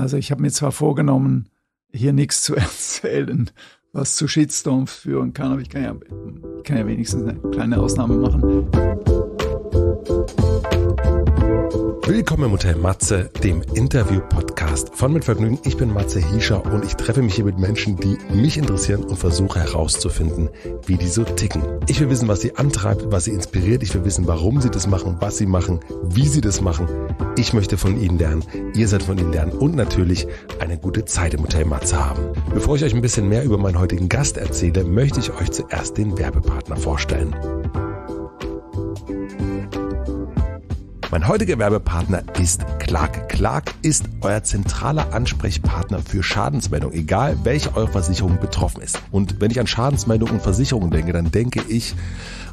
Also ich habe mir zwar vorgenommen, hier nichts zu erzählen, was zu Shitstorms führen kann, aber ich kann ja, ich kann ja wenigstens eine kleine Ausnahme machen. Willkommen im Hotel Matze, dem Interview-Podcast von Mit Vergnügen. Ich bin Matze Hiescher und ich treffe mich hier mit Menschen, die mich interessieren und versuche herauszufinden, wie die so ticken. Ich will wissen, was sie antreibt, was sie inspiriert. Ich will wissen, warum sie das machen, was sie machen, wie sie das machen. Ich möchte von ihnen lernen. Ihr seid von ihnen lernen und natürlich eine gute Zeit im Hotel Matze haben. Bevor ich euch ein bisschen mehr über meinen heutigen Gast erzähle, möchte ich euch zuerst den Werbepartner vorstellen. Mein heutiger Werbepartner ist Clark. Clark ist euer zentraler Ansprechpartner für Schadensmeldungen, egal welche eure Versicherung betroffen ist. Und wenn ich an Schadensmeldungen und Versicherungen denke, dann denke ich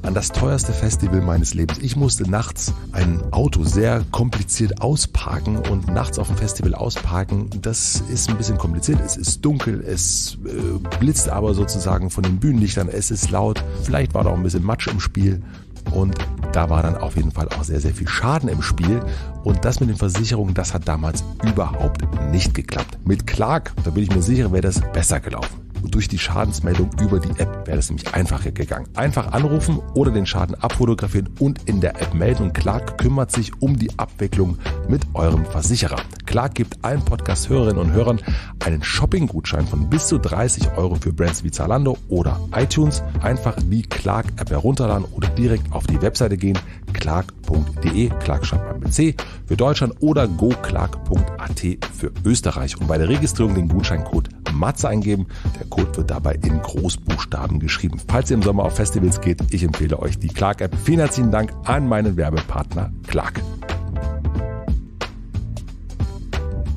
an das teuerste Festival meines Lebens. Ich musste nachts ein Auto sehr kompliziert ausparken und nachts auf dem Festival ausparken, das ist ein bisschen kompliziert. Es ist dunkel, es äh, blitzt aber sozusagen von den Bühnenlichtern, es ist laut, vielleicht war da auch ein bisschen Matsch im Spiel. Und da war dann auf jeden Fall auch sehr, sehr viel Schaden im Spiel. Und das mit den Versicherungen, das hat damals überhaupt nicht geklappt. Mit Clark, da bin ich mir sicher, wäre das besser gelaufen durch die Schadensmeldung über die App wäre das nämlich einfacher gegangen. Einfach anrufen oder den Schaden abfotografieren und in der App melden. Und Clark kümmert sich um die Abwicklung mit eurem Versicherer. Clark gibt allen Podcast-Hörerinnen und Hörern einen Shopping-Gutschein von bis zu 30 Euro für Brands wie Zalando oder iTunes. Einfach die Clark-App herunterladen oder direkt auf die Webseite gehen. Clark.de, Clark schreibt man mit C für Deutschland oder goclark.at für Österreich und bei der Registrierung den Gutscheincode Matze eingeben. Der Code wird dabei in Großbuchstaben geschrieben. Falls ihr im Sommer auf Festivals geht, ich empfehle euch die Clark App. Vielen herzlichen Dank an meinen Werbepartner Clark.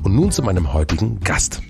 Und nun zu meinem heutigen Gast.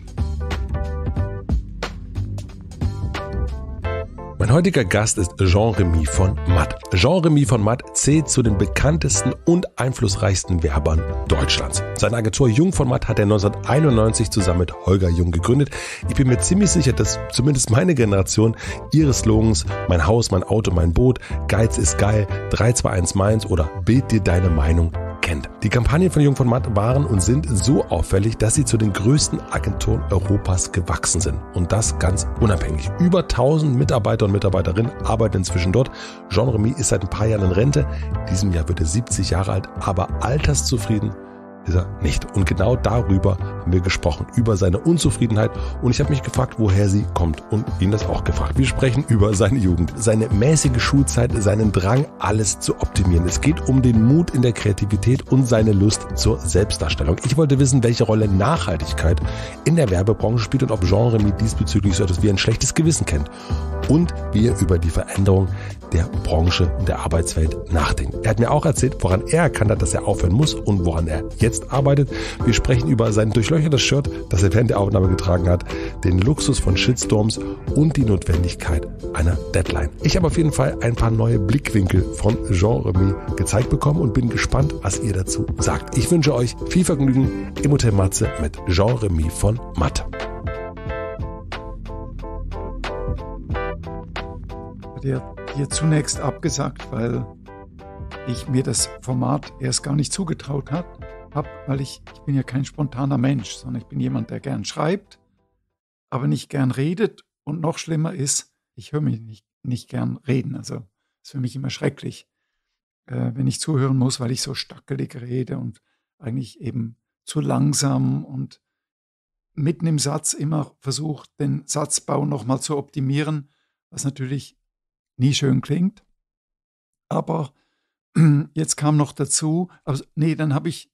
Mein heutiger Gast ist Jean-Remy von Matt. Jean-Remy von Matt zählt zu den bekanntesten und einflussreichsten Werbern Deutschlands. Seine Agentur Jung von Matt hat er 1991 zusammen mit Holger Jung gegründet. Ich bin mir ziemlich sicher, dass zumindest meine Generation ihre Slogans Mein Haus, mein Auto, mein Boot, Geiz ist geil, 321 Mainz oder Bild dir deine Meinung kennt. Die Kampagnen von Jung von Matt waren und sind so auffällig, dass sie zu den größten Agenturen Europas gewachsen sind. Und das ganz unabhängig. Über 1000 Mitarbeiter und Mitarbeiterinnen arbeiten inzwischen dort. Jean Remy ist seit ein paar Jahren in Rente. In diesem Jahr wird er 70 Jahre alt, aber alterszufrieden ist er nicht. Und genau darüber haben wir gesprochen, über seine Unzufriedenheit. Und ich habe mich gefragt, woher sie kommt und ihn das auch gefragt. Wir sprechen über seine Jugend, seine mäßige Schulzeit, seinen Drang, alles zu optimieren. Es geht um den Mut in der Kreativität und seine Lust zur Selbstdarstellung. Ich wollte wissen, welche Rolle Nachhaltigkeit in der Werbebranche spielt und ob Genre mir diesbezüglich so etwas wie ein schlechtes Gewissen kennt. Und wir über die Veränderung der Branche und der Arbeitswelt nachdenken. Er hat mir auch erzählt, woran er erkannt hat, dass er aufhören muss und woran er jetzt Podcast arbeitet. Wir sprechen über sein durchlöchertes Shirt, das er während der Aufnahme getragen hat, den Luxus von Shitstorms und die Notwendigkeit einer Deadline. Ich habe auf jeden Fall ein paar neue Blickwinkel von Jean Remy gezeigt bekommen und bin gespannt, was ihr dazu sagt. Ich wünsche euch viel Vergnügen im Hotel Matze mit Jean Remy von Matt. dir, hier zunächst abgesagt, weil ich mir das Format erst gar nicht zugetraut habe habe, weil ich, ich bin ja kein spontaner Mensch, sondern ich bin jemand, der gern schreibt, aber nicht gern redet und noch schlimmer ist, ich höre mich nicht, nicht gern reden. Also ist für mich immer schrecklich, äh, wenn ich zuhören muss, weil ich so stackelig rede und eigentlich eben zu langsam und mitten im Satz immer versucht, den Satzbau nochmal zu optimieren, was natürlich nie schön klingt. Aber jetzt kam noch dazu, also, nee, dann habe ich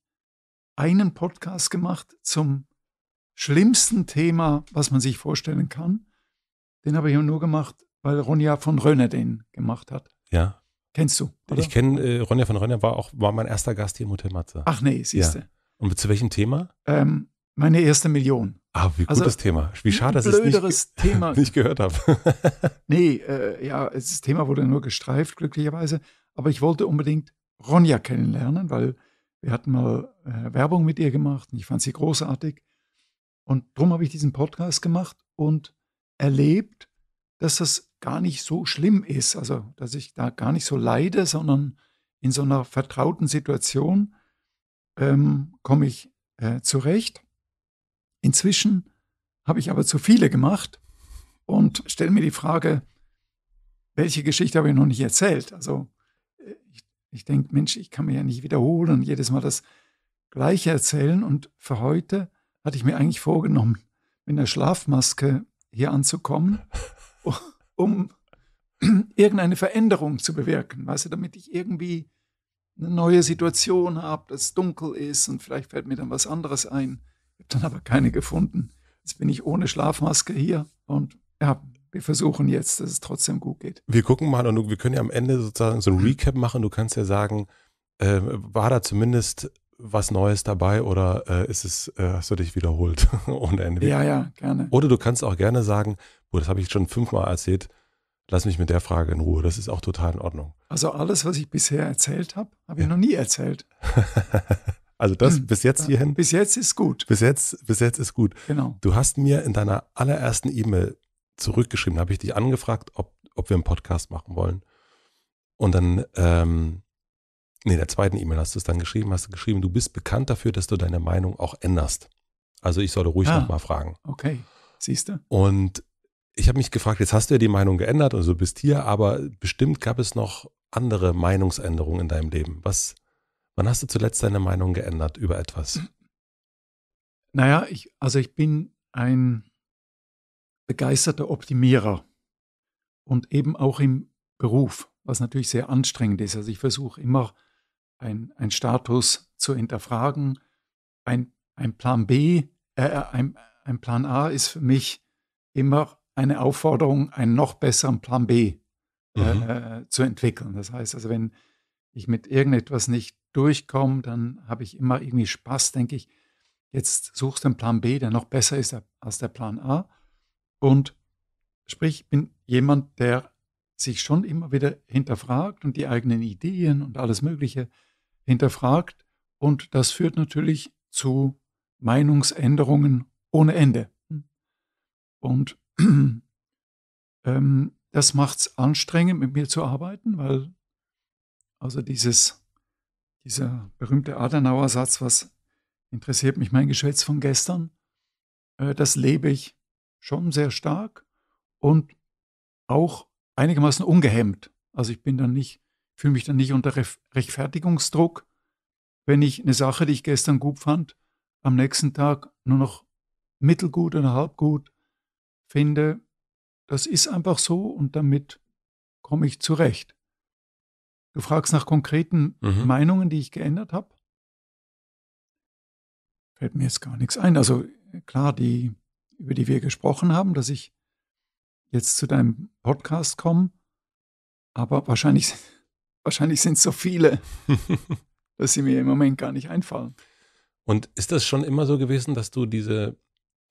einen Podcast gemacht zum schlimmsten Thema, was man sich vorstellen kann. Den habe ich nur gemacht, weil Ronja von Rönne den gemacht hat. Ja. Kennst du? Oder? Ich kenne äh, Ronja von Rönne, war auch war mein erster Gast hier im Hotel Matze. Ach nee, siehst du. Ja. Und zu welchem Thema? Ähm, meine erste Million. Ah, wie also gutes also, Thema. Wie schade, dass ich es nicht, gehört habe. nee, äh, ja, das Thema wurde nur gestreift, glücklicherweise. Aber ich wollte unbedingt Ronja kennenlernen, weil wir hatten mal äh, Werbung mit ihr gemacht und ich fand sie großartig. Und darum habe ich diesen Podcast gemacht und erlebt, dass das gar nicht so schlimm ist. Also, dass ich da gar nicht so leide, sondern in so einer vertrauten Situation ähm, komme ich äh, zurecht. Inzwischen habe ich aber zu viele gemacht und stelle mir die Frage, welche Geschichte habe ich noch nicht erzählt? Also äh, ich ich denke, Mensch, ich kann mir ja nicht wiederholen und jedes Mal das Gleiche erzählen. Und für heute hatte ich mir eigentlich vorgenommen, mit einer Schlafmaske hier anzukommen, um irgendeine Veränderung zu bewirken, weißt du, damit ich irgendwie eine neue Situation habe, dass es dunkel ist und vielleicht fällt mir dann was anderes ein. Ich habe dann aber keine gefunden. Jetzt bin ich ohne Schlafmaske hier und ja, wir versuchen jetzt, dass es trotzdem gut geht. Wir gucken mal und wir können ja am Ende sozusagen so ein Recap machen. Du kannst ja sagen, äh, war da zumindest was Neues dabei oder äh, ist es, äh, hast du dich wiederholt ohne Ende? Ja, ja, gerne. Oder du kannst auch gerne sagen, oh, das habe ich schon fünfmal erzählt, lass mich mit der Frage in Ruhe. Das ist auch total in Ordnung. Also alles, was ich bisher erzählt habe, habe ja. ich noch nie erzählt. also das hm. bis jetzt hierhin. Bis jetzt ist gut. Bis jetzt, bis jetzt ist gut. Genau. Du hast mir in deiner allerersten E-Mail zurückgeschrieben, habe ich dich angefragt, ob, ob wir einen Podcast machen wollen. Und dann, ähm, nee, der zweiten E-Mail hast du es dann geschrieben, hast du geschrieben, du bist bekannt dafür, dass du deine Meinung auch änderst. Also ich sollte ruhig ah, nochmal fragen. Okay, siehst du. Und ich habe mich gefragt, jetzt hast du ja die Meinung geändert und so bist hier, aber bestimmt gab es noch andere Meinungsänderungen in deinem Leben. Was, wann hast du zuletzt deine Meinung geändert über etwas? Naja, ich, also ich bin ein begeisterter Optimierer und eben auch im Beruf, was natürlich sehr anstrengend ist. Also ich versuche immer, einen Status zu hinterfragen. Ein, ein Plan B, äh, äh, ein, ein Plan A ist für mich immer eine Aufforderung, einen noch besseren Plan B äh, mhm. Äh, zu entwickeln. Das heißt also, wenn ich mit irgendetwas nicht durchkomme, dann habe ich immer irgendwie Spaß, denke ich, jetzt suchst du einen Plan B, der noch besser ist als der Plan A. Und sprich, ich bin jemand, der sich schon immer wieder hinterfragt und die eigenen Ideen und alles Mögliche hinterfragt. Und das führt natürlich zu Meinungsänderungen ohne Ende. Und ähm, das macht es anstrengend, mit mir zu arbeiten, weil also dieses, dieser berühmte Adenauer-Satz, was interessiert mich mein Geschwätz von gestern, äh, das lebe ich schon sehr stark und auch einigermaßen ungehemmt. Also ich bin dann nicht, fühle mich dann nicht unter Rechtfertigungsdruck, wenn ich eine Sache, die ich gestern gut fand, am nächsten Tag nur noch mittelgut oder halbgut finde. Das ist einfach so und damit komme ich zurecht. Du fragst nach konkreten mhm. Meinungen, die ich geändert habe. Fällt mir jetzt gar nichts ein. Also klar, die über die wir gesprochen haben, dass ich jetzt zu deinem Podcast komme. Aber wahrscheinlich, wahrscheinlich sind es so viele, dass sie mir im Moment gar nicht einfallen. Und ist das schon immer so gewesen, dass du diese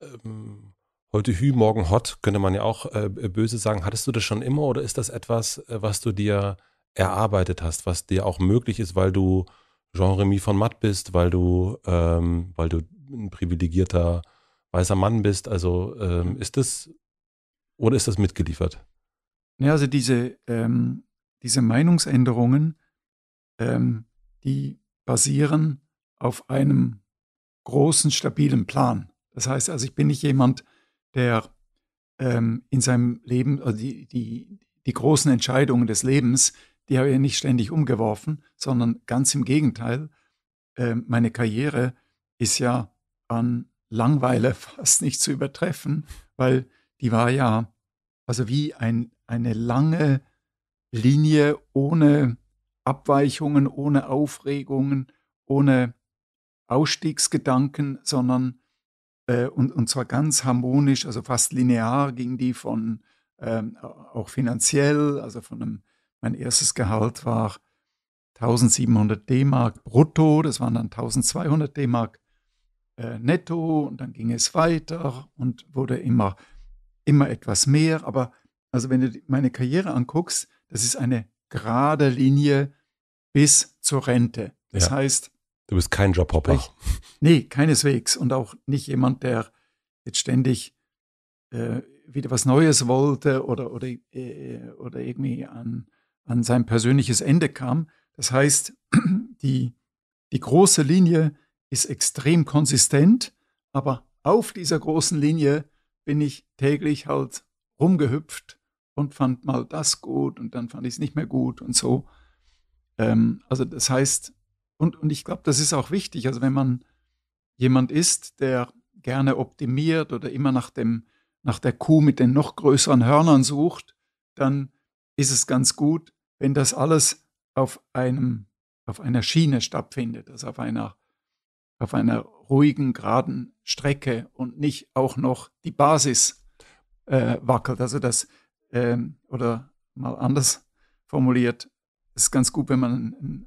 ähm, heute Hü, morgen Hot, könnte man ja auch äh, böse sagen, hattest du das schon immer oder ist das etwas, äh, was du dir erarbeitet hast, was dir auch möglich ist, weil du Jean-Remy von Matt bist, weil du, ähm, weil du ein privilegierter weißer Mann bist. Also ähm, ist das oder ist das mitgeliefert? Ja, also diese, ähm, diese Meinungsänderungen, ähm, die basieren auf einem großen, stabilen Plan. Das heißt also, ich bin nicht jemand, der ähm, in seinem Leben, also die, die, die großen Entscheidungen des Lebens, die habe ich nicht ständig umgeworfen, sondern ganz im Gegenteil, ähm, meine Karriere ist ja an Langweile fast nicht zu übertreffen, weil die war ja also wie ein, eine lange Linie ohne Abweichungen, ohne Aufregungen, ohne Ausstiegsgedanken, sondern äh, und, und zwar ganz harmonisch, also fast linear ging die von ähm, auch finanziell, also von einem, mein erstes Gehalt war 1700 D-Mark brutto, das waren dann 1200 D-Mark äh, netto und dann ging es weiter und wurde immer, immer etwas mehr. Aber also wenn du meine Karriere anguckst, das ist eine gerade Linie bis zur Rente. Das ja. heißt. Du bist kein Jobhopper. Ich, nee, keineswegs. Und auch nicht jemand, der jetzt ständig äh, wieder was Neues wollte oder, oder, äh, oder irgendwie an, an sein persönliches Ende kam. Das heißt, die, die große Linie ist extrem konsistent, aber auf dieser großen Linie bin ich täglich halt rumgehüpft und fand mal das gut und dann fand ich es nicht mehr gut und so. Ähm, also das heißt, und, und ich glaube, das ist auch wichtig, also wenn man jemand ist, der gerne optimiert oder immer nach, dem, nach der Kuh mit den noch größeren Hörnern sucht, dann ist es ganz gut, wenn das alles auf, einem, auf einer Schiene stattfindet, also auf einer auf einer ruhigen, geraden Strecke und nicht auch noch die Basis äh, wackelt. Also das, ähm, oder mal anders formuliert, ist ganz gut, wenn man,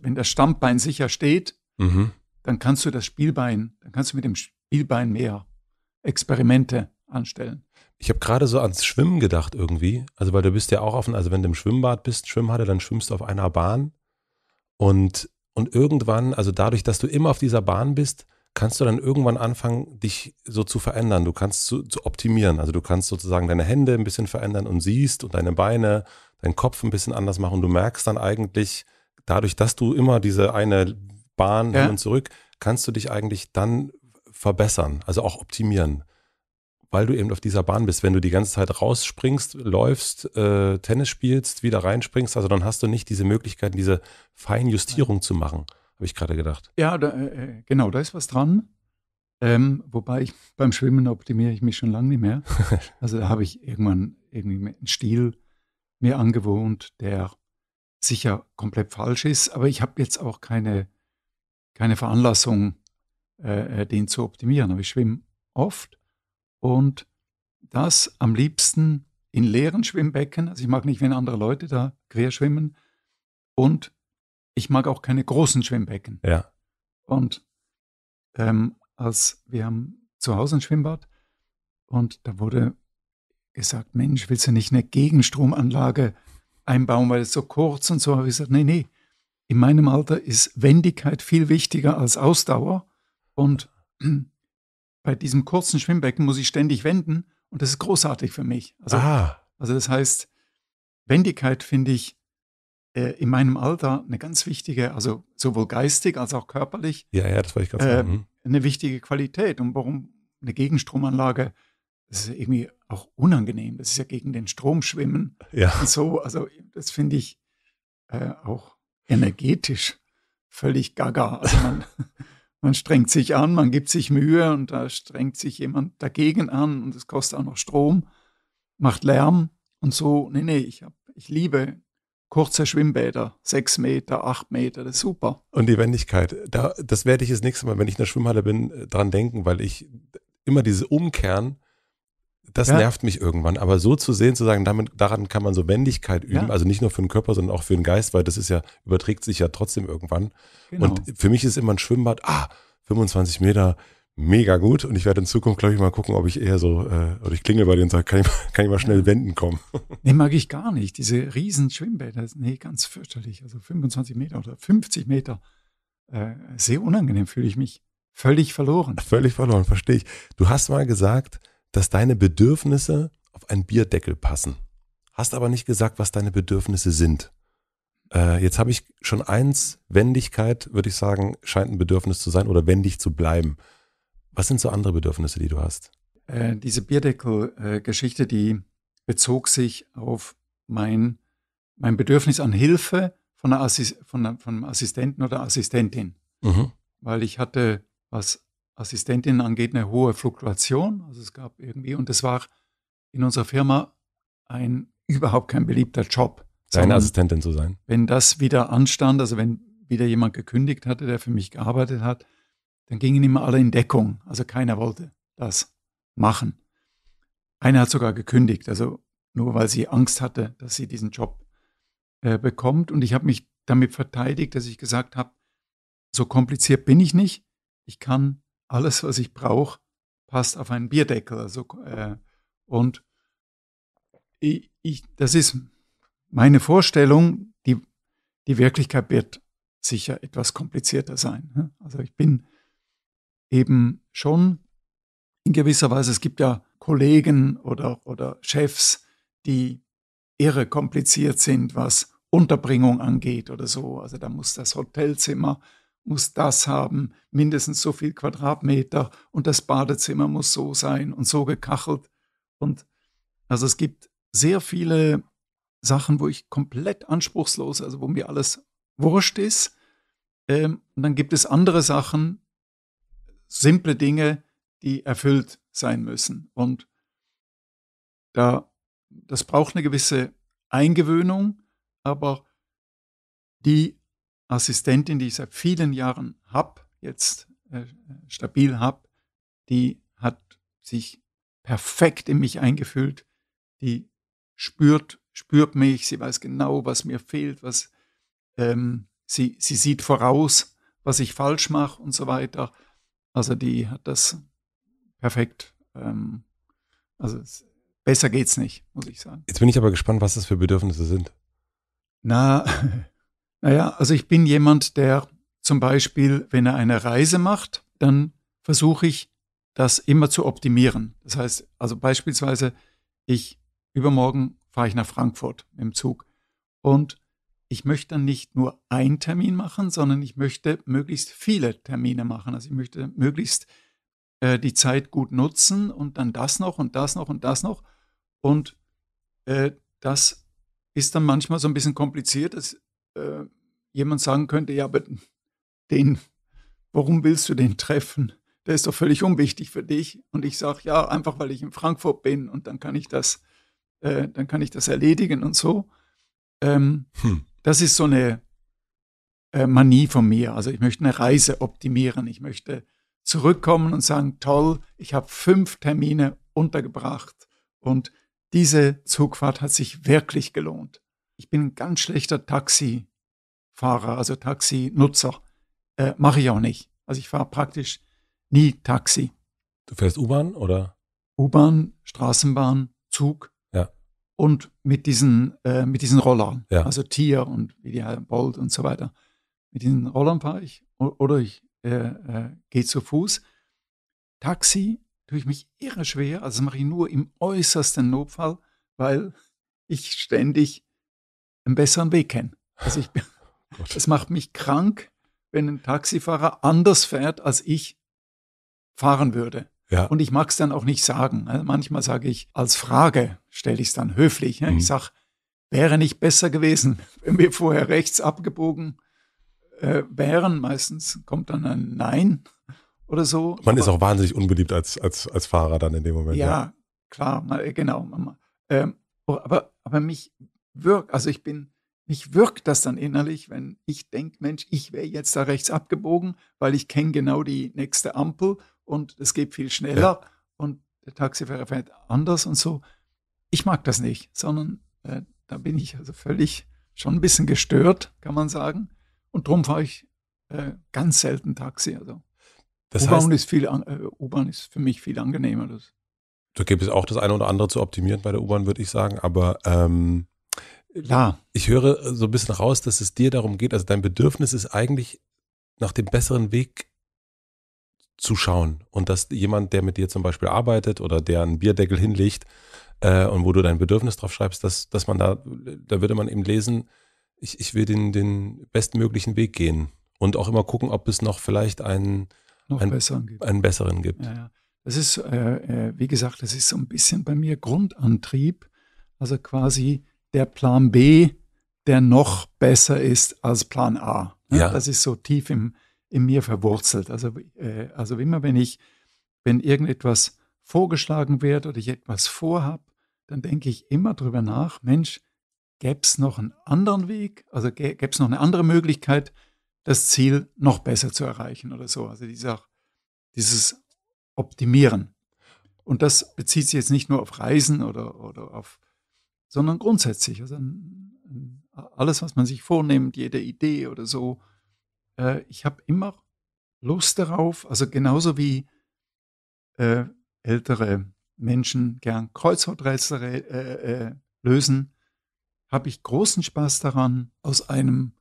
wenn das Stammbein sicher steht, mhm. dann kannst du das Spielbein, dann kannst du mit dem Spielbein mehr Experimente anstellen. Ich habe gerade so ans Schwimmen gedacht irgendwie. Also, weil du bist ja auch offen, also wenn du im Schwimmbad bist, Schwimmhalle, dann schwimmst du auf einer Bahn. Und und irgendwann, also dadurch, dass du immer auf dieser Bahn bist, kannst du dann irgendwann anfangen, dich so zu verändern. Du kannst zu, zu optimieren. Also du kannst sozusagen deine Hände ein bisschen verändern und siehst und deine Beine, deinen Kopf ein bisschen anders machen. du merkst dann eigentlich, dadurch, dass du immer diese eine Bahn ja. hin und zurück, kannst du dich eigentlich dann verbessern, also auch optimieren weil du eben auf dieser Bahn bist. Wenn du die ganze Zeit rausspringst, läufst, äh, Tennis spielst, wieder reinspringst, also dann hast du nicht diese Möglichkeiten, diese Feinjustierung Nein. zu machen, habe ich gerade gedacht. Ja, da, äh, äh, genau, da ist was dran. Ähm, wobei ich beim Schwimmen optimiere ich mich schon lange nicht mehr. Also da habe ich irgendwann irgendwie einen Stil mir angewohnt, der sicher komplett falsch ist, aber ich habe jetzt auch keine, keine Veranlassung, äh, äh den zu optimieren. Aber ich schwimme oft und das am liebsten in leeren Schwimmbecken. Also ich mag nicht, wenn andere Leute da quer schwimmen. Und ich mag auch keine großen Schwimmbecken. Ja. Und ähm, als wir haben zu Hause ein Schwimmbad und da wurde gesagt, Mensch, willst du nicht eine Gegenstromanlage einbauen, weil es so kurz und so. Habe ich gesagt, nee, nee. In meinem Alter ist Wendigkeit viel wichtiger als Ausdauer und bei diesem kurzen Schwimmbecken muss ich ständig wenden und das ist großartig für mich. Also, Aha. also das heißt, Wendigkeit finde ich äh, in meinem Alter eine ganz wichtige, also sowohl geistig als auch körperlich. Ja, ja, das wollte ich gerade äh, sagen. Hm. Eine wichtige Qualität. Und warum eine Gegenstromanlage, das ist irgendwie auch unangenehm. Das ist ja gegen den Strom schwimmen. Ja. Und so, also das finde ich äh, auch energetisch völlig gaga. Also man, Man strengt sich an, man gibt sich Mühe und da strengt sich jemand dagegen an und es kostet auch noch Strom, macht Lärm und so. Nee, nee, ich, hab, ich liebe kurze Schwimmbäder, sechs Meter, acht Meter, das ist super. Und die Wendigkeit, da, das werde ich das nächste Mal, wenn ich in der Schwimmhalle bin, dran denken, weil ich immer diese Umkehren das ja. nervt mich irgendwann, aber so zu sehen, zu sagen, damit, daran kann man so Wendigkeit üben, ja. also nicht nur für den Körper, sondern auch für den Geist, weil das ist ja, überträgt sich ja trotzdem irgendwann. Genau. Und für mich ist immer ein Schwimmbad, ah, 25 Meter, mega gut. Und ich werde in Zukunft, glaube ich, mal gucken, ob ich eher so, äh, oder ich klinge bei dir und sage, kann ich, kann ich mal schnell ja. wenden kommen. Nee, mag ich gar nicht. Diese riesen Schwimmbäder, nee, ganz fürchterlich. Also 25 Meter oder 50 Meter. Äh, sehr unangenehm fühle ich mich. Völlig verloren. Völlig verloren, verstehe ich. Du hast mal gesagt, dass deine Bedürfnisse auf einen Bierdeckel passen. Hast aber nicht gesagt, was deine Bedürfnisse sind. Äh, jetzt habe ich schon eins, Wendigkeit, würde ich sagen, scheint ein Bedürfnis zu sein oder wendig zu bleiben. Was sind so andere Bedürfnisse, die du hast? Äh, diese Bierdeckel-Geschichte, die bezog sich auf mein, mein Bedürfnis an Hilfe von, einer Assis von, einer, von einem Assistenten oder Assistentin. Mhm. Weil ich hatte was Assistentinnen angeht, eine hohe Fluktuation. Also es gab irgendwie, und es war in unserer Firma ein überhaupt kein beliebter Job. Seine Assistentin zu sein. Wenn das wieder anstand, also wenn wieder jemand gekündigt hatte, der für mich gearbeitet hat, dann gingen immer alle in Deckung. Also keiner wollte das machen. Einer hat sogar gekündigt, also nur weil sie Angst hatte, dass sie diesen Job äh, bekommt. Und ich habe mich damit verteidigt, dass ich gesagt habe, so kompliziert bin ich nicht. Ich kann alles, was ich brauche, passt auf einen Bierdeckel. Also, äh, und ich, ich, das ist meine Vorstellung. Die, die Wirklichkeit wird sicher etwas komplizierter sein. Ne? Also ich bin eben schon in gewisser Weise, es gibt ja Kollegen oder, oder Chefs, die irre kompliziert sind, was Unterbringung angeht oder so. Also da muss das Hotelzimmer muss das haben, mindestens so viel Quadratmeter und das Badezimmer muss so sein und so gekachelt. Und also es gibt sehr viele Sachen, wo ich komplett anspruchslos, also wo mir alles wurscht ist. Ähm, und dann gibt es andere Sachen, simple Dinge, die erfüllt sein müssen. Und da, das braucht eine gewisse Eingewöhnung, aber die Assistentin, die ich seit vielen Jahren habe, jetzt äh, stabil habe, die hat sich perfekt in mich eingefühlt, die spürt, spürt mich, sie weiß genau, was mir fehlt, was ähm, sie, sie sieht voraus, was ich falsch mache und so weiter. Also die hat das perfekt. Ähm, also es, besser geht's nicht, muss ich sagen. Jetzt bin ich aber gespannt, was das für Bedürfnisse sind. Na, naja, also ich bin jemand, der zum Beispiel, wenn er eine Reise macht, dann versuche ich, das immer zu optimieren. Das heißt, also beispielsweise, ich übermorgen fahre ich nach Frankfurt im Zug und ich möchte dann nicht nur einen Termin machen, sondern ich möchte möglichst viele Termine machen. Also ich möchte möglichst äh, die Zeit gut nutzen und dann das noch und das noch und das noch. Und äh, das ist dann manchmal so ein bisschen kompliziert. Das äh, jemand sagen könnte, ja, aber den, warum willst du den treffen? Der ist doch völlig unwichtig für dich. Und ich sage, ja, einfach weil ich in Frankfurt bin und dann kann ich das, äh, dann kann ich das erledigen und so. Ähm, hm. Das ist so eine äh, Manie von mir. Also ich möchte eine Reise optimieren. Ich möchte zurückkommen und sagen, toll, ich habe fünf Termine untergebracht und diese Zugfahrt hat sich wirklich gelohnt ich bin ein ganz schlechter Taxifahrer, also Taxinutzer. Äh, Mache ich auch nicht. Also ich fahre praktisch nie Taxi. Du fährst U-Bahn oder? U-Bahn, Straßenbahn, Zug. Ja. Und mit diesen, äh, mit diesen Rollern. Ja. Also Tier und ja, Bolt und so weiter. Mit diesen Rollern fahre ich oder ich äh, äh, gehe zu Fuß. Taxi tue ich mich irre schwer. Also das mache ich nur im äußersten Notfall, weil ich ständig einen besseren Weg kennen. Also ich, oh es macht mich krank, wenn ein Taxifahrer anders fährt, als ich fahren würde. Ja. Und ich mag es dann auch nicht sagen. Ne? manchmal sage ich als Frage, stelle ich es dann höflich. Ne? Mhm. Ich sage, wäre nicht besser gewesen, wenn wir vorher rechts abgebogen äh, wären. Meistens kommt dann ein Nein oder so. Man Aber, ist auch wahnsinnig unbeliebt als, als, als Fahrer dann in dem Moment. Ja, ja. klar, genau. Ähm, oh, aber, aber mich, wirkt, also ich bin, mich wirkt das dann innerlich, wenn ich denke, Mensch, ich wäre jetzt da rechts abgebogen, weil ich kenne genau die nächste Ampel und es geht viel schneller ja. und der Taxifahrer fährt anders und so. Ich mag das nicht, sondern äh, da bin ich also völlig schon ein bisschen gestört, kann man sagen. Und darum fahre ich äh, ganz selten Taxi. Also U-Bahn ist äh, ist für mich viel angenehmer. Das. Da gibt es auch das eine oder andere zu optimieren bei der U-Bahn, würde ich sagen. Aber ähm, ja. Ich höre so ein bisschen raus, dass es dir darum geht, also dein Bedürfnis ist eigentlich nach dem besseren Weg zu schauen und dass jemand, der mit dir zum Beispiel arbeitet oder der einen Bierdeckel hinlegt äh, und wo du dein Bedürfnis drauf schreibst, dass, dass man da, da würde man eben lesen, ich, ich will den, den bestmöglichen Weg gehen und auch immer gucken, ob es noch vielleicht einen, noch einen, besseren gibt. Einen besseren gibt. Ja, ja. Das ist, äh, äh wie gesagt, das ist so ein bisschen bei mir Grundantrieb, also quasi der Plan B, der noch besser ist als Plan A. Ne? Ja. Das ist so tief im, in mir verwurzelt. Also, äh, also immer wenn ich, wenn irgendetwas vorgeschlagen wird oder ich etwas vorhab, dann denke ich immer drüber nach, Mensch, gäbe es noch einen anderen Weg, also gäbe es noch eine andere Möglichkeit, das Ziel noch besser zu erreichen oder so. Also dieser, dieses Optimieren. Und das bezieht sich jetzt nicht nur auf Reisen oder, oder auf sondern grundsätzlich. Also alles, was man sich vornimmt, jede Idee oder so. Äh, ich habe immer Lust darauf, also genauso wie äh, ältere Menschen gern Kreuzworträtsel äh, äh, lösen, habe ich großen Spaß daran, aus einem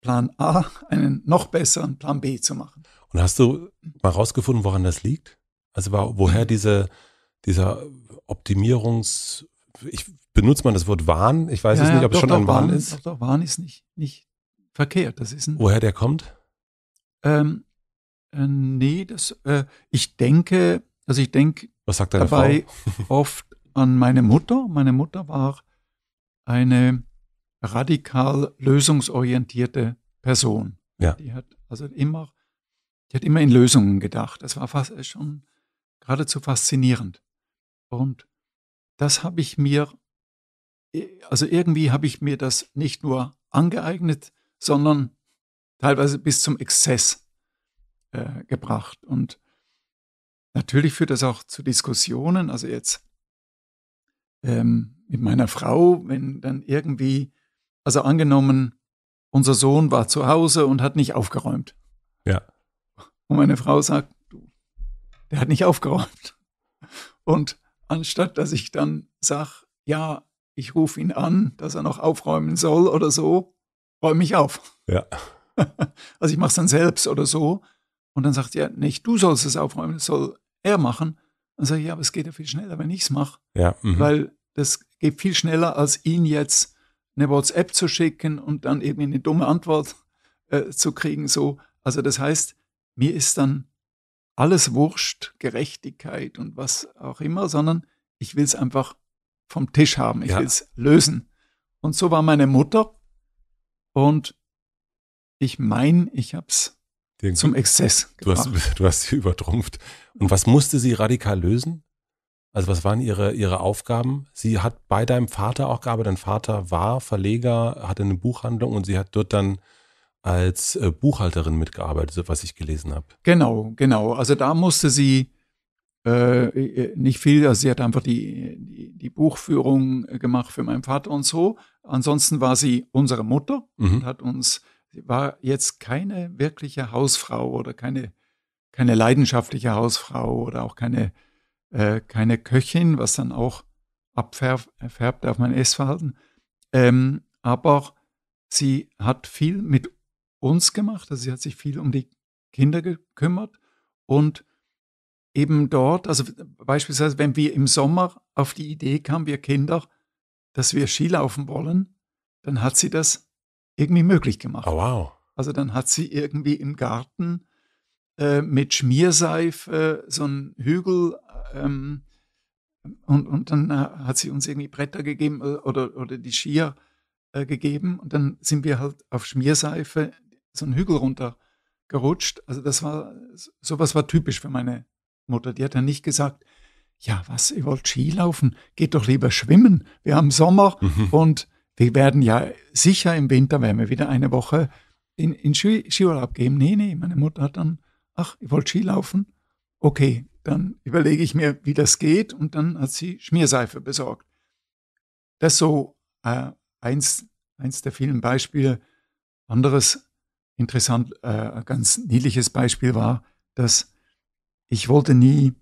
Plan A einen noch besseren Plan B zu machen. Und hast du mal rausgefunden, woran das liegt? Also woher hm. diese, dieser Optimierungs- ich benutze mal das Wort Wahn. Ich weiß ja, jetzt nicht, ob doch, es schon doch, ein Wahn, Wahn, ist. Doch, doch, Wahn ist nicht, nicht verkehrt. Das ist ein, Woher der kommt? Ähm, äh, nee, das, äh, ich denke, also ich denke dabei oft an meine Mutter. Meine Mutter war eine radikal lösungsorientierte Person. Ja. Die hat also immer, die hat immer in Lösungen gedacht. Das war fast äh, schon geradezu faszinierend. Und das habe ich mir, äh, also irgendwie habe ich mir das nicht nur angeeignet, sondern teilweise bis zum Exzess äh, gebracht. Und natürlich führt das auch zu Diskussionen. Also jetzt ähm, mit meiner Frau, wenn dann irgendwie, also angenommen, unser Sohn war zu Hause und hat nicht aufgeräumt. Ja. Und meine Frau sagt, der hat nicht aufgeräumt. Und anstatt dass ich dann sage, ja, ich rufe ihn an, dass er noch aufräumen soll oder so, räume ich auf. Ja. Also ich mache es dann selbst oder so. Und dann sagt er, nicht du sollst es aufräumen, das soll er machen. Dann sage ich, ja, aber es geht ja viel schneller, wenn ich es mache. Ja, mh. weil das geht viel schneller, als ihn jetzt eine WhatsApp zu schicken und dann irgendwie eine dumme Antwort äh, zu kriegen. So. Also das heißt, mir ist dann alles wurscht, Gerechtigkeit und was auch immer, sondern ich will es einfach vom Tisch haben, ich ja. will es lösen. Und so war meine Mutter und ich meine, ich habe es zum Exzess gebracht. Du hast, du hast sie übertrumpft. Und was musste sie radikal lösen? Also was waren ihre, ihre Aufgaben? Sie hat bei deinem Vater auch gearbeitet. Dein Vater war Verleger, hatte eine Buchhandlung und sie hat dort dann als äh, Buchhalterin mitgearbeitet, was ich gelesen habe. Genau, genau. Also da musste sie äh, äh, nicht viel, also sie hat einfach die, die, die, Buchführung äh, gemacht für meinen Vater und so. Ansonsten war sie unsere Mutter mhm. und hat uns, sie war jetzt keine wirkliche Hausfrau oder keine, keine leidenschaftliche Hausfrau oder auch keine, äh, keine Köchin, was dann auch abfärbt auf mein Essverhalten. Ähm, aber sie hat viel mit uns gemacht. Also sie hat sich viel um die Kinder gekümmert und eben dort, also beispielsweise, wenn wir im Sommer auf die Idee kamen, wir Kinder, dass wir Skilaufen wollen, dann hat sie das irgendwie möglich gemacht. Oh, wow. Also dann hat sie irgendwie im Garten äh, mit Schmierseife äh, so einen Hügel ähm, und, und dann hat sie uns irgendwie Bretter gegeben äh, oder, oder die Skier äh, gegeben und dann sind wir halt auf Schmierseife so einen Hügel runtergerutscht. Also das war, sowas war typisch für meine Mutter. Die hat dann nicht gesagt, ja, was, ihr wollt Ski laufen? Geht doch lieber schwimmen. Wir haben Sommer mhm. und wir werden ja sicher im Winter, werden wir wieder eine Woche in, in Ski, Skiurlaub gehen. Nee, nee, meine Mutter hat dann, ach, ihr wollt Ski laufen? Okay, dann überlege ich mir, wie das geht und dann hat sie Schmierseife besorgt. Das ist so äh, eins, eins der vielen Beispiele. Anderes interessant, äh, ganz niedliches Beispiel war, dass ich wollte nie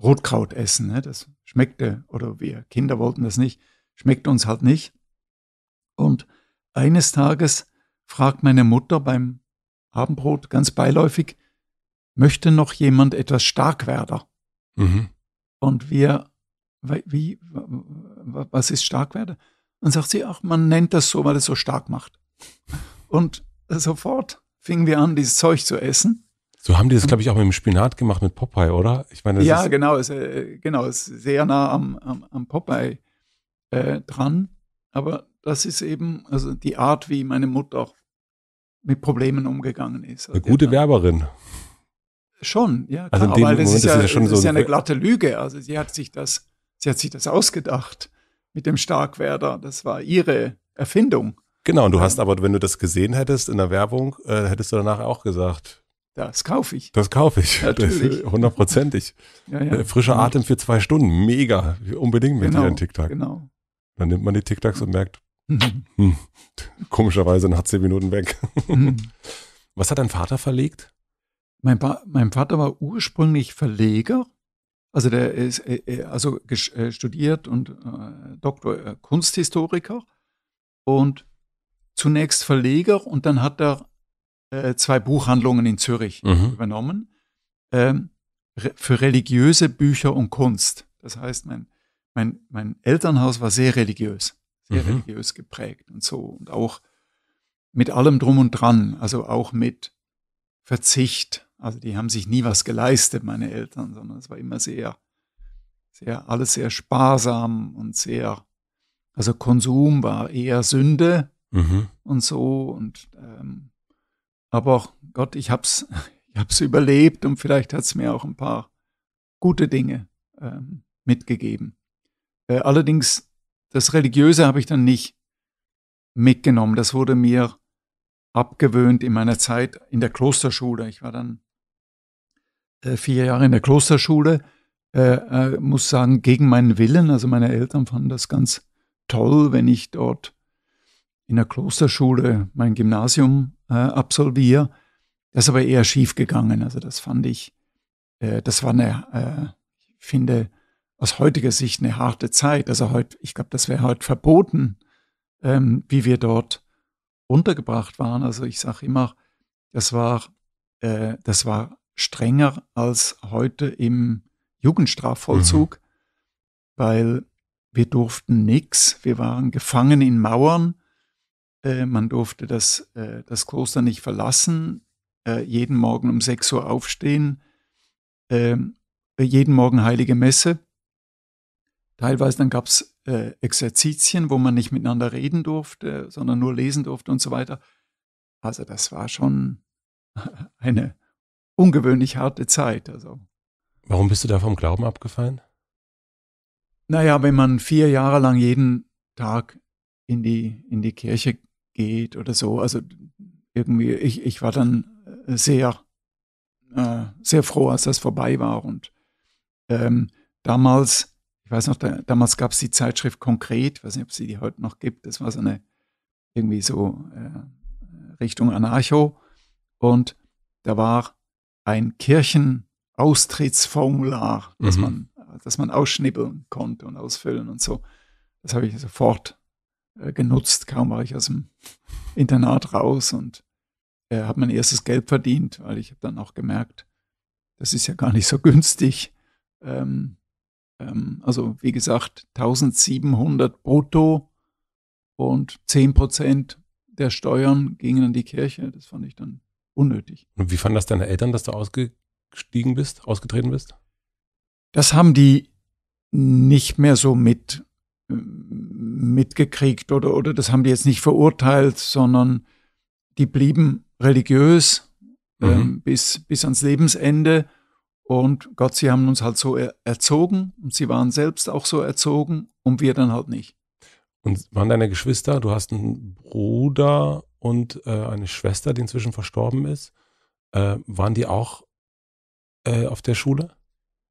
Rotkraut essen. Ne? Das schmeckte, oder wir Kinder wollten das nicht, schmeckte uns halt nicht. Und eines Tages fragt meine Mutter beim Abendbrot ganz beiläufig, möchte noch jemand etwas Starkwerder? Mhm. Und wir, wie, was ist Starkwerder? Dann sagt sie, ach, man nennt das so, weil es so stark macht. Und sofort fingen wir an, dieses Zeug zu essen. So haben die das, glaube ich, auch mit dem Spinat gemacht, mit Popeye, oder? Ich meine, ja, ist genau, ist, äh, genau, ist sehr nah am, am, am Popeye äh, dran. Aber das ist eben also die Art, wie meine Mutter auch mit Problemen umgegangen ist. eine also gute Werberin. Schon, ja. Also klar, also in dem aber das Moment ist, ja, ist ja schon das so ist ja eine glatte Lüge. Also sie hat sich das, sie hat sich das ausgedacht mit dem Starkwerder. Das war ihre Erfindung. Genau, und du hast aber, wenn du das gesehen hättest in der Werbung, äh, hättest du danach auch gesagt. Das kaufe ich. Das kaufe ich. Hundertprozentig. ja, ja. Äh, frischer Atem für zwei Stunden. Mega. Unbedingt mit genau, dir ein TikTok. Genau. Dann nimmt man die TikToks und merkt, hm, komischerweise nach zehn Minuten weg. Hm. Was hat dein Vater verlegt? Mein, mein, Vater war ursprünglich Verleger. Also der ist äh, äh, also studiert und äh, Doktor Kunsthistoriker und zunächst Verleger und dann hat er äh, zwei Buchhandlungen in Zürich mhm. übernommen ähm, re für religiöse Bücher und Kunst. Das heißt, mein, mein, mein Elternhaus war sehr religiös, sehr mhm. religiös geprägt und so und auch mit allem drum und dran, also auch mit Verzicht. Also die haben sich nie was geleistet, meine Eltern, sondern es war immer sehr, sehr, alles sehr sparsam und sehr, also Konsum war eher Sünde mhm. und so. Und ähm, aber Gott, ich hab's, ich hab's überlebt und vielleicht hat's mir auch ein paar gute Dinge ähm, mitgegeben. Äh, allerdings das Religiöse habe ich dann nicht mitgenommen. Das wurde mir abgewöhnt in meiner Zeit in der Klosterschule. Ich war dann äh, vier Jahre in der Klosterschule, äh, äh, muss sagen, gegen meinen Willen. Also meine Eltern fanden das ganz toll, wenn ich dort in der Klosterschule mein Gymnasium äh, absolviere. Das ist aber eher schief gegangen. Also das fand ich, äh, das war eine, äh, ich finde, aus heutiger Sicht eine harte Zeit. Also heute, ich glaube, das wäre heute verboten, ähm, wie wir dort untergebracht waren. Also ich sage immer, das war, äh, das war strenger als heute im Jugendstrafvollzug, mhm. weil wir durften nichts, wir waren gefangen in Mauern äh, man durfte das, äh, das Kloster nicht verlassen, äh, jeden Morgen um 6 Uhr aufstehen, ähm, äh, jeden Morgen heilige Messe. Teilweise dann gab es äh, Exerzitien, wo man nicht miteinander reden durfte, sondern nur lesen durfte und so weiter. Also das war schon eine ungewöhnlich harte Zeit. Also. Warum bist du da vom Glauben abgefallen? Naja, wenn man vier Jahre lang jeden Tag in die, in die Kirche geht oder so. Also irgendwie, ich, ich war dann äh, sehr, äh, sehr froh, als das vorbei war. Und ähm, damals, ich weiß noch, da, damals gab es die Zeitschrift Konkret, weiß nicht, ob sie die heute noch gibt, das war so eine, irgendwie so äh, Richtung Anarcho. Und da war ein Kirchenaustrittsformular, mhm. man, das man ausschnibbeln konnte und ausfüllen und so. Das habe ich sofort äh, genutzt. Kaum war ich aus dem Internat raus und äh, habe mein erstes Geld verdient, weil ich habe dann auch gemerkt, das ist ja gar nicht so günstig. Ähm, ähm, also wie gesagt, 1700 brutto und 10 der Steuern gingen an die Kirche. Das fand ich dann unnötig. Und wie fanden das deine Eltern, dass du ausgestiegen bist, ausgetreten bist? Das haben die nicht mehr so mit, mitgekriegt oder, oder das haben die jetzt nicht verurteilt, sondern die blieben religiös ähm, mhm. ähm, bis, bis ans Lebensende. Und Gott, sie haben uns halt so er erzogen und sie waren selbst auch so erzogen und wir dann halt nicht. Und waren deine Geschwister, du hast einen Bruder und äh, eine Schwester, die inzwischen verstorben ist, äh, waren die auch äh, auf der Schule?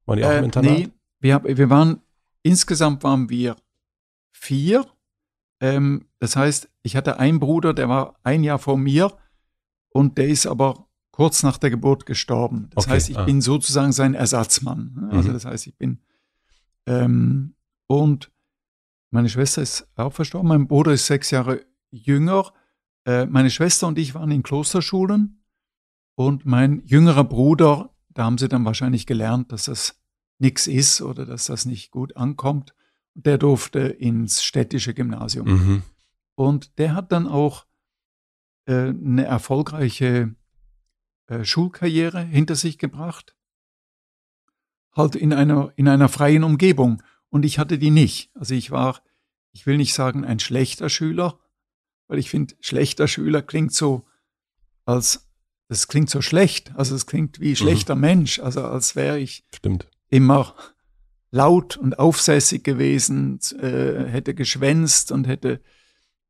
Waren die auch äh, im Internat? Nee, wir, wir waren, insgesamt waren wir vier. Ähm, das heißt, ich hatte einen Bruder, der war ein Jahr vor mir und der ist aber kurz nach der Geburt gestorben. Das okay, heißt, ich ah. bin sozusagen sein Ersatzmann. Ne? Also mhm. das heißt, ich bin ähm, und meine Schwester ist auch verstorben. Mein Bruder ist sechs Jahre jünger. Äh, meine Schwester und ich waren in Klosterschulen und mein jüngerer Bruder, da haben sie dann wahrscheinlich gelernt, dass das nichts ist oder dass das nicht gut ankommt der durfte ins städtische Gymnasium. Mhm. Und der hat dann auch äh, eine erfolgreiche äh, Schulkarriere hinter sich gebracht, halt in einer, in einer freien Umgebung. Und ich hatte die nicht. Also ich war, ich will nicht sagen ein schlechter Schüler, weil ich finde, schlechter Schüler klingt so, als, das klingt so schlecht, also es klingt wie mhm. schlechter mhm. Mensch, also als wäre ich Stimmt. immer laut und aufsässig gewesen, äh, hätte geschwänzt und hätte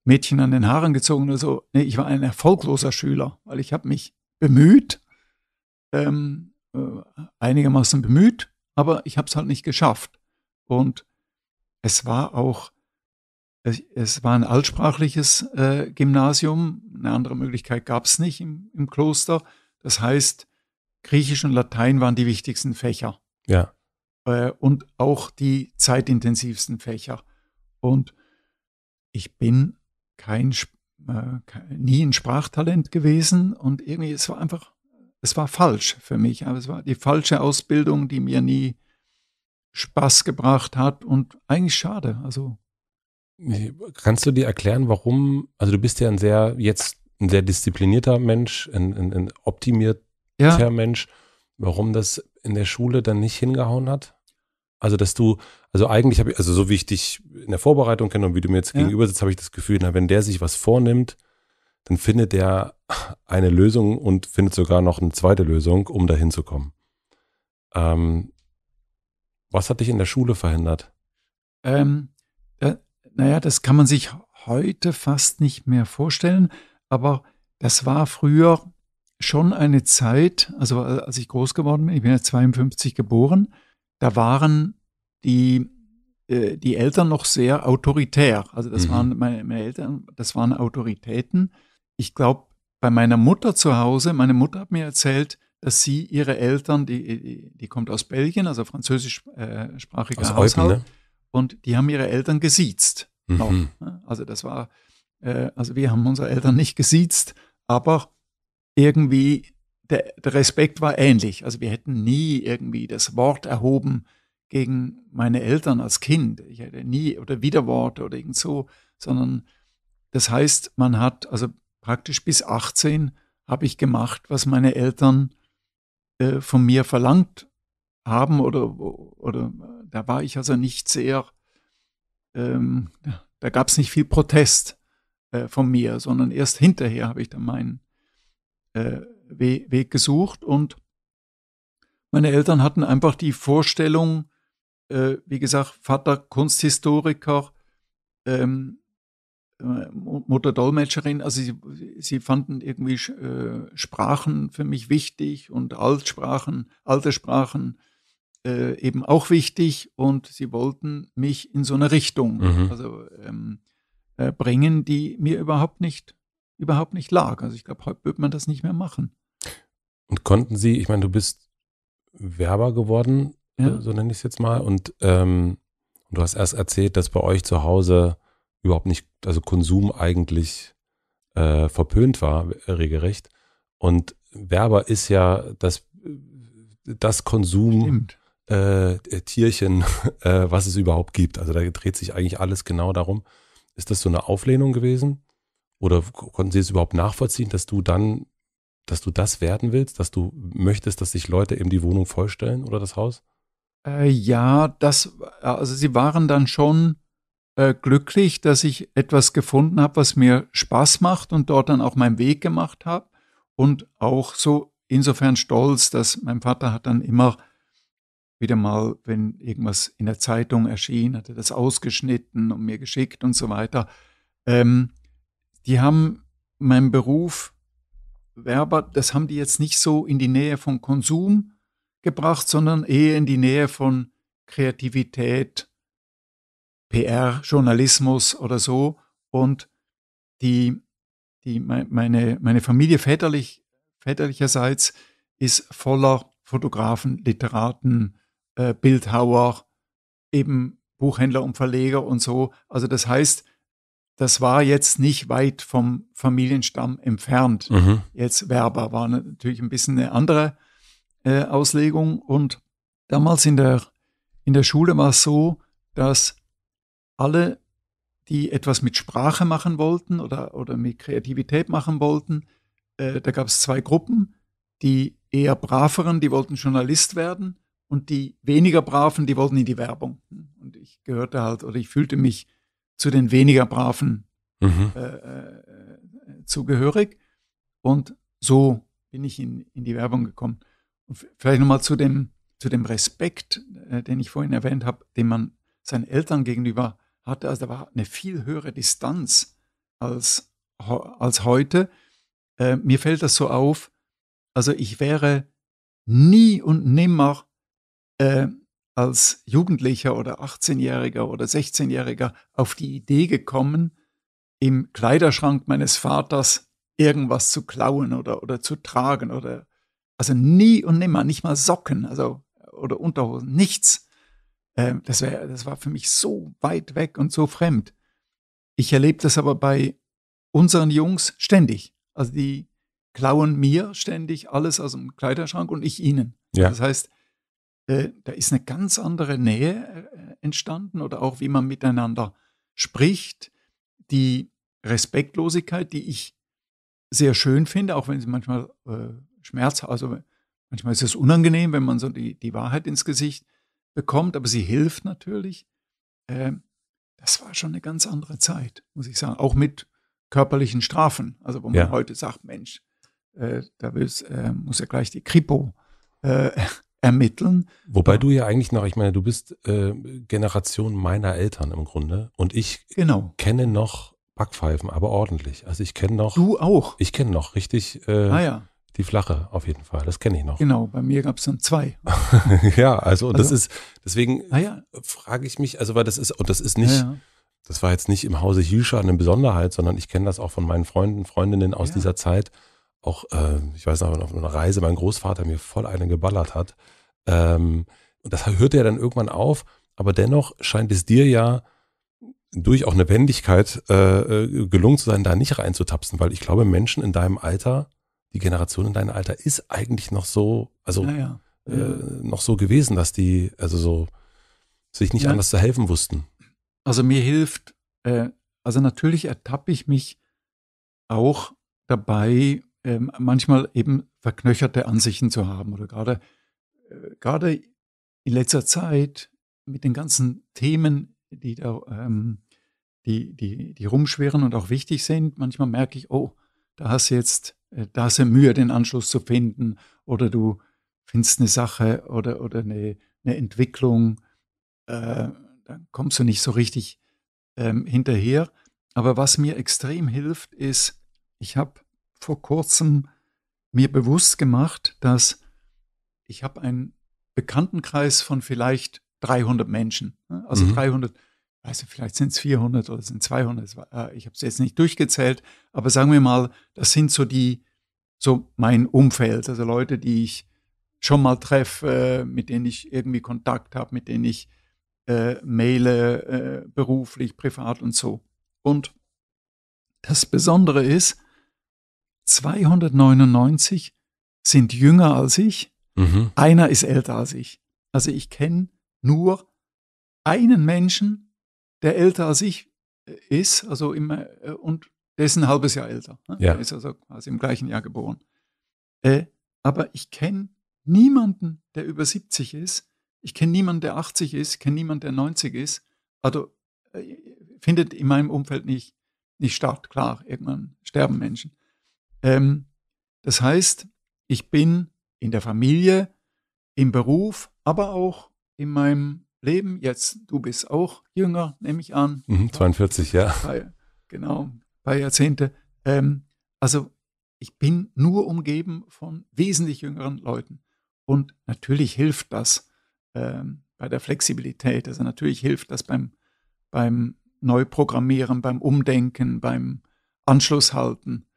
Mädchen an den Haaren gezogen oder so. Nee, ich war ein erfolgloser Schüler, weil ich habe mich bemüht, ähm, äh, einigermaßen bemüht, aber ich habe es halt nicht geschafft. Und es war auch, es, es war ein altsprachliches äh, Gymnasium, eine andere Möglichkeit gab es nicht im, im Kloster. Das heißt, Griechisch und Latein waren die wichtigsten Fächer. Ja äh, und auch die zeitintensivsten Fächer. Und ich bin kein, äh, kein, nie ein Sprachtalent gewesen und irgendwie, es war einfach, es war falsch für mich, aber also es war die falsche Ausbildung, die mir nie Spaß gebracht hat und eigentlich schade. Also Kannst du dir erklären, warum, also du bist ja ein sehr, jetzt ein sehr disziplinierter Mensch, ein, ein, ein optimierter ja. Mensch, warum das in der Schule dann nicht hingehauen hat? Also, dass du, also eigentlich habe ich, also so wie ich dich in der Vorbereitung kenne und wie du mir jetzt ja. gegenüber sitzt, habe ich das Gefühl, na, wenn der sich was vornimmt, dann findet der eine Lösung und findet sogar noch eine zweite Lösung, um dahin zu kommen. Ähm, was hat dich in der Schule verhindert? Ähm, äh, naja, das kann man sich heute fast nicht mehr vorstellen, aber das war früher schon eine Zeit, also äh, als ich groß geworden bin, ich bin ja 52 geboren, da waren die, äh, die Eltern noch sehr autoritär. Also das mhm. waren meine, meine, Eltern, das waren Autoritäten. Ich glaube, bei meiner Mutter zu Hause, meine Mutter hat mir erzählt, dass sie ihre Eltern, die, die kommt aus Belgien, also französischsprachiger äh, Haushalt, Eupen, ne? und die haben ihre Eltern gesiezt. Mhm. Ne? Also das war, äh, also wir haben unsere Eltern nicht gesiezt, aber irgendwie der, der Respekt war ähnlich. Also wir hätten nie irgendwie das Wort erhoben gegen meine Eltern als Kind. Ich hätte nie oder Widerworte oder irgend so, sondern das heißt, man hat also praktisch bis 18 habe ich gemacht, was meine Eltern äh, von mir verlangt haben oder, oder da war ich also nicht sehr, ähm, da gab es nicht viel Protest äh, von mir, sondern erst hinterher habe ich dann meinen äh, Weg gesucht und meine Eltern hatten einfach die Vorstellung, äh, wie gesagt, Vater Kunsthistoriker, ähm, äh, Mutter Dolmetscherin, also sie, sie fanden irgendwie äh, Sprachen für mich wichtig und Altsprachen, alte Sprachen äh, eben auch wichtig und sie wollten mich in so eine Richtung mhm. also, ähm, äh, bringen, die mir überhaupt nicht überhaupt nicht lag. Also ich glaube, heute wird man das nicht mehr machen. Und konnten Sie, ich meine, du bist Werber geworden, ja. so nenne ich es jetzt mal, und ähm, du hast erst erzählt, dass bei euch zu Hause überhaupt nicht, also Konsum eigentlich äh, verpönt war, äh, regelrecht. Und Werber ist ja das, das Konsum äh, äh, Tierchen, äh, was es überhaupt gibt. Also da dreht sich eigentlich alles genau darum. Ist das so eine Auflehnung gewesen? Oder konnten sie es überhaupt nachvollziehen, dass du dann, dass du das werden willst, dass du möchtest, dass sich Leute eben die Wohnung vollstellen oder das Haus? Äh, ja, das, also sie waren dann schon äh, glücklich, dass ich etwas gefunden habe, was mir Spaß macht und dort dann auch meinen Weg gemacht habe. Und auch so insofern stolz, dass mein Vater hat dann immer wieder mal, wenn irgendwas in der Zeitung erschien, hat er das ausgeschnitten und mir geschickt und so weiter. Ähm, die haben meinen Beruf Werber, das haben die jetzt nicht so in die Nähe von Konsum gebracht, sondern eher in die Nähe von Kreativität, PR, Journalismus oder so. Und die, die, meine, meine Familie väterlich, väterlicherseits ist voller Fotografen, Literaten, äh, Bildhauer, eben Buchhändler und Verleger und so. Also das heißt, das war jetzt nicht weit vom Familienstamm entfernt. Mhm. Jetzt Werber war natürlich ein bisschen eine andere äh, Auslegung. Und damals in der, in der Schule war es so, dass alle, die etwas mit Sprache machen wollten oder, oder mit Kreativität machen wollten, äh, da gab es zwei Gruppen. Die eher braveren, die wollten Journalist werden und die weniger braven, die wollten in die Werbung. Und ich gehörte halt oder ich fühlte mich zu den weniger braven mhm. Äh, äh, zugehörig. Und so bin ich in, in die Werbung gekommen. Und vielleicht nochmal zu dem, zu dem Respekt, äh, den ich vorhin erwähnt habe, den man seinen Eltern gegenüber hatte. Also da war eine viel höhere Distanz als, als heute. Äh, mir fällt das so auf. Also ich wäre nie und nimmer äh, als Jugendlicher oder 18-Jähriger oder 16-Jähriger auf die Idee gekommen, im Kleiderschrank meines Vaters irgendwas zu klauen oder, oder zu tragen oder also nie und nimmer, nicht mal Socken, also oder Unterhosen, nichts. Ähm, das, wär, das war für mich so weit weg und so fremd. Ich erlebe das aber bei unseren Jungs ständig. Also die klauen mir ständig alles aus dem Kleiderschrank und ich ihnen. Ja. Das heißt, äh, da ist eine ganz andere Nähe äh, entstanden oder auch wie man miteinander spricht. Die Respektlosigkeit, die ich sehr schön finde, auch wenn sie manchmal äh, Schmerz, also manchmal ist es unangenehm, wenn man so die, die Wahrheit ins Gesicht bekommt, aber sie hilft natürlich. Äh, das war schon eine ganz andere Zeit, muss ich sagen, auch mit körperlichen Strafen. Also wo man ja. heute sagt, Mensch, äh, da willst, äh, muss ja gleich die Kripo ermitteln. Wobei du ja eigentlich noch, ich meine, du bist äh, Generation meiner Eltern im Grunde und ich genau. kenne noch Backpfeifen, aber ordentlich. Also ich kenne noch. Du auch. Ich kenne noch richtig. Äh, ah ja. Die flache, auf jeden Fall. Das kenne ich noch. Genau, bei mir gab es dann zwei. ja, also, also, das ist, deswegen ah ja. frage ich mich, also weil das ist, und das ist nicht, ja, das war jetzt nicht im Hause Hilscher eine Besonderheit, sondern ich kenne das auch von meinen Freunden, Freundinnen aus dieser Zeit auch, äh, ich weiß noch, auf einer Reise mein Großvater mir voll eine geballert hat. Ähm, und das hörte ja dann irgendwann auf, aber dennoch scheint es dir ja durch auch eine Wendigkeit äh, äh, gelungen zu sein, da nicht reinzutapsen, weil ich glaube, Menschen in deinem Alter, die Generation in deinem Alter ist eigentlich noch so, also ja, ja. Äh, noch so gewesen, dass die, also so, sich nicht ja. anders zu helfen wussten. Also mir hilft, äh, also natürlich ertappe ich mich auch dabei, ähm, manchmal eben verknöcherte Ansichten zu haben oder gerade, äh, gerade in letzter Zeit mit den ganzen Themen, die da, ähm, die, die, die rumschwirren und auch wichtig sind, manchmal merke ich, oh, da hast du jetzt, äh, da hast du Mühe, den Anschluss zu finden oder du findest eine Sache oder, oder eine, eine Entwicklung, äh, dann kommst du nicht so richtig ähm, hinterher. Aber was mir extrem hilft, ist, ich habe vor kurzem mir bewusst gemacht, dass ich habe einen Bekanntenkreis von vielleicht 300 Menschen. Ne? Also mhm. 300, also vielleicht sind es 400 oder sind 200. Ich habe es jetzt nicht durchgezählt, aber sagen wir mal, das sind so die, so mein Umfeld, also Leute, die ich schon mal treffe, mit denen ich irgendwie Kontakt habe, mit denen ich äh, maile, äh, beruflich, privat und so. Und das Besondere ist, 299 sind jünger als ich, mhm. einer ist älter als ich. Also ich kenne nur einen Menschen, der älter als ich äh, ist, also immer, äh, und der ist ein halbes Jahr älter. Ne? Ja. Der ist also quasi im gleichen Jahr geboren. Äh, aber ich kenne niemanden, der über 70 ist. Ich kenne niemanden, der 80 ist, kenne niemanden, der 90 ist. Also äh, findet in meinem Umfeld nicht, nicht statt. Klar, irgendwann sterben Menschen. Ähm, das heißt, ich bin in der Familie, im Beruf, aber auch in meinem Leben. Jetzt, du bist auch jünger, nehme ich an. 42, mhm, ja. Bei, genau, paar Jahrzehnte. Ähm, also ich bin nur umgeben von wesentlich jüngeren Leuten. Und natürlich hilft das ähm, bei der Flexibilität. Also natürlich hilft das beim, beim Neuprogrammieren, beim Umdenken, beim Anschlusshalten.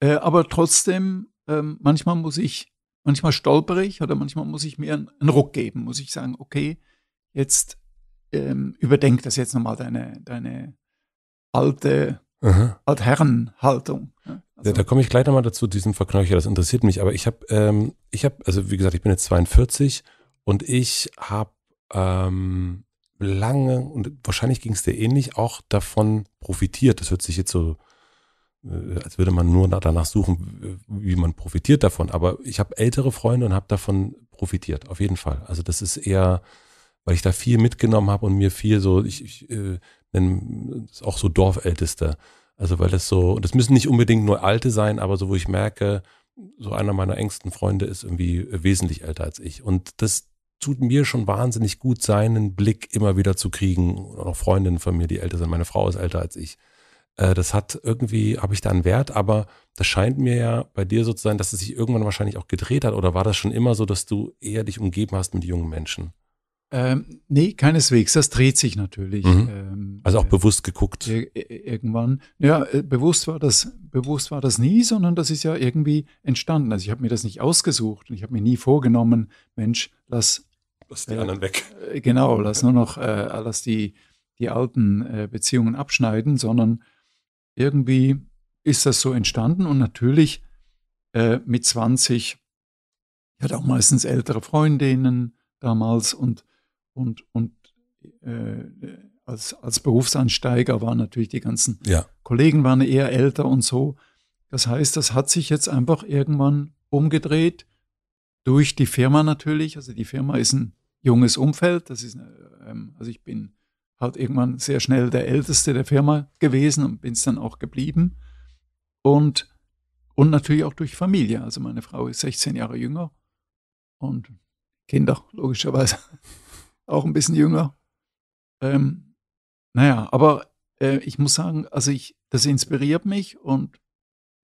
Äh, aber trotzdem, äh, manchmal muss ich, manchmal stolper ich oder manchmal muss ich mir einen, einen Ruck geben, muss ich sagen, okay, jetzt ähm, überdenk das jetzt nochmal deine, deine alte Aha. Altherrenhaltung. Also. Da, da komme ich gleich nochmal dazu, diesen Verknöcher, das interessiert mich. Aber ich habe, ähm, ich habe, also wie gesagt, ich bin jetzt 42 und ich habe ähm, lange und wahrscheinlich ging es dir ähnlich auch davon profitiert. Das hört sich jetzt so äh, als würde man nur danach suchen, wie man profitiert davon. Aber ich habe ältere Freunde und habe davon profitiert, auf jeden Fall. Also das ist eher, weil ich da viel mitgenommen habe und mir viel so, ich, ich äh, nenne es auch so Dorfälteste. Also weil das so, das müssen nicht unbedingt nur Alte sein, aber so, wo ich merke, so einer meiner engsten Freunde ist irgendwie äh, wesentlich älter als ich. Und das tut mir schon wahnsinnig gut, seinen Blick immer wieder zu kriegen. Und auch Freundinnen von mir, die älter sind. Meine Frau ist älter als ich äh, das hat irgendwie, habe ich da einen Wert, aber das scheint mir ja bei dir so zu sein, dass es sich irgendwann wahrscheinlich auch gedreht hat. Oder war das schon immer so, dass du eher dich umgeben hast mit jungen Menschen? Ähm, nee, keineswegs. Das dreht sich natürlich. Mhm. Ähm, also auch äh, bewusst geguckt. Irgendwann. Ja, äh, bewusst war das, bewusst war das nie, sondern das ist ja irgendwie entstanden. Also ich habe mir das nicht ausgesucht und ich habe mir nie vorgenommen, Mensch, lass, lass die äh, anderen weg. Äh, genau, lass nur noch, lass die, die alten Beziehungen abschneiden, sondern irgendwie ist das so entstanden und natürlich äh, mit 20, ich hatte auch meistens ältere Freundinnen damals und, und, und äh, als, als Berufsansteiger waren natürlich die ganzen ja. Kollegen waren eher älter und so. Das heißt, das hat sich jetzt einfach irgendwann umgedreht durch die Firma natürlich. Also die Firma ist ein junges Umfeld. Das ist, äh, ähm, also ich bin halt irgendwann sehr schnell der Älteste der Firma gewesen und bin es dann auch geblieben. Und, und natürlich auch durch Familie. Also meine Frau ist 16 Jahre jünger und Kinder logischerweise auch ein bisschen jünger. Ähm, naja, aber äh, ich muss sagen, also ich, das inspiriert mich und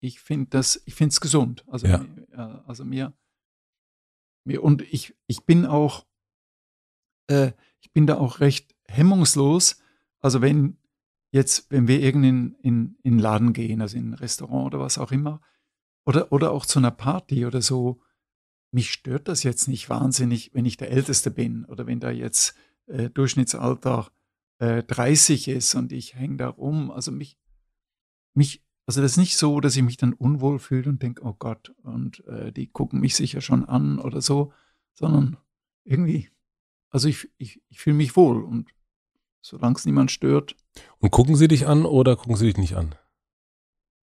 ich finde das, ich finde es gesund. Also, ja. mir, also mir, mir, und ich, ich bin auch, äh, bin da auch recht hemmungslos. Also wenn jetzt, wenn wir irgendeinen in, in Laden gehen, also in ein Restaurant oder was auch immer, oder, oder auch zu einer Party oder so, mich stört das jetzt nicht wahnsinnig, wenn ich der Älteste bin oder wenn da jetzt äh, Durchschnittsalter äh, 30 ist und ich hänge da rum. Also mich, mich, also das ist nicht so, dass ich mich dann unwohl fühle und denke, oh Gott, und äh, die gucken mich sicher schon an oder so, sondern irgendwie also ich, ich, ich fühle mich wohl und solange es niemand stört. Und gucken sie dich an oder gucken sie dich nicht an?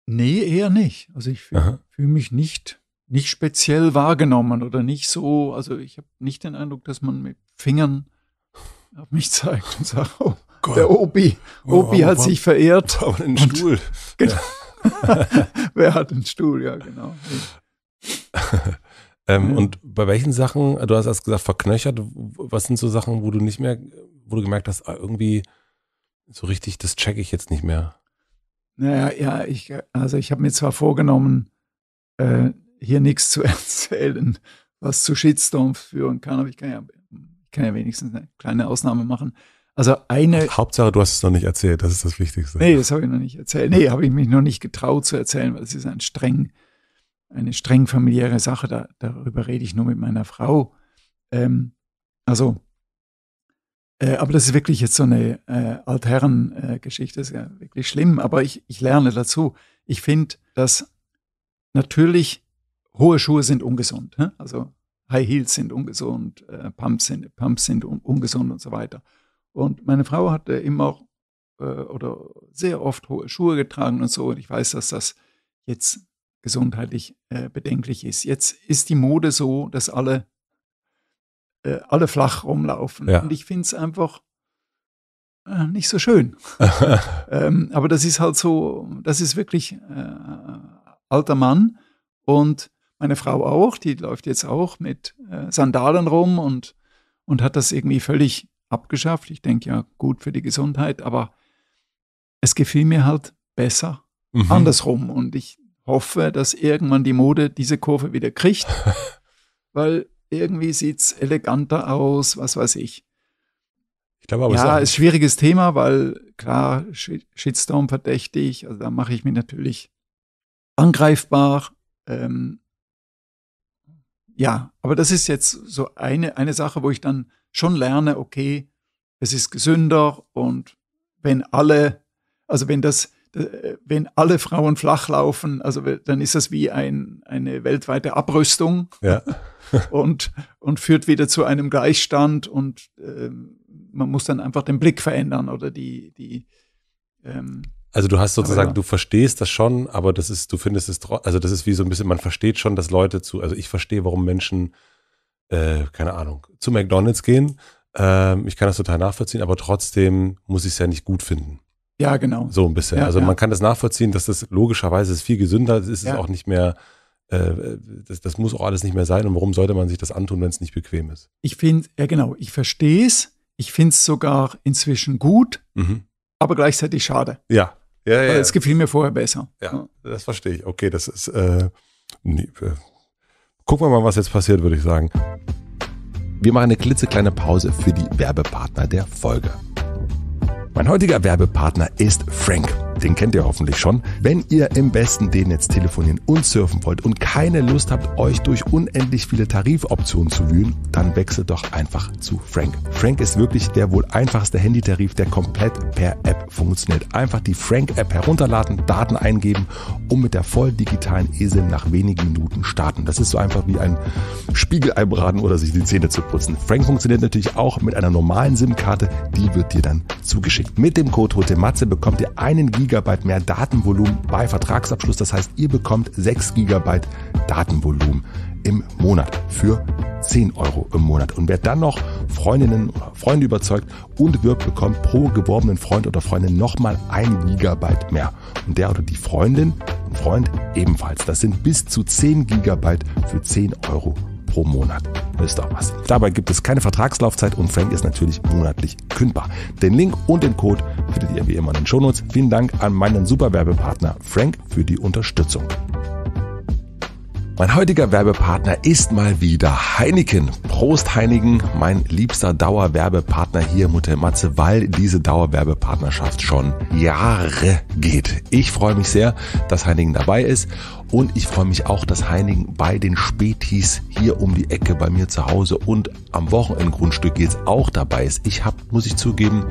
Nee, eher nicht. Also ich fühle fühl mich nicht, nicht speziell wahrgenommen oder nicht so, also ich habe nicht den Eindruck, dass man mit Fingern auf mich zeigt und sagt, oh, oh Gott. der Obi, Obi oh, hat sich verehrt. Aber den Stuhl. Genau. Wer hat den Stuhl, ja genau. Ähm, mhm. Und bei welchen Sachen, du hast erst gesagt, verknöchert, was sind so Sachen, wo du nicht mehr, wo du gemerkt hast, ah, irgendwie so richtig, das checke ich jetzt nicht mehr? Naja, ja, ich, also ich habe mir zwar vorgenommen, äh, hier nichts zu erzählen, was zu Shitstorms führen kann, aber ich kann ja, ich kann ja wenigstens eine kleine Ausnahme machen. Also eine. Hauptsache, du hast es noch nicht erzählt, das ist das Wichtigste. Nee, das habe ich noch nicht erzählt. Nee, habe ich mich noch nicht getraut zu erzählen, weil es ist ein streng eine streng familiäre Sache, da, darüber rede ich nur mit meiner Frau. Ähm, also, äh, aber das ist wirklich jetzt so eine äh, Altherren-Geschichte, äh, ist ja wirklich schlimm, aber ich, ich lerne dazu. Ich finde, dass natürlich hohe Schuhe sind ungesund. Hä? Ne? Also High Heels sind ungesund, äh, Pumps sind, Pumps sind un ungesund und so weiter. Und meine Frau hatte immer auch, äh, oder sehr oft hohe Schuhe getragen und so. Und ich weiß, dass das jetzt gesundheitlich äh, bedenklich ist. Jetzt ist die Mode so, dass alle, äh, alle flach rumlaufen. Ja. Und ich finde es einfach äh, nicht so schön. ähm, aber das ist halt so, das ist wirklich äh, alter Mann und meine Frau auch, die läuft jetzt auch mit äh, Sandalen rum und, und hat das irgendwie völlig abgeschafft. Ich denke ja, gut für die Gesundheit, aber es gefiel mir halt besser mhm. andersrum. Und ich hoffe, dass irgendwann die Mode diese Kurve wieder kriegt, weil irgendwie sieht es eleganter aus, was weiß ich. Ich glaube aber, ja, ist ein schwieriges Thema, weil klar, Shitstorm verdächtig, also da mache ich mich natürlich angreifbar. Ähm, ja, aber das ist jetzt so eine, eine Sache, wo ich dann schon lerne, okay, es ist gesünder und wenn alle, also wenn das äh, wenn alle Frauen flach laufen, also dann ist das wie ein, eine weltweite Abrüstung ja. und, und führt wieder zu einem Gleichstand und ähm, man muss dann einfach den Blick verändern oder die, die ähm, also du hast sozusagen, ja. du verstehst das schon, aber das ist, du findest es, also das ist wie so ein bisschen, man versteht schon, dass Leute zu, also ich verstehe, warum Menschen, äh, keine Ahnung, zu McDonalds gehen. Ähm, ich kann das total nachvollziehen, aber trotzdem muss ich es ja nicht gut finden. Ja, genau. So ein bisschen. Ja, also ja. man kann das nachvollziehen, dass das logischerweise ist viel gesünder, ist es ja. auch nicht mehr, äh, das, das muss auch alles nicht mehr sein. Und warum sollte man sich das antun, wenn es nicht bequem ist? Ich finde, ja genau, ich verstehe es. Ich finde es sogar inzwischen gut, mhm. aber gleichzeitig schade. Ja. Ja, ja, Weil es gefiel mir vorher besser. Ja, das verstehe ich. Okay, das ist. Äh, nee, äh, gucken wir mal, was jetzt passiert, würde ich sagen. Wir machen eine klitzekleine Pause für die Werbepartner der Folge. Mein heutiger Werbepartner ist Frank den kennt ihr hoffentlich schon. Wenn ihr im besten D-Netz telefonieren und surfen wollt und keine Lust habt, euch durch unendlich viele Tarifoptionen zu wühlen, dann wechselt doch einfach zu Frank. Frank ist wirklich der wohl einfachste Handytarif, der komplett per App funktioniert. Einfach die Frank-App herunterladen, Daten eingeben und mit der voll digitalen ESIM nach wenigen Minuten starten. Das ist so einfach wie ein Spiegel einbraten oder sich die Zähne zu putzen. Frank funktioniert natürlich auch mit einer normalen SIM-Karte, die wird dir dann zugeschickt. Mit dem Code HOTEMATZE bekommt ihr einen Giga Gigabyte mehr Datenvolumen bei Vertragsabschluss. Das heißt, ihr bekommt 6 Gigabyte Datenvolumen im Monat für 10 Euro im Monat. Und wer dann noch Freundinnen oder Freunde überzeugt und wirbt, bekommt pro geworbenen Freund oder Freundin nochmal 1 Gigabyte mehr. Und der oder die Freundin, und Freund ebenfalls. Das sind bis zu 10 Gigabyte für 10 Euro pro Monat. ist doch was. Dabei gibt es keine Vertragslaufzeit und Frank ist natürlich monatlich kündbar. Den Link und den Code findet ihr wie immer in den Shownotes. Vielen Dank an meinen super Werbepartner Frank für die Unterstützung. Mein heutiger Werbepartner ist mal wieder Heineken. Prost Heineken, mein liebster Dauerwerbepartner hier Mutter Matze, weil diese Dauerwerbepartnerschaft schon Jahre geht. Ich freue mich sehr, dass Heineken dabei ist und ich freue mich auch, dass Heining bei den Spätis hier um die Ecke bei mir zu Hause und am Wochenendgrundstück jetzt auch dabei ist. Ich habe, muss ich zugeben,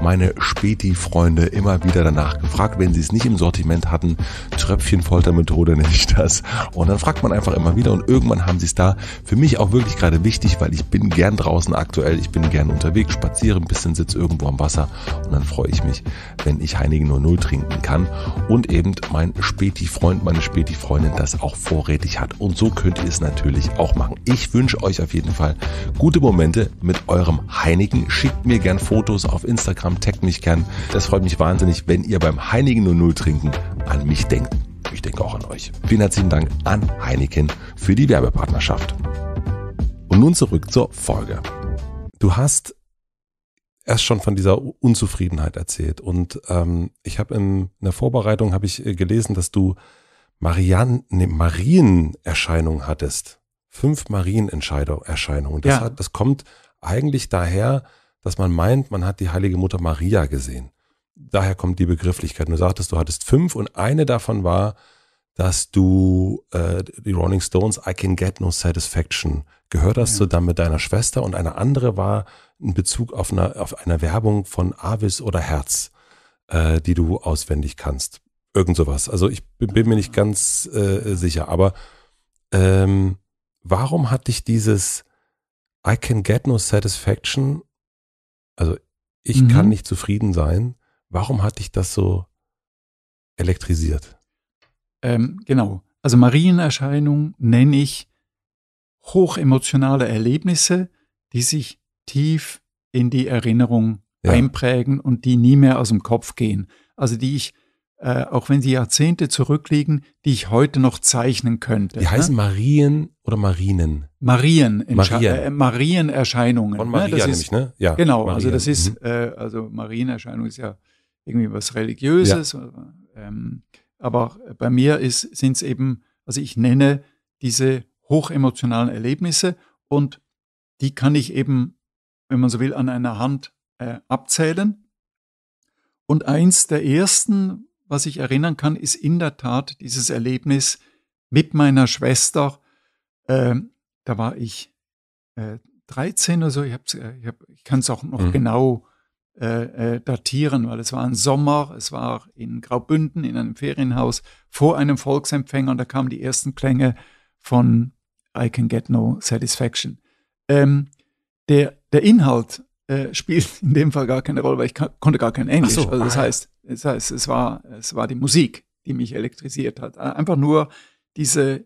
meine Späti-Freunde immer wieder danach gefragt, wenn sie es nicht im Sortiment hatten, Tröpfchenfoltermethode nenne ich das. Und dann fragt man einfach immer wieder und irgendwann haben sie es da. Für mich auch wirklich gerade wichtig, weil ich bin gern draußen aktuell, ich bin gern unterwegs, spaziere ein bisschen, sitze irgendwo am Wasser und dann freue ich mich, wenn ich Heinigen Null trinken kann und eben mein Späti-Freund, meine Späti die Freundin das auch vorrätig hat. Und so könnt ihr es natürlich auch machen. Ich wünsche euch auf jeden Fall gute Momente mit eurem Heinigen. Schickt mir gern Fotos auf Instagram, taggt mich gern. Das freut mich wahnsinnig, wenn ihr beim Heinigen 00 trinken an mich denkt. Ich denke auch an euch. Vielen herzlichen Dank an Heineken für die Werbepartnerschaft. Und nun zurück zur Folge. Du hast erst schon von dieser Unzufriedenheit erzählt und ähm, ich habe in, in der Vorbereitung habe ich äh, gelesen, dass du Marianne, nee, Marienerscheinung hattest. Fünf Marienerscheinungen. Das, ja. hat, das kommt eigentlich daher, dass man meint, man hat die heilige Mutter Maria gesehen. Daher kommt die Begrifflichkeit. Du sagtest, du hattest fünf und eine davon war, dass du äh, die Rolling Stones I Can Get No Satisfaction gehört hast, ja. du dann mit deiner Schwester und eine andere war in Bezug auf einer auf einer Werbung von Avis oder Herz, äh, die du auswendig kannst. Irgend sowas. Also ich bin, bin mir nicht ganz äh, sicher. Aber ähm, warum hat dich dieses I can get no satisfaction, also ich mhm. kann nicht zufrieden sein, warum hat dich das so elektrisiert? Ähm, genau. Also Marienerscheinung nenne ich hochemotionale Erlebnisse, die sich tief in die Erinnerung ja. einprägen und die nie mehr aus dem Kopf gehen. Also die ich äh, auch wenn die Jahrzehnte zurückliegen, die ich heute noch zeichnen könnte. Die ne? heißen Marien oder Marinen? Marien, Marien. Äh, äh, Marienerscheinungen. Von ne? Maria ne? nämlich, ist, ne? Ja. Genau, also Marien. also das ist, mhm. äh, also Marienerscheinung ist ja irgendwie was Religiöses. Ja. Ähm, aber bei mir sind es eben, also ich nenne diese hochemotionalen Erlebnisse und die kann ich eben, wenn man so will, an einer Hand äh, abzählen. Und eins der ersten was ich erinnern kann, ist in der Tat dieses Erlebnis mit meiner Schwester. Ähm, da war ich äh, 13 oder so. Ich, äh, ich, ich kann es auch noch mhm. genau äh, äh, datieren, weil es war ein Sommer, es war in Graubünden in einem Ferienhaus vor einem Volksempfänger und da kamen die ersten Klänge von I Can Get No Satisfaction. Ähm, der, der Inhalt äh, spielt in dem Fall gar keine Rolle, weil ich konnte gar kein Englisch. So, also das ah, heißt, das heißt, es war, es war die Musik, die mich elektrisiert hat. Äh, einfach nur diese,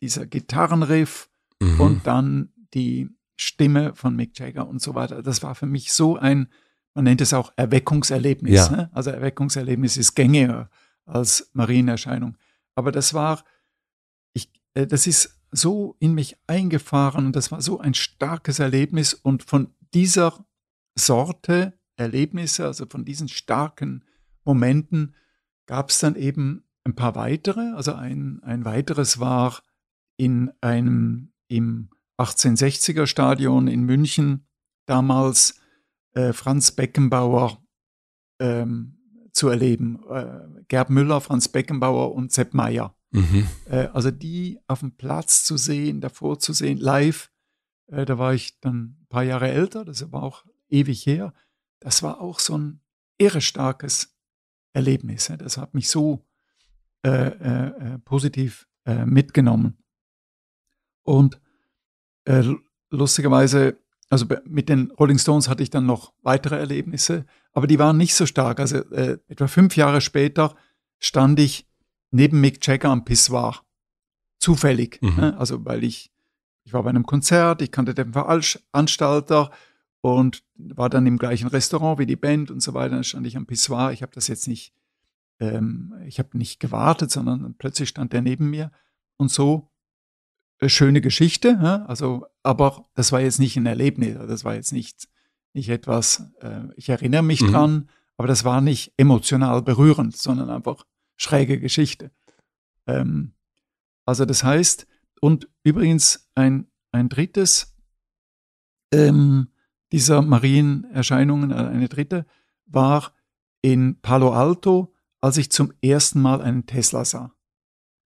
dieser Gitarrenriff mhm. und dann die Stimme von Mick Jagger und so weiter. Das war für mich so ein, man nennt es auch Erweckungserlebnis. Ja. Ne? Also Erweckungserlebnis ist gängiger als Marienerscheinung. Aber das war, ich, äh, das ist so in mich eingefahren und das war so ein starkes Erlebnis und von dieser Sorte Erlebnisse, also von diesen starken Momenten, gab es dann eben ein paar weitere. Also ein, ein weiteres war in einem im 1860er Stadion in München damals äh, Franz Beckenbauer ähm, zu erleben. Äh, Gerb Müller, Franz Beckenbauer und Sepp Meyer. Mhm. Äh, also die auf dem Platz zu sehen, davor zu sehen, live, äh, da war ich dann ein paar Jahre älter, das war auch ewig her. Das war auch so ein irre starkes Erlebnis. Das hat mich so äh, äh, äh positiv äh, mitgenommen. Und äh, lustigerweise, also mit den Rolling Stones hatte ich dann noch weitere Erlebnisse, aber die waren nicht so stark. Also äh, etwa fünf Jahre später stand ich neben Mick Jagger am Pissoir. Zufällig. Mhm. Ne? Also weil ich, ich war bei einem Konzert, ich kannte den Veranstalter, und war dann im gleichen Restaurant wie die Band und so weiter. Dann stand ich am Pissoir. Ich habe das jetzt nicht, ähm, ich habe nicht gewartet, sondern plötzlich stand der neben mir und so äh, schöne Geschichte. Also, aber das war jetzt nicht ein Erlebnis. Also das war jetzt nicht nicht etwas. Äh, ich erinnere mich mhm. dran, aber das war nicht emotional berührend, sondern einfach schräge Geschichte. Ähm, also das heißt und übrigens ein ein drittes. Ähm, dieser Marienerscheinungen, äh, eine dritte, war in Palo Alto, als ich zum ersten Mal einen Tesla sah.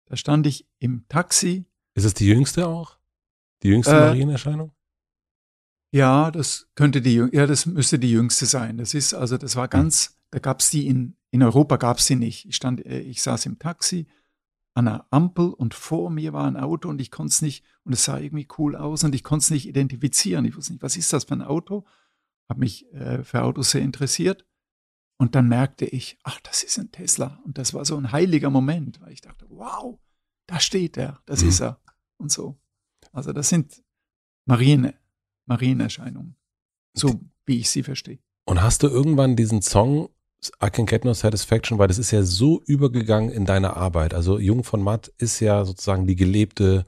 Da stand ich im Taxi. Ist es die jüngste auch? Die jüngste äh, Marienerscheinung? Ja, das könnte die ja, das müsste die jüngste sein. Das ist also, das war hm. ganz, da gab es die in, in Europa gab es sie nicht. Ich stand, äh, ich saß im Taxi an einer Ampel und vor mir war ein Auto und ich konnte es nicht, und es sah irgendwie cool aus und ich konnte es nicht identifizieren. Ich wusste nicht, was ist das für ein Auto? Habe mich äh, für Autos sehr interessiert. Und dann merkte ich, ach, das ist ein Tesla. Und das war so ein heiliger Moment, weil ich dachte, wow, da steht er, das mhm. ist er. Und so. Also das sind Marine, Marienerscheinungen, so wie ich sie verstehe. Und hast du irgendwann diesen Song I can get no satisfaction, weil das ist ja so übergegangen in deine Arbeit. Also Jung von Matt ist ja sozusagen die gelebte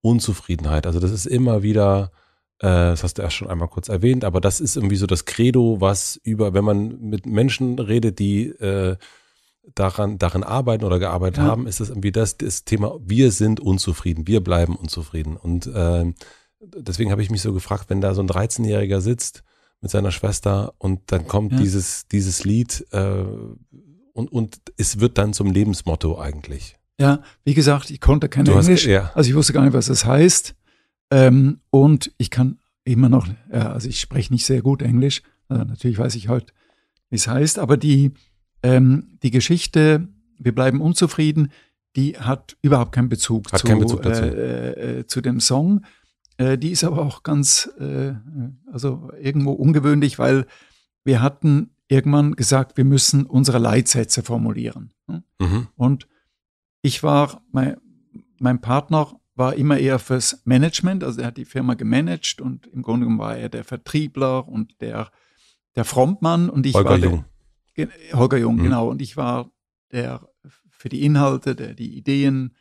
Unzufriedenheit. Also das ist immer wieder, äh, das hast du erst schon einmal kurz erwähnt, aber das ist irgendwie so das Credo, was über, wenn man mit Menschen redet, die äh, daran, darin arbeiten oder gearbeitet ja. haben, ist das irgendwie das, das Thema, wir sind unzufrieden, wir bleiben unzufrieden. Und äh, deswegen habe ich mich so gefragt, wenn da so ein 13-Jähriger sitzt, mit seiner Schwester und dann kommt ja. dieses, dieses Lied äh, und, und es wird dann zum Lebensmotto eigentlich. Ja, wie gesagt, ich konnte kein du Englisch, hast, ja. also ich wusste gar nicht, was das heißt. Ähm, und ich kann immer noch, ja, also ich spreche nicht sehr gut Englisch, also natürlich weiß ich halt, wie es heißt, aber die, ähm, die Geschichte, wir bleiben unzufrieden, die hat überhaupt keinen Bezug, hat zu, keinen Bezug äh, äh, zu dem Song. Äh, die ist aber auch ganz, äh, also irgendwo ungewöhnlich, weil wir hatten irgendwann gesagt, wir müssen unsere Leitsätze formulieren. Ne? Mhm. Und ich war, mein, mein, Partner war immer eher fürs Management, also er hat die Firma gemanagt und im Grunde genommen war er der Vertriebler und der, der Frontmann und ich Holger war der, Jung. Holger Jung, mhm. genau. Und ich war der für die Inhalte, der, die Ideen,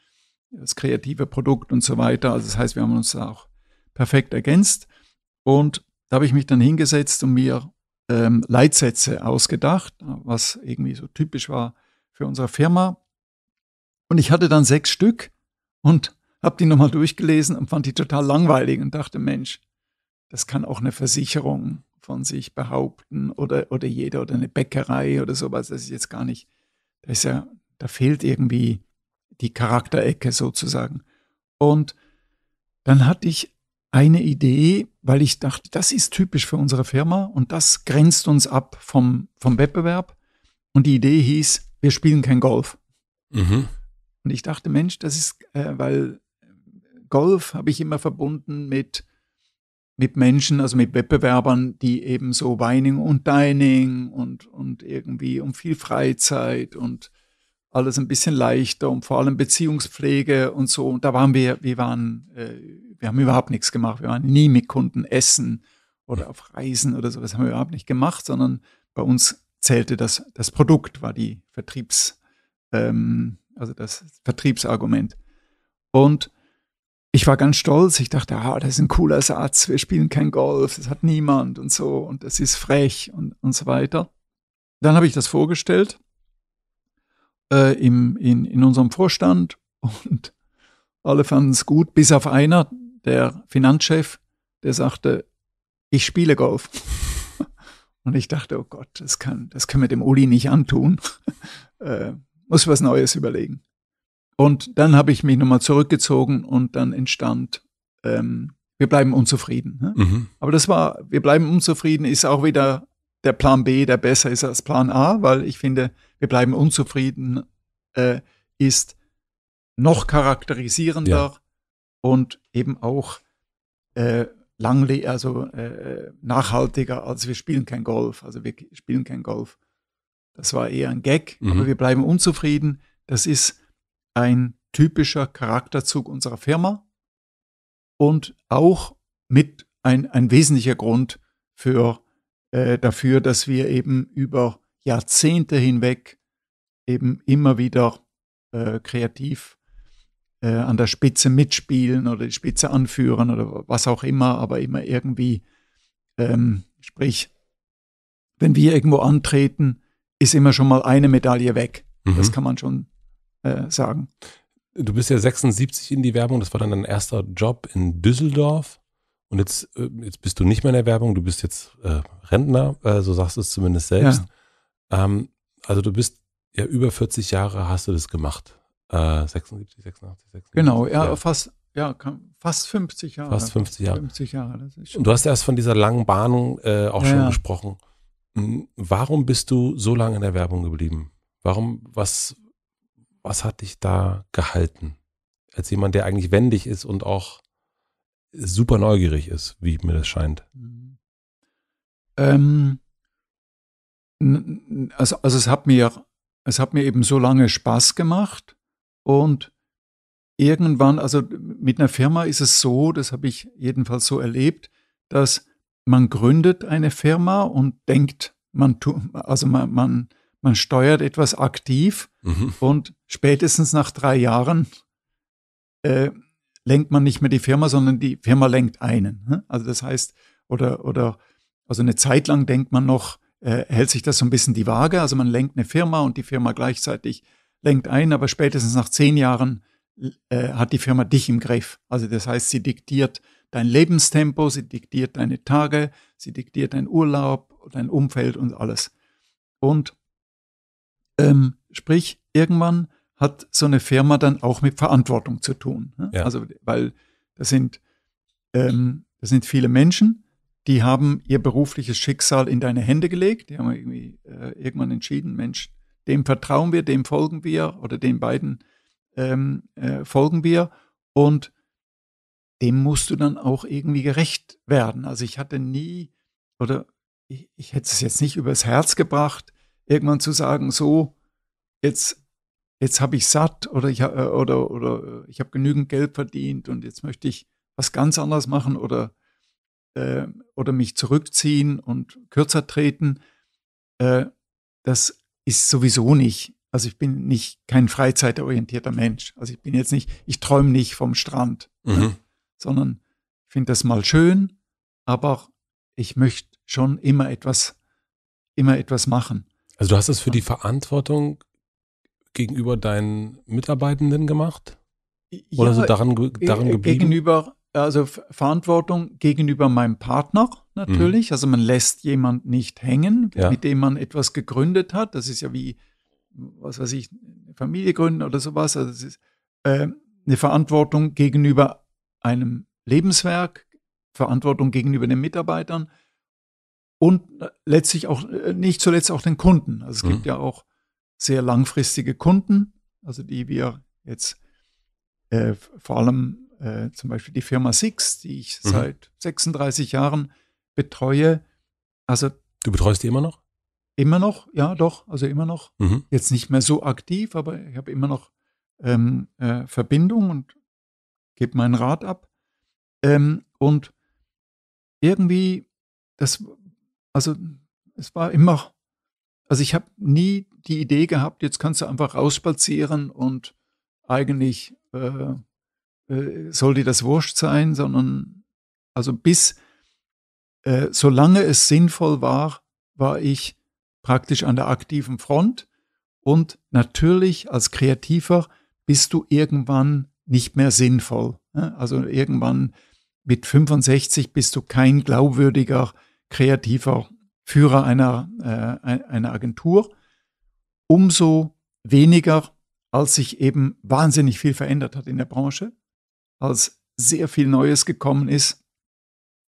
das kreative Produkt und so weiter. Also das heißt, wir haben uns auch perfekt ergänzt. Und da habe ich mich dann hingesetzt und mir ähm, Leitsätze ausgedacht, was irgendwie so typisch war für unsere Firma. Und ich hatte dann sechs Stück und habe die nochmal durchgelesen und fand die total langweilig und dachte, Mensch, das kann auch eine Versicherung von sich behaupten oder, oder jeder oder eine Bäckerei oder sowas. Das ist jetzt gar nicht, da ist ja, da fehlt irgendwie die Charakterecke sozusagen. Und dann hatte ich eine Idee, weil ich dachte, das ist typisch für unsere Firma und das grenzt uns ab vom, vom Wettbewerb. Und die Idee hieß, wir spielen kein Golf. Mhm. Und ich dachte, Mensch, das ist, äh, weil Golf habe ich immer verbunden mit, mit Menschen, also mit Wettbewerbern, die eben so Weining und Dining und, und irgendwie um viel Freizeit und alles ein bisschen leichter und vor allem Beziehungspflege und so. Und da waren wir, wir waren, äh, wir haben überhaupt nichts gemacht. Wir waren nie mit Kunden essen oder auf Reisen oder sowas. Das haben wir überhaupt nicht gemacht, sondern bei uns zählte das, das Produkt, war die Vertriebs, ähm, also das Vertriebsargument. Und ich war ganz stolz. Ich dachte, ah, das ist ein cooler Satz. Wir spielen kein Golf. Das hat niemand und so. Und das ist frech und, und so weiter. Dann habe ich das vorgestellt äh, im, in, in unserem Vorstand und alle fanden es gut, bis auf einer, der Finanzchef, der sagte, ich spiele Golf. Und ich dachte, oh Gott, das, kann, das können wir dem Uli nicht antun. äh, muss was Neues überlegen. Und dann habe ich mich nochmal zurückgezogen und dann entstand, ähm, wir bleiben unzufrieden. Ne? Mhm. Aber das war, wir bleiben unzufrieden, ist auch wieder der Plan B, der besser ist als Plan A, weil ich finde, wir bleiben unzufrieden, äh, ist noch charakterisierender ja. und eben auch äh, langle also äh, nachhaltiger, als wir spielen kein Golf. Also wir spielen kein Golf. Das war eher ein Gag, mhm. aber wir bleiben unzufrieden. Das ist ein typischer Charakterzug unserer Firma und auch mit ein, ein wesentlicher Grund für, äh, dafür, dass wir eben über Jahrzehnte hinweg eben immer wieder äh, kreativ äh, an der Spitze mitspielen oder die Spitze anführen oder was auch immer, aber immer irgendwie, ähm, sprich, wenn wir irgendwo antreten, ist immer schon mal eine Medaille weg. Mhm. Das kann man schon äh, sagen. Du bist ja 76 in die Werbung, das war dann dein erster Job in Düsseldorf. Und jetzt, äh, jetzt bist du nicht mehr in der Werbung, du bist jetzt äh, Rentner, äh, so sagst du es zumindest selbst. Ja. Ähm, also du bist ja über 40 Jahre hast du das gemacht. Äh, 76, 86, 86. Genau, ja, ja. fast. Ja, fast 50 Jahre. Fast 50 Jahre. 50 Jahre Und du hast erst von dieser langen Bahnung äh, auch ja, schon ja. gesprochen. Hm, warum bist du so lange in der Werbung geblieben? Warum, was, was hat dich da gehalten? Als jemand, der eigentlich wendig ist und auch super neugierig ist, wie mir das scheint. Mhm. Ähm, also, also es hat mir, es hat mir eben so lange Spaß gemacht und irgendwann, also mit einer Firma ist es so, das habe ich jedenfalls so erlebt, dass man gründet eine Firma und denkt, man tu, also man, man, man steuert etwas aktiv mhm. und spätestens nach drei Jahren äh, lenkt man nicht mehr die Firma, sondern die Firma lenkt einen. Ne? Also das heißt, oder, oder, also eine Zeit lang denkt man noch, äh, hält sich das so ein bisschen die Waage. Also man lenkt eine Firma und die Firma gleichzeitig lenkt ein, aber spätestens nach zehn Jahren äh, hat die Firma dich im Griff. Also das heißt, sie diktiert dein Lebenstempo, sie diktiert deine Tage, sie diktiert dein Urlaub, dein Umfeld und alles. Und ähm, sprich, irgendwann hat so eine Firma dann auch mit Verantwortung zu tun. Ne? Ja. Also, weil das sind, ähm, das sind viele Menschen die haben ihr berufliches Schicksal in deine Hände gelegt. Die haben irgendwie äh, irgendwann entschieden, Mensch, dem vertrauen wir, dem folgen wir oder den beiden ähm, äh, folgen wir und dem musst du dann auch irgendwie gerecht werden. Also ich hatte nie oder ich, ich hätte es jetzt nicht übers Herz gebracht, irgendwann zu sagen, so jetzt jetzt habe ich satt oder ich äh, oder oder äh, ich habe genügend Geld verdient und jetzt möchte ich was ganz anderes machen oder äh, oder mich zurückziehen und kürzer treten, äh, das ist sowieso nicht. Also ich bin nicht kein freizeitorientierter Mensch. Also ich bin jetzt nicht, ich träume nicht vom Strand, ne? mhm. ne? sondern ich finde das mal schön, aber ich möchte schon immer etwas, immer etwas machen. Also du hast es für die Verantwortung gegenüber deinen Mitarbeitenden gemacht? Oder ja, so daran, daran äh, geblieben? Gegenüber also Verantwortung gegenüber meinem Partner natürlich. Mhm. Also man lässt jemand nicht hängen, ja. mit dem man etwas gegründet hat. Das ist ja wie, was weiß ich, Familie gründen oder sowas. Also das ist äh, eine Verantwortung gegenüber einem Lebenswerk, Verantwortung gegenüber den Mitarbeitern und äh, letztlich auch, äh, nicht zuletzt auch den Kunden. Also es mhm. gibt ja auch sehr langfristige Kunden, also die wir jetzt äh, vor allem äh, zum Beispiel die Firma Six, die ich mhm. seit 36 Jahren betreue. Also du betreust die immer noch? Immer noch, ja, doch, also immer noch. Mhm. Jetzt nicht mehr so aktiv, aber ich habe immer noch ähm, äh, Verbindung und gebe meinen Rat ab. Ähm, und irgendwie, das, also es war immer, also ich habe nie die Idee gehabt, jetzt kannst du einfach rausspazieren und eigentlich äh, äh, soll dir das wurscht sein, sondern also bis, äh, solange es sinnvoll war, war ich praktisch an der aktiven Front und natürlich als Kreativer bist du irgendwann nicht mehr sinnvoll. Ne? Also irgendwann mit 65 bist du kein glaubwürdiger, kreativer Führer einer, äh, einer Agentur. Umso weniger, als sich eben wahnsinnig viel verändert hat in der Branche als sehr viel Neues gekommen ist,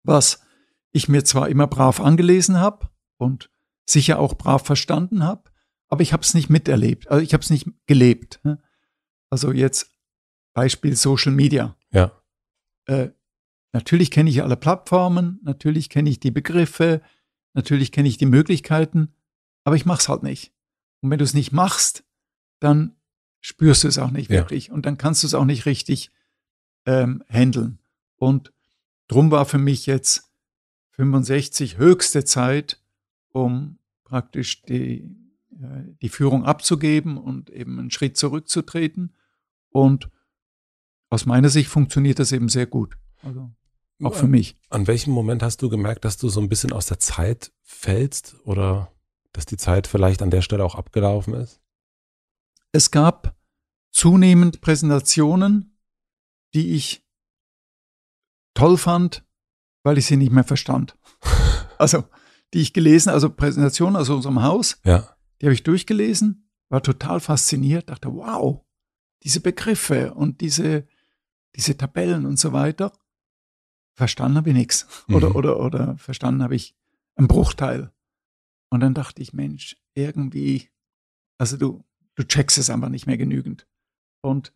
was ich mir zwar immer brav angelesen habe und sicher auch brav verstanden habe, aber ich habe es nicht miterlebt, also ich habe es nicht gelebt. Ne? Also jetzt Beispiel Social Media. Ja. Äh, natürlich kenne ich alle Plattformen, natürlich kenne ich die Begriffe, natürlich kenne ich die Möglichkeiten, aber ich mache es halt nicht. Und wenn du es nicht machst, dann spürst du es auch nicht ja. wirklich und dann kannst du es auch nicht richtig ähm, handeln. Und drum war für mich jetzt 65 höchste Zeit, um praktisch die, äh, die Führung abzugeben und eben einen Schritt zurückzutreten. Und aus meiner Sicht funktioniert das eben sehr gut. Also auch für mich. An welchem Moment hast du gemerkt, dass du so ein bisschen aus der Zeit fällst oder dass die Zeit vielleicht an der Stelle auch abgelaufen ist? Es gab zunehmend Präsentationen, die ich toll fand, weil ich sie nicht mehr verstand. Also, die ich gelesen, also Präsentation aus unserem Haus, ja. die habe ich durchgelesen, war total fasziniert, dachte, wow, diese Begriffe und diese, diese Tabellen und so weiter. Verstanden habe ich nichts. Mhm. Oder, mhm. oder, oder verstanden habe ich einen Bruchteil. Und dann dachte ich, Mensch, irgendwie, also du, du checkst es einfach nicht mehr genügend. Und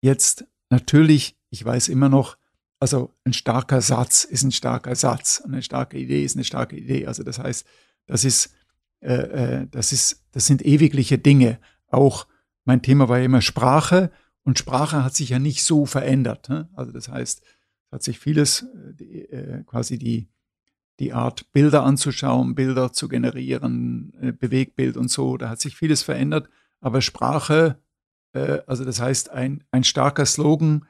jetzt natürlich, ich weiß immer noch, also ein starker Satz ist ein starker Satz und eine starke Idee ist eine starke Idee. Also das heißt, das ist, äh, äh, das ist, das sind ewigliche Dinge. Auch mein Thema war ja immer Sprache und Sprache hat sich ja nicht so verändert. Ne? Also das heißt, es hat sich vieles, äh, die, äh, quasi die, die Art Bilder anzuschauen, Bilder zu generieren, äh, Bewegbild und so, da hat sich vieles verändert. Aber Sprache äh, also das heißt, ein, ein starker Slogan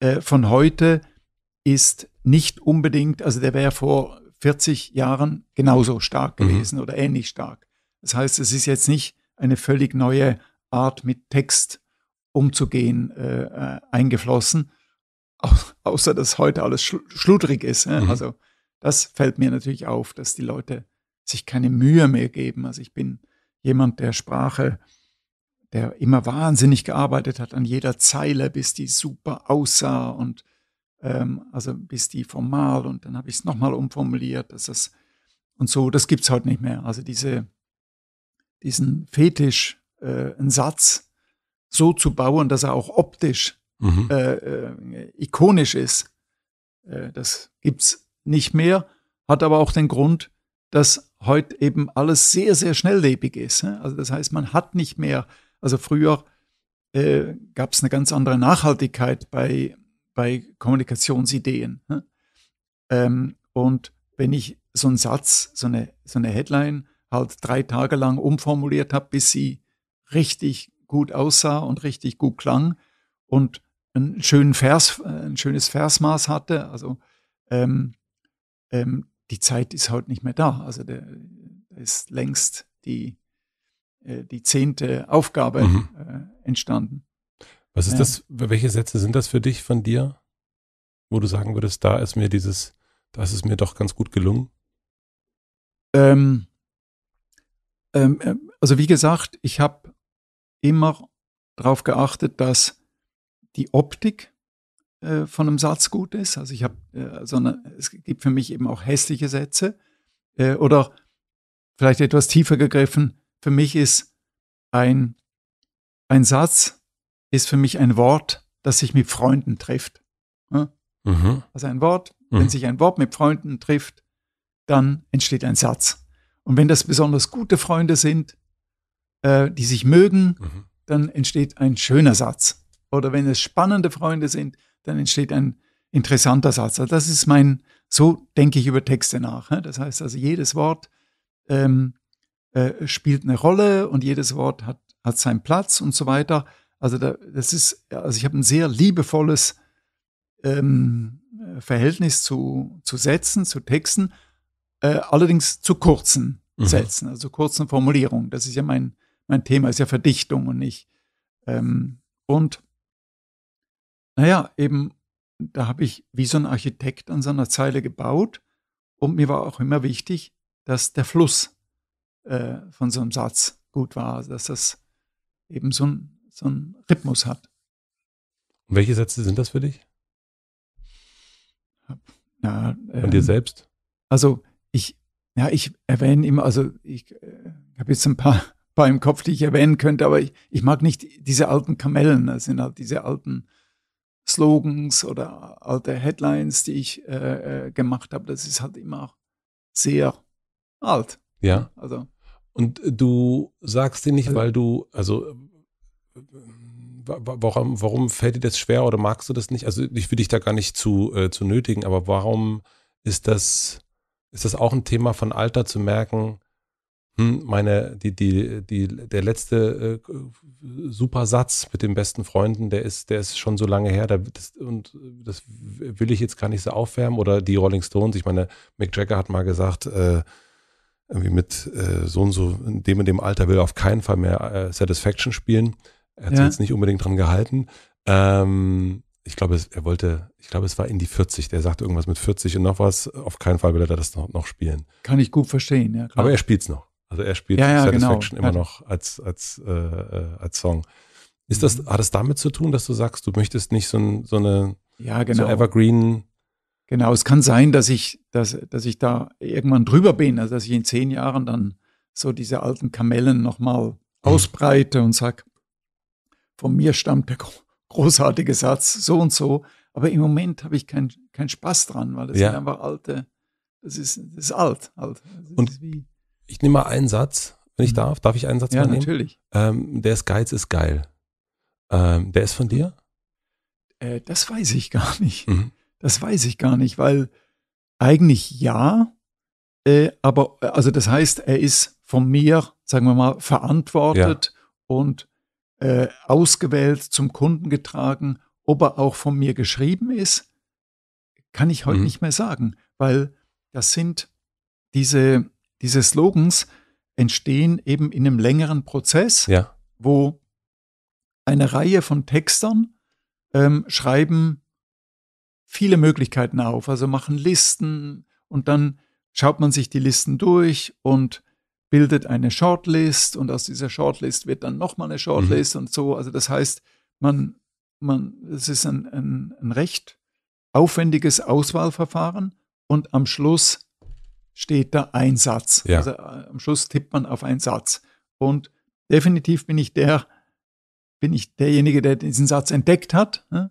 äh, von heute ist nicht unbedingt, also der wäre vor 40 Jahren genauso stark mhm. gewesen mhm. oder ähnlich stark. Das heißt, es ist jetzt nicht eine völlig neue Art mit Text umzugehen äh, äh eingeflossen, Au- außer dass heute alles schl- schludrig ist. Ne? Mhm. Also das fällt mir natürlich auf, dass die Leute sich keine Mühe mehr geben. Also ich bin jemand, der Sprache der immer wahnsinnig gearbeitet hat an jeder Zeile, bis die super aussah und ähm, also bis die formal und dann habe ich es nochmal umformuliert, dass das und so, das gibt es heute nicht mehr. Also diese, diesen Fetisch, äh, einen Satz so zu bauen, dass er auch optisch mhm. äh, äh, ikonisch ist, äh, das es nicht mehr, hat aber auch den Grund, dass heute eben alles sehr, sehr schnelllebig ist. Ne? Also das heißt, man hat nicht mehr also früher äh, gab es eine ganz andere Nachhaltigkeit bei, bei Kommunikationsideen. Ne? Ähm, und wenn ich so einen Satz, so eine, so eine Headline halt drei Tage lang umformuliert habe, bis sie richtig gut aussah und richtig gut klang und einen schönen Vers, äh, ein schönes Versmaß hatte, also ähm, ähm, die Zeit ist heute nicht mehr da. Also da ist längst die, äh, die zehnte Aufgabe mhm. äh, entstanden. Was ist ja. das, welche Sätze sind das für dich von dir, wo du sagen würdest, da ist mir dieses, das ist mir doch ganz gut gelungen? Ähm, ähm, äh, also wie gesagt, ich habe immer darauf geachtet, dass die Optik äh, von einem Satz gut ist. Also ich habe, äh, sondern es gibt für mich eben auch hässliche Sätze äh, oder vielleicht etwas tiefer gegriffen, für mich ist ein, ein Satz, ist für mich ein Wort, das sich mit Freunden trifft. Mhm. Also ein Wort, mhm. wenn sich ein Wort mit Freunden trifft, dann entsteht ein Satz. Und wenn das besonders gute Freunde sind, äh, die sich mögen, mhm. dann entsteht ein schöner Satz. Oder wenn es spannende Freunde sind, dann entsteht ein interessanter Satz. Also das ist mein, so denke ich über Texte nach. Das heißt also, jedes Wort ähm, äh, spielt eine Rolle und jedes Wort hat, hat seinen Platz und so weiter. Also da, das ist, also ich habe ein sehr liebevolles ähm, Verhältnis zu, zu Sätzen, zu Texten, äh, allerdings zu kurzen mhm. Sätzen, also kurzen Formulierungen. Das ist ja mein, mein Thema, ist ja Verdichtung und nicht. Ähm, und naja, eben, da habe ich wie so ein Architekt an seiner Zeile gebaut und mir war auch immer wichtig, dass der Fluss äh, von so einem Satz gut war, also dass das eben so, ein, so einen Rhythmus hat. Und welche Sätze sind das für dich? Ja, ähm, Von dir ähm, selbst? Also ich, ja, ich erwähne immer, also ich äh, habe jetzt ein paar, paar im Kopf, die ich erwähnen könnte, aber ich, ich mag nicht diese alten Kamellen, das sind halt diese alten Slogans oder alte Headlines, die ich äh, äh gemacht habe. Das ist halt immer auch sehr alt. Ja. Also und du sagst dir nicht, also weil du, also äh, warum, warum fällt dir das schwer oder magst du das nicht? Also ich will dich da gar nicht zu, äh, zu nötigen, aber warum ist das, ist das auch ein Thema von Alter zu merken, hm, meine, die, die, die, der letzte äh, Satz mit den besten Freunden, der ist, der ist schon so lange her, da, das, und das will ich jetzt gar nicht so aufwärmen. Oder die Rolling Stones, ich meine, Mick Jagger hat mal gesagt, äh, irgendwie mit äh, so und so, in dem und dem Alter will er auf keinen Fall mehr äh, Satisfaction spielen. Er hat ja. sich jetzt nicht unbedingt dran gehalten. Ähm, ich glaube, er wollte, ich glaube, es war in die 40. Der sagte irgendwas mit 40 und noch was. Auf keinen Fall will er das noch, noch spielen. Kann ich gut verstehen, ja. Klar. Aber er spielt's noch. Also er spielt ja, ja, genau. Satisfaction genau. immer noch als, als, äh, äh, als Song. Ist das, mhm. hat es damit zu tun, dass du sagst, du möchtest nicht so, ein, so eine ja, genau. so Evergreen Genau, es kann sein, dass ich, dass, dass ich da irgendwann drüber bin, also dass ich in zehn Jahren dann so diese alten Kamellen nochmal mhm. ausbreite und sage, von mir stammt der großartige Satz, so und so. Aber im Moment habe ich keinen kein Spaß dran, weil das ja. sind einfach alte, das ist, das ist alt. alt. Ist und ich nehme mal einen Satz, wenn ich mhm. darf. Darf ich einen Satz ja, mal nehmen? Ja, natürlich. Ähm, der ist Geiz ist geil. Ähm, der ist von dir? Äh, das weiß ich gar nicht. Mhm. Das weiß ich gar nicht, weil eigentlich ja, äh, aber äh, also das heißt, er ist von mir, sagen wir mal, verantwortet ja. und äh, ausgewählt zum Kunden getragen. Ob er auch von mir geschrieben ist, kann ich heute mhm. nicht mehr sagen, weil das sind diese, diese Slogans entstehen eben in einem längeren Prozess, ja. wo eine Reihe von Textern ähm, schreiben viele Möglichkeiten auf. Also machen Listen und dann schaut man sich die Listen durch und bildet eine Shortlist und aus dieser Shortlist wird dann nochmal eine mhm. Shortlist mhm. und so. Also das heißt, man, man, es ist ein, ein, ein recht aufwendiges Auswahlverfahren und am Schluss steht da ein Satz. Ja. Also äh, am Schluss tippt man auf einen Satz. Und definitiv bin ich der, bin ich derjenige, der diesen Satz entdeckt hat. Ne?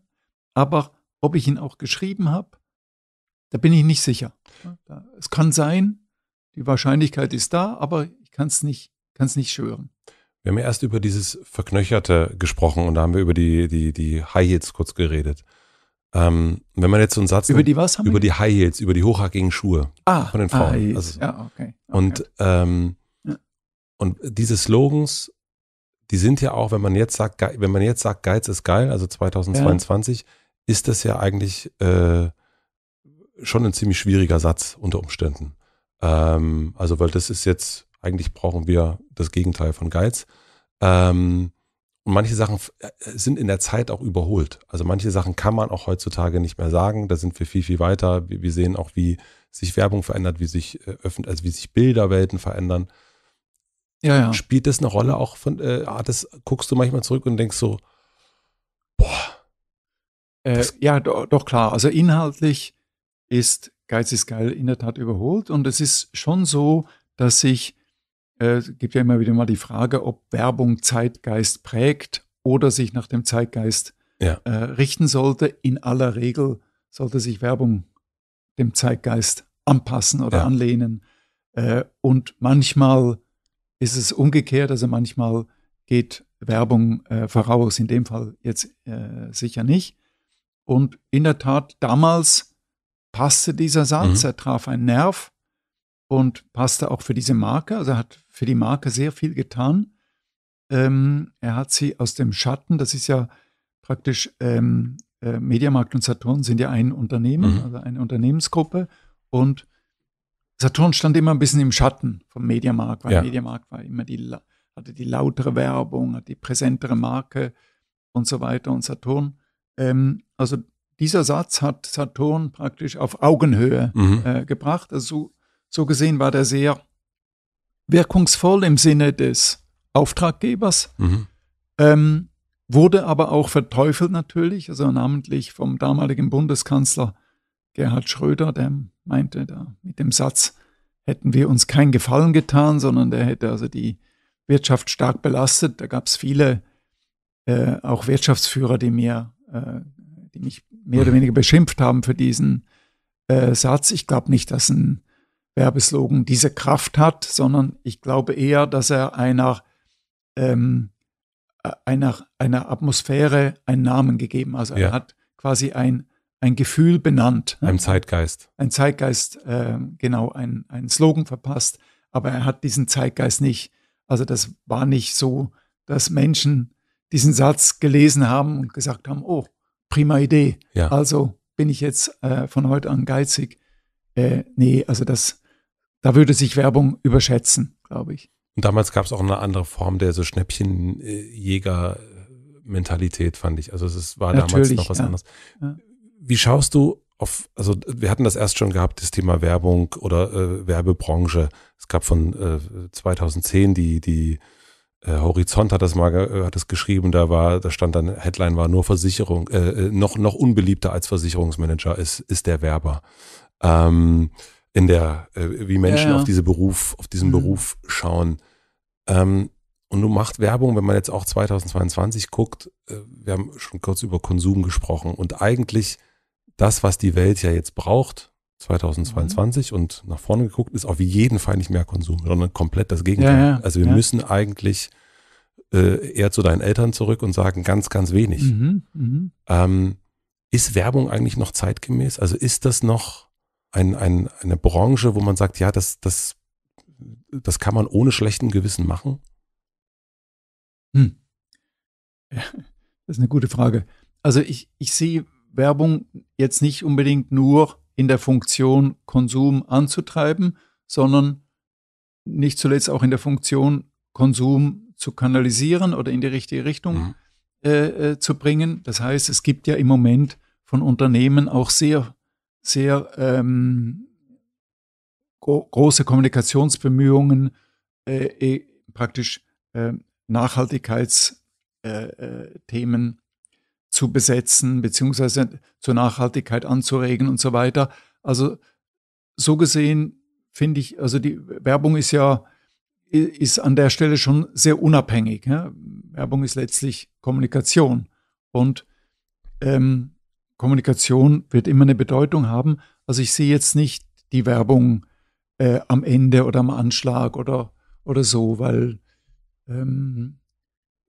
Aber ob ich ihn auch geschrieben habe, da bin ich nicht sicher. Hm. Es kann sein, die Wahrscheinlichkeit ist da, aber ich kann es nicht, kann's nicht schwören. Wir haben ja erst über dieses Verknöcherte gesprochen und da haben wir über die, die, die High Heels kurz geredet. Ähm, wenn man jetzt so einen Satz. Über die was haben Über wir? die High Heels, über die hochhackigen Schuhe ah, von den Frauen. Ah, also, ja, okay. okay. Und, ähm, ja. und diese Slogans, die sind ja auch, wenn man jetzt sagt, wenn man jetzt sagt, Geiz ist geil, also 2022, ja ist das ja eigentlich äh, schon ein ziemlich schwieriger Satz unter Umständen. Ähm, also, weil das ist jetzt, eigentlich brauchen wir das Gegenteil von Geiz. Ähm, und manche Sachen äh, sind in der Zeit auch überholt. Also manche Sachen kann man auch heutzutage nicht mehr sagen. Da sind wir viel, viel weiter. Wir, sehen auch, wie sich Werbung verändert, wie sich äh, also wie sich Bilderwelten verändern. Ja, ja. Spielt das eine Rolle auch von, äh, ah, das guckst du manchmal zurück und denkst so, boah, äh, ja, do, doch klar. Also inhaltlich ist Geiz ist geil in der Tat überholt und es ist schon so, dass sich, äh, gibt ja immer wieder mal die Frage, ob Werbung Zeitgeist prägt oder sich nach dem Zeitgeist ja. äh, richten sollte. In aller Regel sollte sich Werbung dem Zeitgeist anpassen oder ja. anlehnen. Äh, und manchmal ist es umgekehrt, also manchmal geht Werbung äh, voraus, in dem Fall jetzt äh, sicher nicht. Und in der Tat, damals passte dieser Satz, mhm. er traf einen Nerv und passte auch für diese Marke, also er hat für die Marke sehr viel getan. Ähm, er hat sie aus dem Schatten, das ist ja praktisch, ähm, äh, Mediamarkt und Saturn sind ja ein Unternehmen, mhm. also eine Unternehmensgruppe und Saturn stand immer ein bisschen im Schatten vom Mediamarkt, weil ja. Mediamarkt war immer die, hatte die lautere Werbung, hat die präsentere Marke und so weiter und Saturn ähm, also dieser Satz hat Saturn praktisch auf Augenhöhe mhm. äh, gebracht. Also so, so gesehen war der sehr wirkungsvoll im Sinne des Auftraggebers, mhm. ähm, wurde aber auch verteufelt natürlich, also namentlich vom damaligen Bundeskanzler Gerhard Schröder, der meinte da mit dem Satz, hätten wir uns keinen Gefallen getan, sondern der hätte also die Wirtschaft stark belastet. Da gab es viele, äh, auch Wirtschaftsführer, die mir äh, die mich mehr oder weniger beschimpft haben für diesen äh, Satz. Ich glaube nicht, dass ein Werbeslogan diese Kraft hat, sondern ich glaube eher, dass er einer, ähm, äh, einer, einer Atmosphäre einen Namen gegeben. Also ja. er hat quasi ein, ein Gefühl benannt. Ne? Ein Zeitgeist. Ein Zeitgeist, äh, genau, ein, ein Slogan verpasst, aber er hat diesen Zeitgeist nicht. Also das war nicht so, dass Menschen diesen Satz gelesen haben und gesagt haben, oh, prima Idee. Ja. Also bin ich jetzt äh, von heute an geizig. Äh, nee, also das, da würde sich Werbung überschätzen, glaube ich. Und damals gab es auch eine andere Form der so Schnäppchenjäger-Mentalität, fand ich. Also es war damals noch was ja. anderes. Ja. Wie schaust du auf, also wir hatten das erst schon gehabt, das Thema Werbung oder äh, Werbebranche. Es gab von äh, 2010 die, die äh, Horizont hat das mal äh, hat das geschrieben, da war, da stand dann Headline war nur Versicherung, äh, äh, noch noch unbeliebter als Versicherungsmanager ist ist der Werber. Ähm, in der äh, wie Menschen ja, ja. auf diese Beruf auf diesen mhm. Beruf schauen. Ähm, und du machst Werbung, wenn man jetzt auch 2022 guckt, äh, wir haben schon kurz über Konsum gesprochen und eigentlich das, was die Welt ja jetzt braucht, 2022 mhm. und nach vorne geguckt, ist auf jeden Fall nicht mehr Konsum, sondern komplett das Gegenteil. Ja, ja, also wir ja. müssen eigentlich äh, eher zu deinen Eltern zurück und sagen ganz, ganz wenig. Mhm, mhm. ähm, ist Werbung eigentlich noch zeitgemäß? Also ist das noch ein, ein, eine Branche, wo man sagt, ja, das, das, das kann man ohne schlechten Gewissen machen? Hm. Ja, das ist eine gute Frage. Also ich, ich sehe Werbung jetzt nicht unbedingt nur in der Funktion Konsum anzutreiben, sondern nicht zuletzt auch in der Funktion Konsum zu kanalisieren oder in die richtige Richtung mhm. äh, äh zu bringen. Das heißt, es gibt ja im Moment von Unternehmen auch sehr, sehr ähm, gro große Kommunikationsbemühungen, äh, eh, praktisch ähm, äh, Nachhaltigkeitsthemen äh, zu besetzen, beziehungsweise zur Nachhaltigkeit anzuregen und so weiter. Also so gesehen finde ich, also die Werbung ist ja, ist an der Stelle schon sehr unabhängig. Ja? Ne? Werbung ist letztlich Kommunikation. Und ähm, Kommunikation wird immer eine Bedeutung haben. Also ich sehe jetzt nicht die Werbung äh, am Ende oder am Anschlag oder, oder so, weil ähm,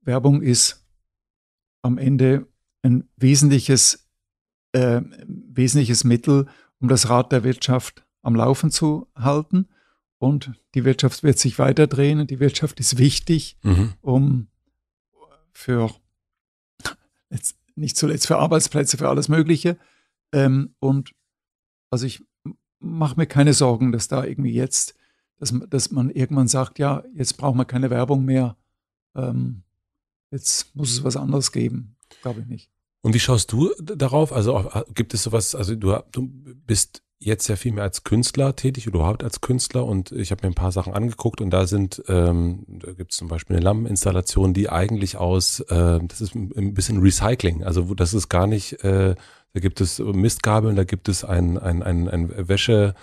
Werbung ist am Ende ein wesentliches, äh, wesentliches Mittel, um das Rad der Wirtschaft am Laufen zu halten. Und die Wirtschaft wird sich weiter drehen die Wirtschaft ist wichtig, mhm. um für jetzt nicht zuletzt für Arbeitsplätze, für alles Mögliche. Ähm, und also ich mache mir keine Sorgen, dass da irgendwie jetzt, dass, dass man irgendwann sagt, ja, jetzt brauchen wir keine Werbung mehr, ähm, jetzt muss es was anderes geben. Glaube ich nicht. Und wie schaust du darauf? Also gibt es sowas, also du, du bist jetzt ja viel mehr als Künstler tätig oder überhaupt als Künstler und ich habe mir ein paar Sachen angeguckt und da sind, ähm, da gibt es zum Beispiel eine Lampeninstallation, die eigentlich aus, äh, das ist ein bisschen Recycling, also wo das ist gar nicht, äh, da gibt es Mistgabeln, da gibt es ein, ein, ein, ein Wäsche,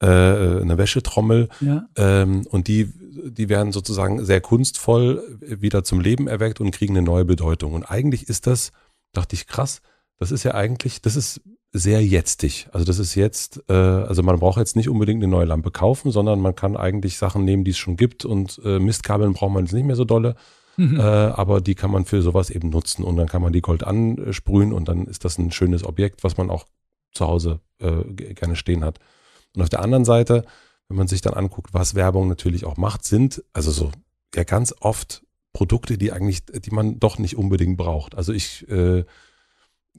äh, eine Wäschetrommel ja. ähm, und die, die werden sozusagen sehr kunstvoll wieder zum Leben erweckt und kriegen eine neue Bedeutung und eigentlich ist das dachte ich, krass, das ist ja eigentlich, das ist sehr jetztig. Also das ist jetzt, äh, also man braucht jetzt nicht unbedingt eine neue Lampe kaufen, sondern man kann eigentlich Sachen nehmen, die es schon gibt und äh, Mistkabeln braucht man jetzt nicht mehr so dolle. Mhm. Äh, aber die kann man für sowas eben nutzen und dann kann man die Gold ansprühen und dann ist das ein schönes Objekt, was man auch zu Hause äh, gerne stehen hat. Und auf der anderen Seite, wenn man sich dann anguckt, was Werbung natürlich auch macht, sind also so ja ganz oft Produkte, die eigentlich, die man doch nicht unbedingt braucht. Also ich äh,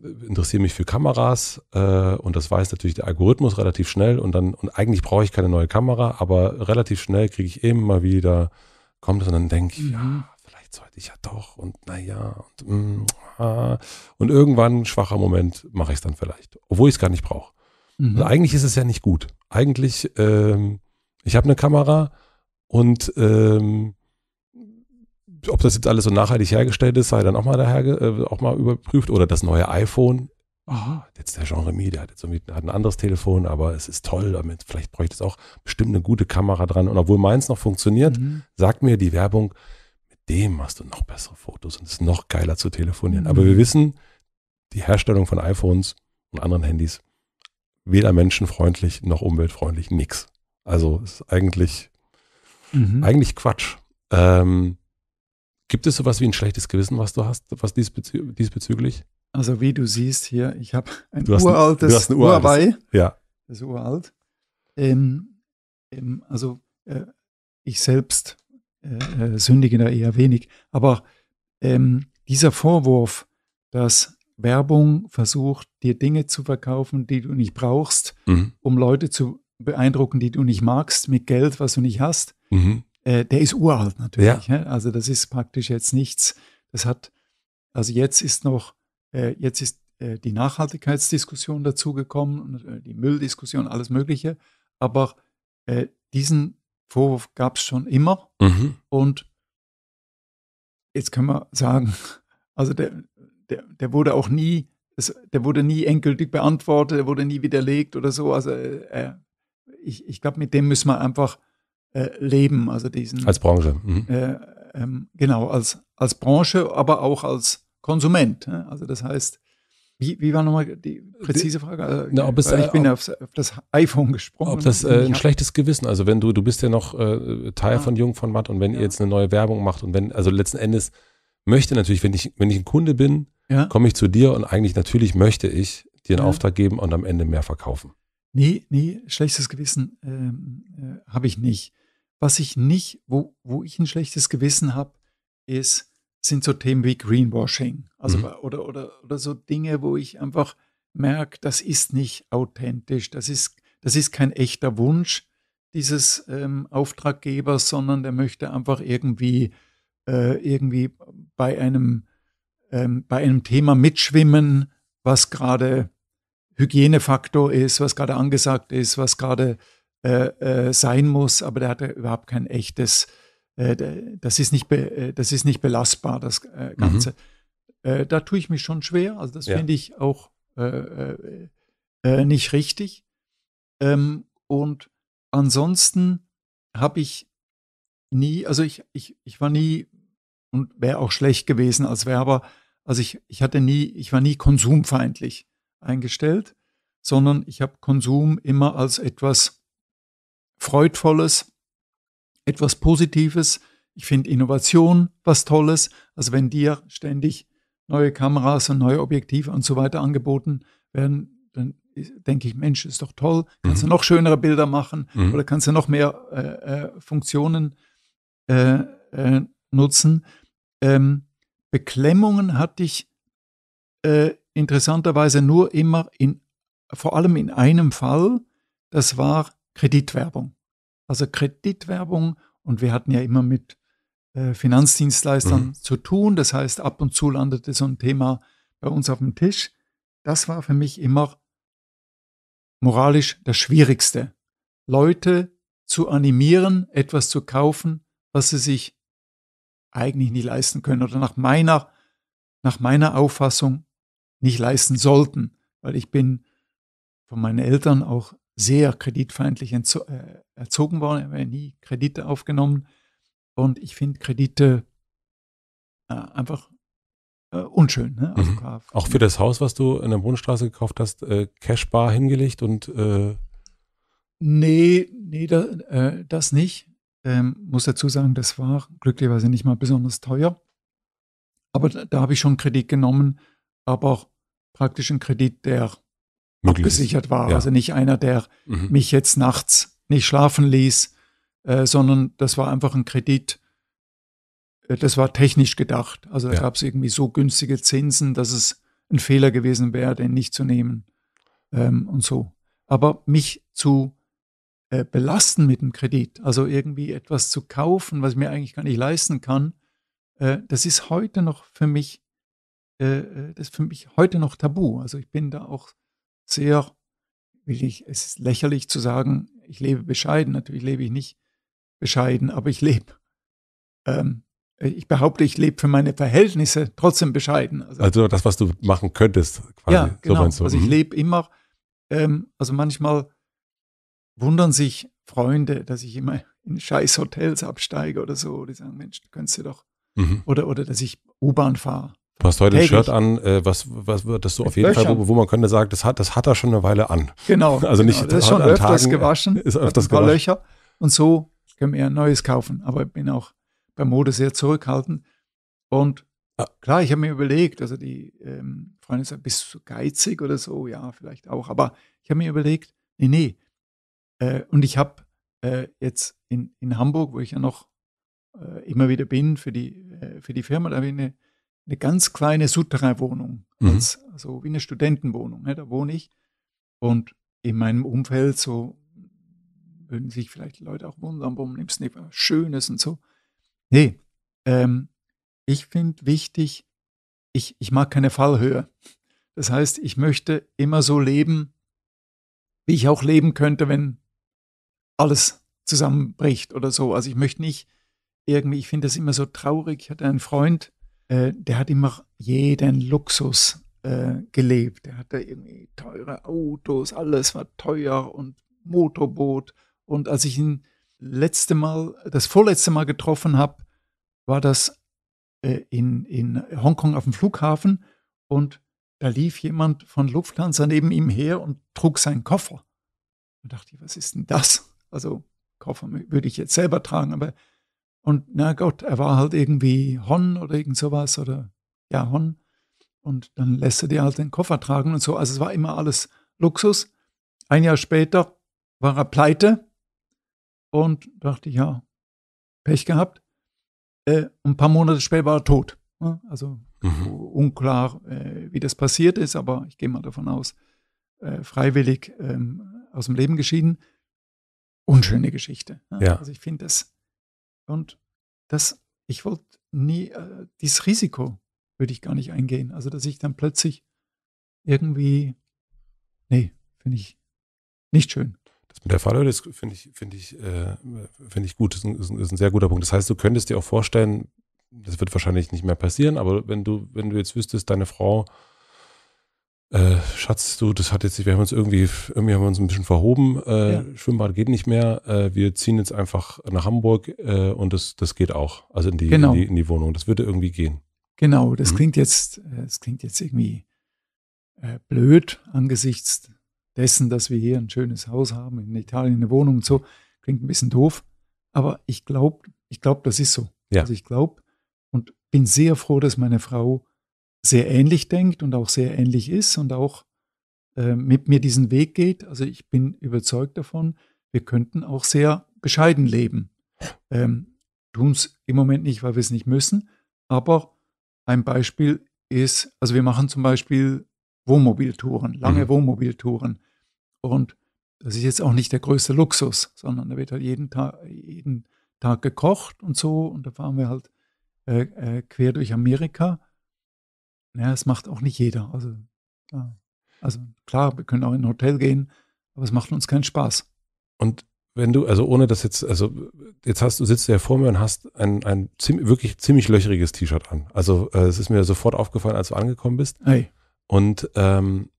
interessiere mich für Kameras äh, und das weiß natürlich der Algorithmus relativ schnell und dann, und eigentlich brauche ich keine neue Kamera, aber relativ schnell kriege ich immer wieder, kommt es und dann denke ich, mhm. ja, vielleicht sollte ich ja doch und naja und, mm, ah. und irgendwann, schwacher Moment, mache ich es dann vielleicht, obwohl ich es gar nicht brauche. Mhm. Also eigentlich ist es ja nicht gut. Eigentlich, ähm, ich habe eine Kamera und ähm, ob das jetzt alles so nachhaltig hergestellt ist, sei dann auch mal daher, äh, auch mal überprüft. Oder das neue iPhone. Ah, jetzt der Jean Mi, der hat jetzt irgendwie, hat ein anderes Telefon, aber es ist toll. Damit, vielleicht bräuchte es auch bestimmt eine gute Kamera dran. Und obwohl meins noch funktioniert, mhm. sagt mir die Werbung, mit dem machst du noch bessere Fotos und es ist noch geiler zu telefonieren. Mhm. Aber wir wissen, die Herstellung von iPhones und anderen Handys weder menschenfreundlich noch umweltfreundlich, nix. Also ist eigentlich, mhm. eigentlich Quatsch. Ähm, Gibt es sowas wie ein schlechtes Gewissen, was du hast, was diesbezü diesbezüglich? Also wie du siehst hier, ich habe ein du uraltes hast ein, du hast ein uraltes, Huawei. Ja. Das ist uralt. Ähm, ähm, also äh, ich selbst äh, äh, sündige da eher wenig. Aber ähm, dieser Vorwurf, dass Werbung versucht, dir Dinge zu verkaufen, die du nicht brauchst, mhm. um Leute zu beeindrucken, die du nicht magst, mit Geld, was du nicht hast, mhm äh, der ist uralt natürlich. Ja. Ne? Also das ist praktisch jetzt nichts. Das hat, also jetzt ist noch, äh, jetzt ist äh, die Nachhaltigkeitsdiskussion dazugekommen, äh, die Mülldiskussion, alles Mögliche. Aber äh, diesen Vorwurf gab es schon immer. Mhm. Und jetzt können wir sagen, also der, der, der wurde auch nie, es, der wurde nie endgültig beantwortet, der wurde nie widerlegt oder so. Also äh, ich, ich glaube, mit dem müssen wir einfach äh, leben, also diesen. Als Branche. Mhm. Äh, ähm, genau, als, als Branche, aber auch als Konsument. Ne? Also das heißt, wie, wie war nochmal die präzise Frage? Also, Na, es, ich bin ob, auf das iPhone gesprungen. Ob das äh, ein schlechtes Gewissen, also wenn du, du bist ja noch äh, Teil ja. Ah. von Jung von Matt und wenn ja. ihr jetzt eine neue Werbung macht und wenn, also letzten Endes möchte natürlich, wenn ich, wenn ich ein Kunde bin, ja. komme ich zu dir und eigentlich natürlich möchte ich dir einen Auftrag geben und am Ende mehr verkaufen. Nee, nee, schlechtes Gewissen ähm, äh, habe ich nicht. Was ich nicht, wo, wo ich ein schlechtes Gewissen habe, ist, sind so Themen wie Greenwashing. Also mhm. oder, oder, oder so Dinge, wo ich einfach merke, das ist nicht authentisch, das ist, das ist kein echter Wunsch dieses ähm, Auftraggebers, sondern der möchte einfach irgendwie, äh, irgendwie bei einem, ähm, bei einem Thema mitschwimmen, was gerade Hygienefaktor ist, was gerade angesagt ist, was gerade äh, äh, sein muss, aber der hat überhaupt kein echtes, äh, das, ist nicht äh, das ist nicht belastbar, das äh, mhm. Ganze. Mhm. da tue ich mich schon schwer, also das ja. finde ich auch nicht richtig. Ähm, und ansonsten habe ich nie, also ich, ich, ich war nie und wäre auch schlecht gewesen als Werber. Also ich, ich hatte nie, ich war nie konsumfeindlich eingestellt, sondern ich habe Konsum immer als etwas Freudvolles, etwas Positives. Ich finde Innovation was Tolles. Also wenn dir ständig neue Kameras und neue Objektive und so weiter angeboten werden, dann denke ich, Mensch, ist doch toll. Kannst mhm. du noch schönere Bilder machen mhm. oder kannst du noch mehr äh, äh Funktionen äh, äh, nutzen? Ähm, Beklemmungen hatte ich äh, interessanterweise nur immer in, vor allem in einem Fall. Das war Kreditwerbung. Also Kreditwerbung und wir hatten ja immer mit äh, Finanzdienstleistern mhm. zu tun. Das heißt, ab und zu landete so ein Thema bei uns auf dem Tisch. Das war für mich immer moralisch das Schwierigste. Leute zu animieren, etwas zu kaufen, was sie sich eigentlich nicht leisten können oder nach meiner, nach meiner Auffassung nicht leisten sollten, weil ich bin von meinen Eltern auch sehr kreditfeindlich äh, erzogen worden, Er hat nie Kredite aufgenommen. Und ich finde Kredite äh, einfach äh, unschön. Ne? Also mhm. Auch für das Haus, was du in der Bodenstraße gekauft hast, äh, Cashbar hingelegt und äh Nee, nee, da, äh, das nicht. Ähm, muss dazu sagen, das war glücklicherweise nicht mal besonders teuer. Aber da, da habe ich schon Kredit genommen, aber praktisch einen Kredit, der abgesichert war. Ja. Also nicht einer, der mhm. mich jetzt nachts nicht schlafen ließ, äh, sondern das war einfach ein Kredit, äh, das war technisch gedacht. Also da ja. gab es irgendwie so günstige Zinsen, dass es ein Fehler gewesen wäre, den nicht zu nehmen ähm, und so. Aber mich zu äh, belasten mit dem Kredit, also irgendwie etwas zu kaufen, was ich mir eigentlich gar nicht leisten kann, äh, das ist heute noch für mich, äh, das ist für mich heute noch tabu. Also ich bin da auch sehr, will ich, es ist lächerlich zu sagen, ich lebe bescheiden. Natürlich lebe ich nicht bescheiden, aber ich lebe. Ähm, ich behaupte, ich lebe für meine Verhältnisse trotzdem bescheiden. Also, also das, was du machen könntest, quasi. Ja, genau. So also ich mhm. lebe immer, ähm, also manchmal wundern sich Freunde, dass ich immer in scheiß Hotels absteige oder so. Die sagen, Mensch, könntest du doch. Mhm. Oder, oder dass ich U-Bahn fahre. Du hast heute hey, ein Shirt an, äh, was, was wird das so auf jeden Fall, wo, wo, man könnte sagen, das hat, das hat er schon eine Weile an. Genau. Also nicht genau. das ist schon öfters Tagen, gewaschen, ist öfters ein paar gewaschen. Löcher und so können wir ein neues kaufen. Aber ich bin auch bei Mode sehr zurückhaltend und ah. klar, ich habe mir überlegt, also die ähm, Freundin sagt, bist du geizig oder so, ja, vielleicht auch, aber ich habe mir überlegt, nee, nee. Äh, und ich habe äh, jetzt in, in Hamburg, wo ich ja noch äh, immer wieder bin für die, äh, für die Firma, da habe ich eine eine ganz kleine sutterer wohnung mhm. also wie eine Studentenwohnung, ne, da wohne ich. Und in meinem Umfeld so würden sich vielleicht Leute auch wundern, warum nimmst du nicht was Schönes und so. Nee, ähm, ich finde wichtig, ich, ich mag keine Fallhöhe. Das heißt, ich möchte immer so leben, wie ich auch leben könnte, wenn alles zusammenbricht oder so. Also ich möchte nicht irgendwie, ich finde das immer so traurig. Ich hatte einen Freund, äh, der hat immer jeden Luxus äh, gelebt. Der hatte irgendwie teure Autos, alles war teuer und Motorboot. Und als ich ihn letzte Mal, das vorletzte Mal getroffen habe, war das äh, in, in Hongkong auf dem Flughafen und da lief jemand von Lufthansa neben ihm her und trug seinen Koffer. Da dachte ich, was ist denn das? Also Koffer würde ich jetzt selber tragen, aber und na Gott, er war halt irgendwie Hon oder irgend sowas oder ja, Hon. Und dann lässt er dir halt den Koffer tragen und so. Also es war immer alles Luxus. Ein Jahr später war er pleite und dachte, ja, Pech gehabt. Äh, ein paar Monate später war er tot. Ne? Also mhm. unklar, äh, wie das passiert ist, aber ich gehe mal davon aus, äh, freiwillig ähm, aus dem Leben geschieden. Unschöne Geschichte. Ne? Ja. Also ich finde das und das, ich wollte nie, äh, dieses Risiko würde ich gar nicht eingehen. Also, dass ich dann plötzlich irgendwie, nee, finde ich nicht schön. Das mit der Fallhöhe, finde ich, finde ich, äh, finde ich gut. Das ist ein, ist ein sehr guter Punkt. Das heißt, du könntest dir auch vorstellen, das wird wahrscheinlich nicht mehr passieren, aber wenn du, wenn du jetzt wüsstest, deine Frau äh, Schatz, du, das hat jetzt, wir haben uns irgendwie, irgendwie haben wir uns ein bisschen verhoben, äh, ja. Schwimmbad geht nicht mehr, äh, wir ziehen jetzt einfach nach Hamburg äh, und das, das geht auch, also in die, genau. in die, in die Wohnung, das würde irgendwie gehen. Genau, das mhm. klingt jetzt, äh, das klingt jetzt irgendwie äh, blöd angesichts dessen, dass wir hier ein schönes Haus haben, in Italien eine Wohnung und so, klingt ein bisschen doof, aber ich glaube, ich glaube, das ist so. Ja. Also ich glaube und bin sehr froh, dass meine Frau sehr ähnlich denkt und auch sehr ähnlich ist und auch äh, mit mir diesen Weg geht. Also ich bin überzeugt davon, wir könnten auch sehr bescheiden leben. Ähm, Tun es im Moment nicht, weil wir es nicht müssen. Aber ein Beispiel ist, also wir machen zum Beispiel Wohnmobiltouren, lange mhm. Wohnmobiltouren. Und das ist jetzt auch nicht der größte Luxus, sondern da wird halt jeden Tag, jeden Tag gekocht und so. Und da fahren wir halt äh, äh quer durch Amerika ja, es macht auch nicht jeder. Also, ja. also klar, wir können auch in ein Hotel gehen, aber es macht uns keinen Spaß. Und wenn du, also ohne das jetzt, also jetzt hast du, sitzt du ja vor mir und hast ein, ein ziemlich, wirklich ziemlich löchriges T-Shirt an. Also äh, es ist mir sofort aufgefallen, als du angekommen bist. Hey. Und, ähm,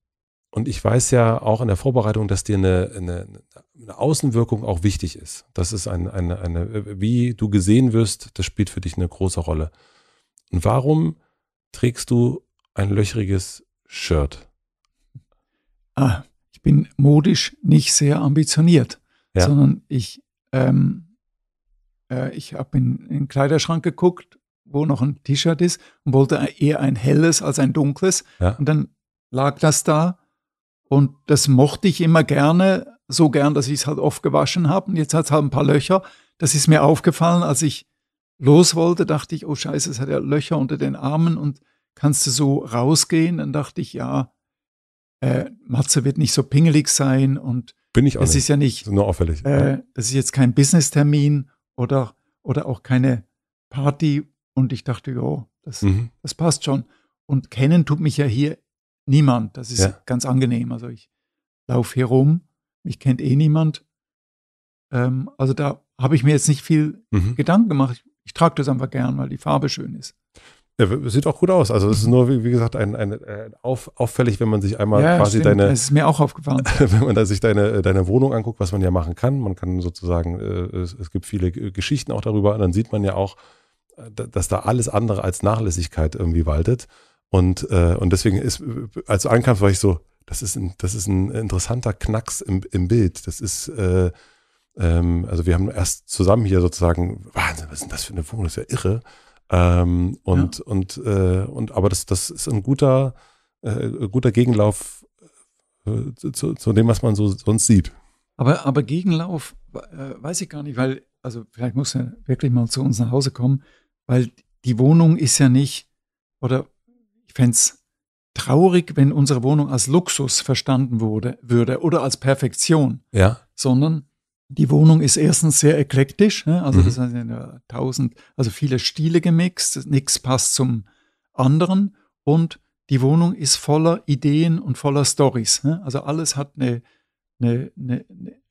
und ich weiß ja auch in der Vorbereitung, dass dir eine, eine, eine Außenwirkung auch wichtig ist. Das ist eine, eine, eine, wie du gesehen wirst, das spielt für dich eine große Rolle. Und warum trägst du ein löchriges Shirt. Ah, ich bin modisch nicht sehr ambitioniert, ja. sondern ich, ähm, äh, ich habe in, in den Kleiderschrank geguckt, wo noch ein T-Shirt ist und wollte eher ein helles als ein dunkles. Ja. Und dann lag das da und das mochte ich immer gerne, so gern, dass ich es halt oft gewaschen habe. Und jetzt hat es halt ein paar Löcher. Das ist mir aufgefallen, als ich los wollte, dachte ich, oh scheiße, es hat ja Löcher unter den Armen und kannst du so rausgehen? Dann dachte ich, ja, äh, Matze wird nicht so pingelig sein und bin ich auch. Es ist ja nicht nur auffällig. Äh, das ist jetzt kein Business-Termin oder, oder auch keine Party. Und ich dachte, ja, das, mhm. das passt schon. Und kennen tut mich ja hier niemand. Das ist ja. ganz angenehm. Also ich laufe hier rum, mich kennt eh niemand. Ähm, also da habe ich mir jetzt nicht viel mhm. Gedanken gemacht ich trage das einfach gern, weil die Farbe schön ist. Ja, sieht auch gut aus. Also es ist nur, wie, wie gesagt, ein, ein, ein äh, auf, auffällig, wenn man sich einmal ja, quasi stimmt. deine. Das ist mir auch aufgefallen. wenn man da sich deine, äh, deine Wohnung anguckt, was man ja machen kann. Man kann sozusagen, äh, es, es, gibt viele Geschichten auch darüber, dann sieht man ja auch, dass da alles andere als Nachlässigkeit irgendwie waltet. Und, und deswegen ist, als du ankamst, war ich so, das ist ein, das ist ein interessanter Knacks im, im Bild. Das ist, äh, ähm, also wir haben erst zusammen hier sozusagen, Wahnsinn, was ist denn das für eine Wohnung? Das ist ja irre. Ähm, und, ja. und, äh, und, aber das, das ist ein guter, äh, guter Gegenlauf äh, zu, zu, dem, was man so sonst sieht. Aber, aber Gegenlauf äh, weiß ich gar nicht, weil, also vielleicht muss er wirklich mal zu uns nach Hause kommen, weil die Wohnung ist ja nicht, oder ich fände es traurig, wenn unsere Wohnung als Luxus verstanden wurde, würde oder als Perfektion, ja. sondern die Wohnung ist erstens sehr eklektisch, ne? also mhm. das ja tausend, also viele Stile gemixt, nichts passt zum anderen und die Wohnung ist voller Ideen und voller Stories. Ne? Also alles hat eine, eine, eine,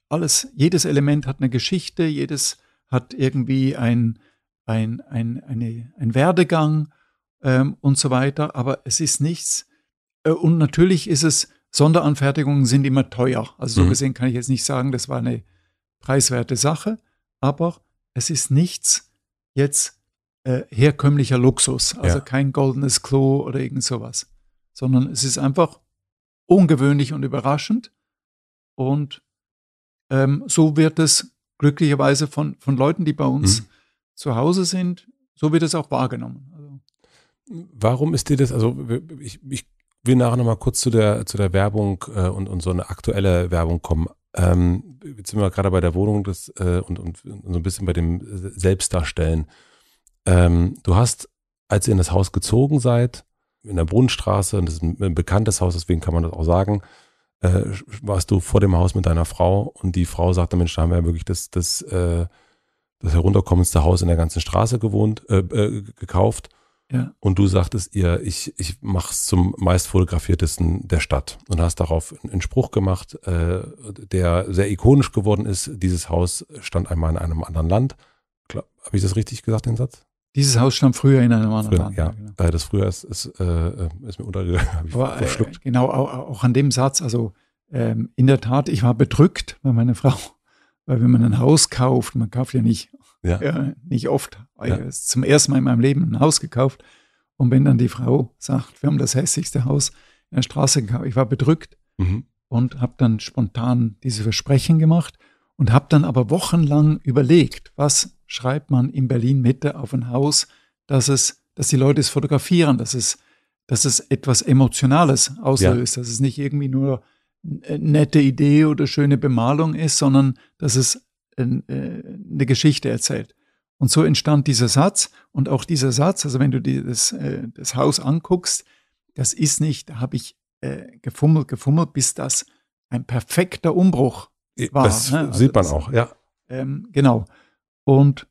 alles, jedes Element hat eine Geschichte, jedes hat irgendwie ein, ein, ein, eine, ein Werdegang ähm, und so weiter, aber es ist nichts. Äh, und natürlich ist es, Sonderanfertigungen sind immer teuer. Also so mhm. gesehen kann ich jetzt nicht sagen, das war eine preiswerte Sache, aber es ist nichts jetzt äh, herkömmlicher Luxus, also ja. kein goldenes Klo oder irgend sowas, sondern es ist einfach ungewöhnlich und überraschend und ähm, so wird es glücklicherweise von, von Leuten, die bei uns mhm. zu Hause sind, so wird es auch wahrgenommen. Also, Warum ist dir das, also ich, ich will nachher nochmal kurz zu der, zu der Werbung äh, und, und so eine aktuelle Werbung kommen. Ähm, jetzt sind wir gerade bei der Wohnung das, äh, und, und, und, so ein bisschen bei dem Selbstdarstellen. Ähm, du hast, als ihr in das Haus gezogen seid, in der Brunnenstraße, und das ist ein, bekanntes Haus, deswegen kann man das auch sagen, äh, warst du vor dem Haus mit deiner Frau und die Frau sagte, Mensch, da haben wir ja wirklich das, das, äh, das herunterkommendste Haus in der ganzen Straße gewohnt, äh, äh, gekauft ja. Und du sagtest ihr, ich, ich mache es zum meistfotografiertesten der Stadt und hast darauf einen Spruch gemacht, äh, der sehr ikonisch geworden ist. Dieses Haus stand einmal in einem anderen Land. Habe ich das richtig gesagt, den Satz? Dieses Haus stand früher in einem anderen früher, Land. Ja, ja genau. Äh, das früher ist, ist, äh, äh ist mir untergegangen, Aber, Äh, genau, auch, auch, an dem Satz, also ähm, in der Tat, ich war bedrückt, bei meiner Frau, weil wenn man ein Haus kauft, man kauft ja nicht ja. ja nicht oft. Ja. Zum ersten Mal in meinem Leben ein Haus gekauft. Und wenn dann die Frau sagt, wir haben das hässlichste Haus in der Straße gekauft, ich war bedrückt mhm. und habe dann spontan diese Versprechen gemacht und habe dann aber wochenlang überlegt, was schreibt man in Berlin Mitte auf ein Haus, dass es, dass die Leute es fotografieren, dass es, dass es etwas Emotionales auslöst, ja. dass es nicht irgendwie nur nette Idee oder schöne Bemalung ist, sondern dass es äh, eine Geschichte erzählt. Und so entstand dieser Satz und auch dieser Satz, also wenn du dir das, äh, das Haus anguckst, das ist nicht, da habe ich äh, gefummelt, gefummelt, bis das ein perfekter Umbruch war. Das ne? also sieht man das, auch, ja. Ähm, genau. Und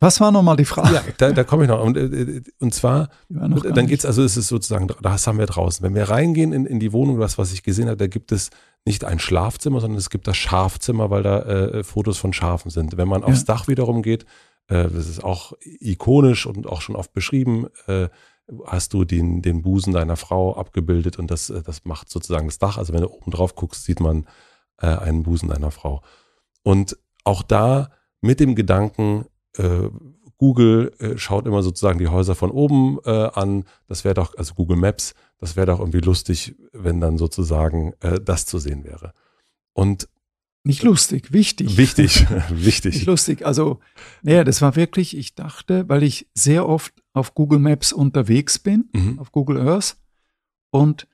was war nochmal die Frage? Ja, da, da komme ich noch. Und, äh, äh, und zwar, dann geht also es, also ist es sozusagen, das haben wir draußen. Wenn wir reingehen in, in die Wohnung, das, was ich gesehen habe, da gibt es nicht ein Schlafzimmer, sondern es gibt das Schafzimmer, weil da äh, Fotos von Schafen sind. Wenn man ja. aufs Dach wiederum geht, äh, das ist auch ikonisch und auch schon oft beschrieben, äh, hast du den, den Busen deiner Frau abgebildet und das, äh, das macht sozusagen das Dach. Also wenn du oben drauf guckst, sieht man einen Busen deiner Frau. Und auch da mit dem Gedanken, äh, Google äh, schaut immer sozusagen die Häuser von oben äh, an. Das wäre doch, also Google Maps, das wäre doch irgendwie lustig, wenn dann sozusagen äh, das zu sehen wäre. Und nicht lustig, wichtig. Wichtig, wichtig. Nicht lustig. Also, naja, das war wirklich, ich dachte, weil ich sehr oft auf Google Maps unterwegs bin, mhm. auf Google Earth, und,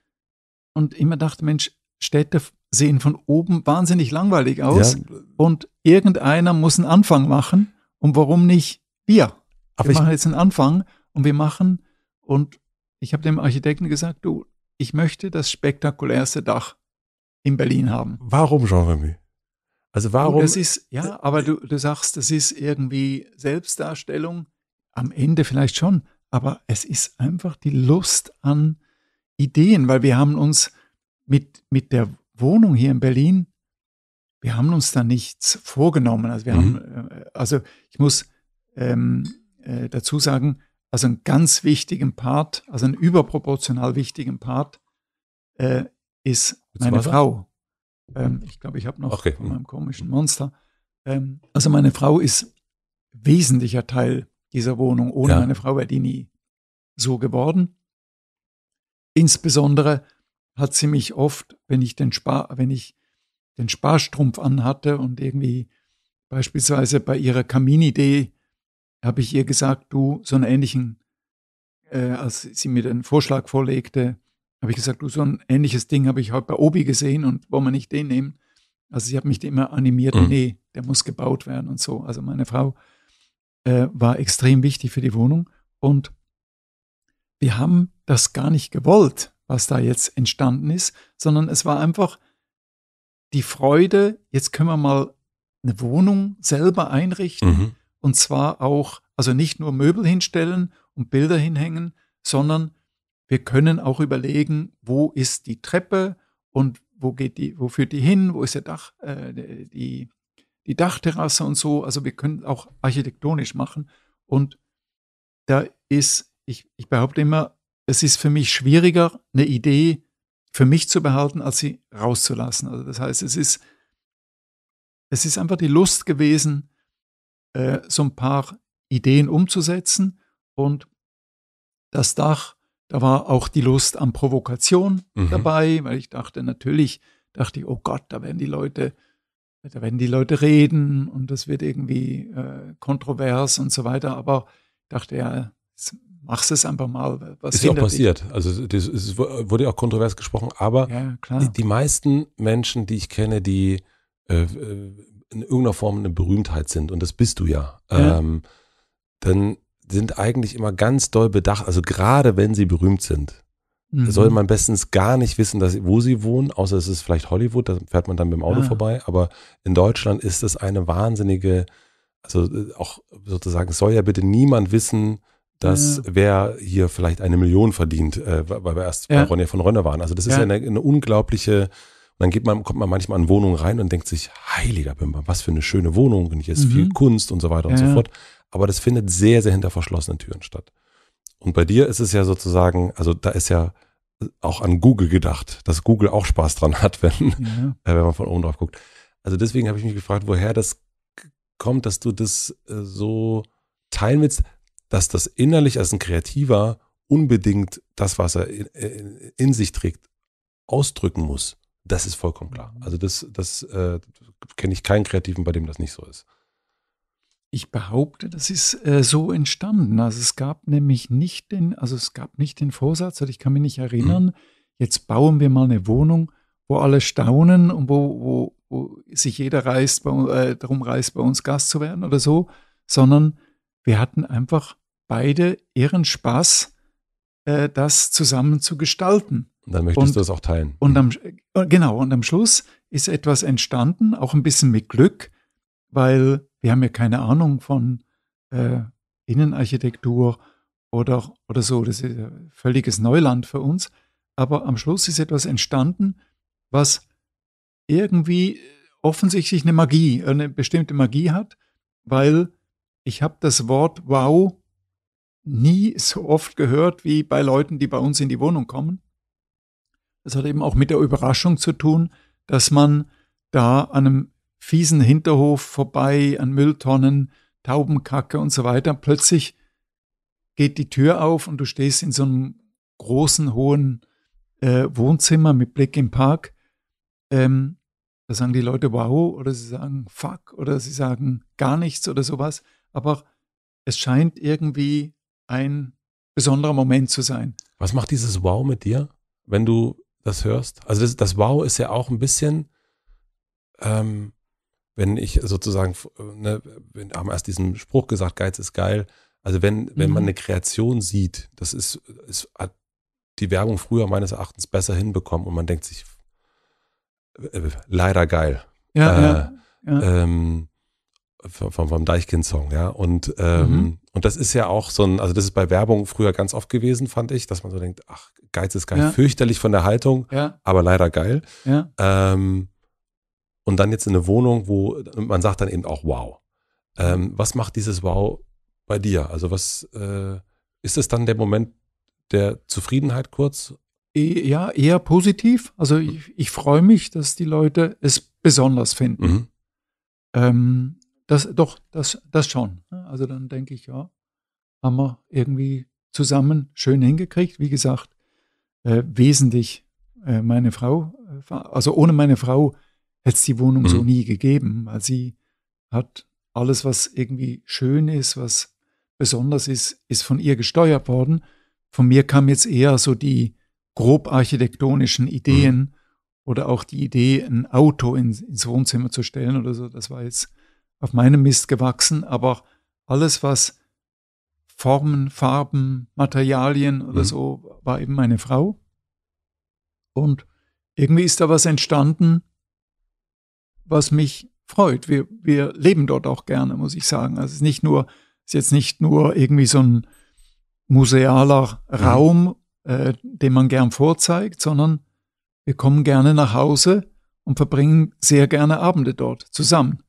und immer dachte, Mensch, Städte sehen von oben wahnsinnig langweilig aus ja. und irgendeiner muss einen Anfang machen. Und warum nicht wir? Aber wir machen jetzt einen Anfang und wir machen, und ich habe dem Architekten gesagt, du, ich möchte das spektakulärste Dach in Berlin haben. Warum Jean-Remy? Also warum? Und das ist, ja, äh, aber du, du sagst, das ist irgendwie Selbstdarstellung. Am Ende vielleicht schon, aber es ist einfach die Lust an Ideen, weil wir haben uns mit, mit der Wohnung hier in Berlin wir haben uns da nichts vorgenommen. Also wir mhm. haben, äh, also ich muss ähm, äh, dazu sagen, also einen ganz wichtigen Part, also einen überproportional wichtigen Part äh, ist meine Frau. Ähm, mhm. ich glaube, ich habe noch okay. von meinem mhm. komischen mhm. Monster. Ähm, also meine Frau ist wesentlicher Teil dieser Wohnung. Ohne ja. meine Frau wäre die nie so geworden. Insbesondere hat sie mich oft, wenn ich den Spar, wenn ich den Sparstrumpf anhatte und irgendwie beispielsweise bei ihrer Kaminidee habe ich ihr gesagt, du, so einen ähnlichen, äh, als sie mir den Vorschlag vorlegte, habe ich gesagt, du, so ein ähnliches Ding habe ich heute bei Obi gesehen und wollen wir nicht den nehmen? Also sie hat mich immer animiert, mhm. nee, der muss gebaut werden und so. Also meine Frau äh, war extrem wichtig für die Wohnung und wir haben das gar nicht gewollt, was da jetzt entstanden ist, sondern es war einfach die Freude, jetzt können wir mal eine Wohnung selber einrichten mhm. und zwar auch, also nicht nur Möbel hinstellen und Bilder hinhängen, sondern wir können auch überlegen, wo ist die Treppe und wo geht die, wo führt die hin, wo ist der Dach, äh, die, die Dachterrasse und so. Also wir können auch architektonisch machen. Und da ist, ich, ich behaupte immer, es ist für mich schwieriger, eine Idee zu für mich zu behalten, als sie rauszulassen. Also das heißt, es ist, es ist einfach die Lust gewesen, äh, so ein paar Ideen umzusetzen. Und das Dach, da war auch die Lust an Provokation mhm. dabei, weil ich dachte natürlich, dachte ich, oh Gott, da werden die Leute, da werden die Leute reden und das wird irgendwie äh, kontrovers und so weiter. Aber ich dachte ja, es machst es einfach mal. Was ist ja auch passiert. Dich? Also das, es wurde auch kontrovers gesprochen, aber ja, die, die, meisten Menschen, die ich kenne, die äh, äh, in irgendeiner Form eine Berühmtheit sind, und das bist du ja, ja. Ähm, dann sind eigentlich immer ganz doll bedacht, also gerade wenn sie berühmt sind, mhm. soll man bestens gar nicht wissen, dass, wo sie wohnen, außer es ist vielleicht Hollywood, da fährt man dann mit dem Auto ah. vorbei, aber in Deutschland ist das eine wahnsinnige, also äh, auch sozusagen, es soll ja bitte niemand wissen, dass ja. wer hier vielleicht eine Million verdient, äh, weil wir erst ja. bei Ronja von Rönner waren. Also das ist ja eine, eine unglaubliche, dann geht man, kommt man manchmal an Wohnungen rein und denkt sich, heiliger Bimba, was für eine schöne Wohnung und hier ist mhm. viel Kunst und so weiter und so fort. Aber das findet sehr, sehr hinter verschlossenen Türen statt. Und bei dir ist es ja sozusagen, also da ist ja auch an Google gedacht, dass Google auch Spaß dran hat, wenn, äh, wenn man von oben drauf guckt. Also deswegen habe ich mich gefragt, woher das kommt, dass du das äh, so teilen willst dass das innerlich als ein Kreativer unbedingt das, was er in, in, sich trägt, ausdrücken muss. Das ist vollkommen klar. Mhm. Also das, das äh, kenne ich keinen Kreativen, bei dem das nicht so ist. Ich behaupte, das ist äh, so entstanden. Also es gab nämlich nicht den, also es gab nicht den Vorsatz, also ich kann mich nicht erinnern, mhm. jetzt bauen wir mal eine Wohnung, wo alle staunen und wo, wo, wo sich jeder reißt, bei, äh, darum reißt, bei uns Gast zu werden oder so, sondern wir hatten einfach beide ihren Spaß, äh, das zusammen zu gestalten. Und Dann möchtest und, du es auch teilen. Und am, mhm. äh, genau, und am Schluss ist etwas entstanden, auch ein bisschen mit Glück, weil wir haben ja keine Ahnung von äh, Innenarchitektur oder, oder so. Das ist ein völliges Neuland für uns. Aber am Schluss ist etwas entstanden, was irgendwie offensichtlich eine Magie, eine bestimmte Magie hat, weil ich habe das Wort Wow nie so oft gehört wie bei Leuten, die bei uns in die Wohnung kommen. Das hat eben auch mit der Überraschung zu tun, dass man da an einem fiesen Hinterhof vorbei, an Mülltonnen, Taubenkacke und so weiter, plötzlich geht die Tür auf und du stehst in so einem großen, hohen äh, Wohnzimmer mit Blick im Park. Ähm, da sagen die Leute wow oder sie sagen fuck oder sie sagen gar nichts oder sowas. Aber es scheint irgendwie ein besonderer Moment zu sein. Was macht dieses Wow mit dir, wenn du das hörst? Also das, das Wow ist ja auch ein bisschen, ähm, wenn ich sozusagen, ne, wir haben erst diesen Spruch gesagt, Geiz ist geil. Also wenn, wenn mhm. man eine Kreation sieht, das ist, ist, hat die Werbung früher meines Erachtens besser hinbekommen und man denkt sich, äh, leider geil. Ja, äh, ja, ja. Ähm, vom, vom Deichkind-Song, ja. Und ähm, mhm und das ist ja auch so ein, also das ist bei Werbung früher ganz oft gewesen, fand ich, dass man so denkt, ach, Geiz ist geil, ja. fürchterlich von der Haltung, ja. aber leider geil. Ja. Ähm, und dann jetzt in eine Wohnung, wo man sagt dann eben auch wow. Ähm, was macht dieses wow bei dir? Also was äh, ist es dann der Moment der Zufriedenheit kurz? E ja, eher positiv. Also ich, ich freue mich, dass die Leute es besonders finden. Mhm. Ähm, das, doch, das, das schon. Ne? Also dann denke ich, ja, haben wir irgendwie zusammen schön hingekriegt. Wie gesagt, äh, wesentlich äh, meine Frau, äh, also ohne meine Frau hätte es die Wohnung mhm. so nie gegeben, weil sie hat alles, was irgendwie schön ist, was besonders ist, ist von ihr gesteuert worden. Von mir kamen jetzt eher so die grob architektonischen Ideen mhm. oder auch die Idee, ein Auto ins, ins Wohnzimmer zu stellen oder so. Das war jetzt auf meinem Mist gewachsen, aber alles, was Formen, Farben, Materialien oder mhm. so, war eben meine Frau. Und irgendwie ist da was entstanden, was mich freut. Wir, wir leben dort auch gerne, muss ich sagen. Also es ist nicht nur, ist jetzt nicht nur irgendwie so ein musealer mhm. Raum, äh, den man gern vorzeigt, sondern wir kommen gerne nach Hause und verbringen sehr gerne Abende dort zusammen.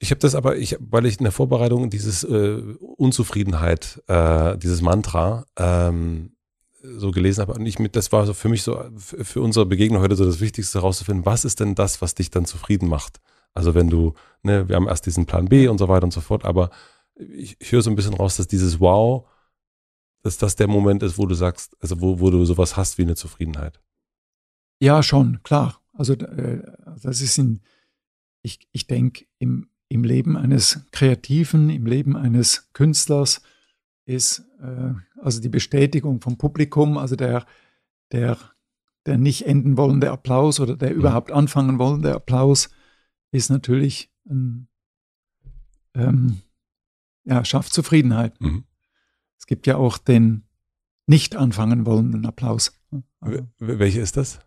Ich habe das aber, ich, weil ich in der Vorbereitung dieses äh, Unzufriedenheit, äh, dieses Mantra ähm, so gelesen habe und ich mit, das war so für mich so für unsere Begegnung heute so das Wichtigste herauszufinden, was ist denn das, was dich dann zufrieden macht? Also wenn du, ne, wir haben erst diesen Plan B und so weiter und so fort, aber ich, ich höre so ein bisschen raus, dass dieses Wow, dass das der Moment ist, wo du sagst, also wo, wo du sowas hast wie eine Zufriedenheit. Ja, schon, klar. Also äh, also das ist ein, ich, ich denke, im, im Leben eines Kreativen, im Leben eines Künstlers ist äh, also die Bestätigung vom Publikum, also der, der, der nicht enden wollende Applaus oder der mhm. überhaupt anfangen wollende Applaus ist natürlich ein, ähm, ja, schafft Zufriedenheit. Mhm. Es gibt ja auch den nicht anfangen wollenden Applaus. Also, Welcher ist das?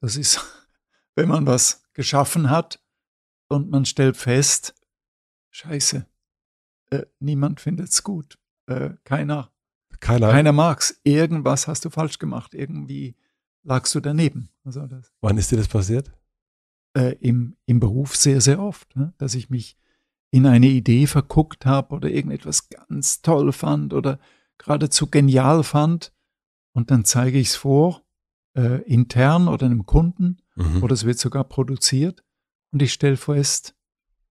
Das ist, wenn man was geschaffen hat, und man stellt fest, scheiße, äh, niemand es gut. Äh, keiner, keiner. Keiner mag's. Irgendwas hast du falsch gemacht. Irgendwie lagst du daneben. Also das, Wann ist dir das passiert? Äh, im, Im Beruf sehr, sehr oft, ne? dass ich mich in eine Idee verguckt habe oder irgendetwas ganz toll fand oder geradezu genial fand und dann zeige ich es vor, äh, intern oder einem Kunden mhm. oder es wird sogar produziert und ich stelle fest,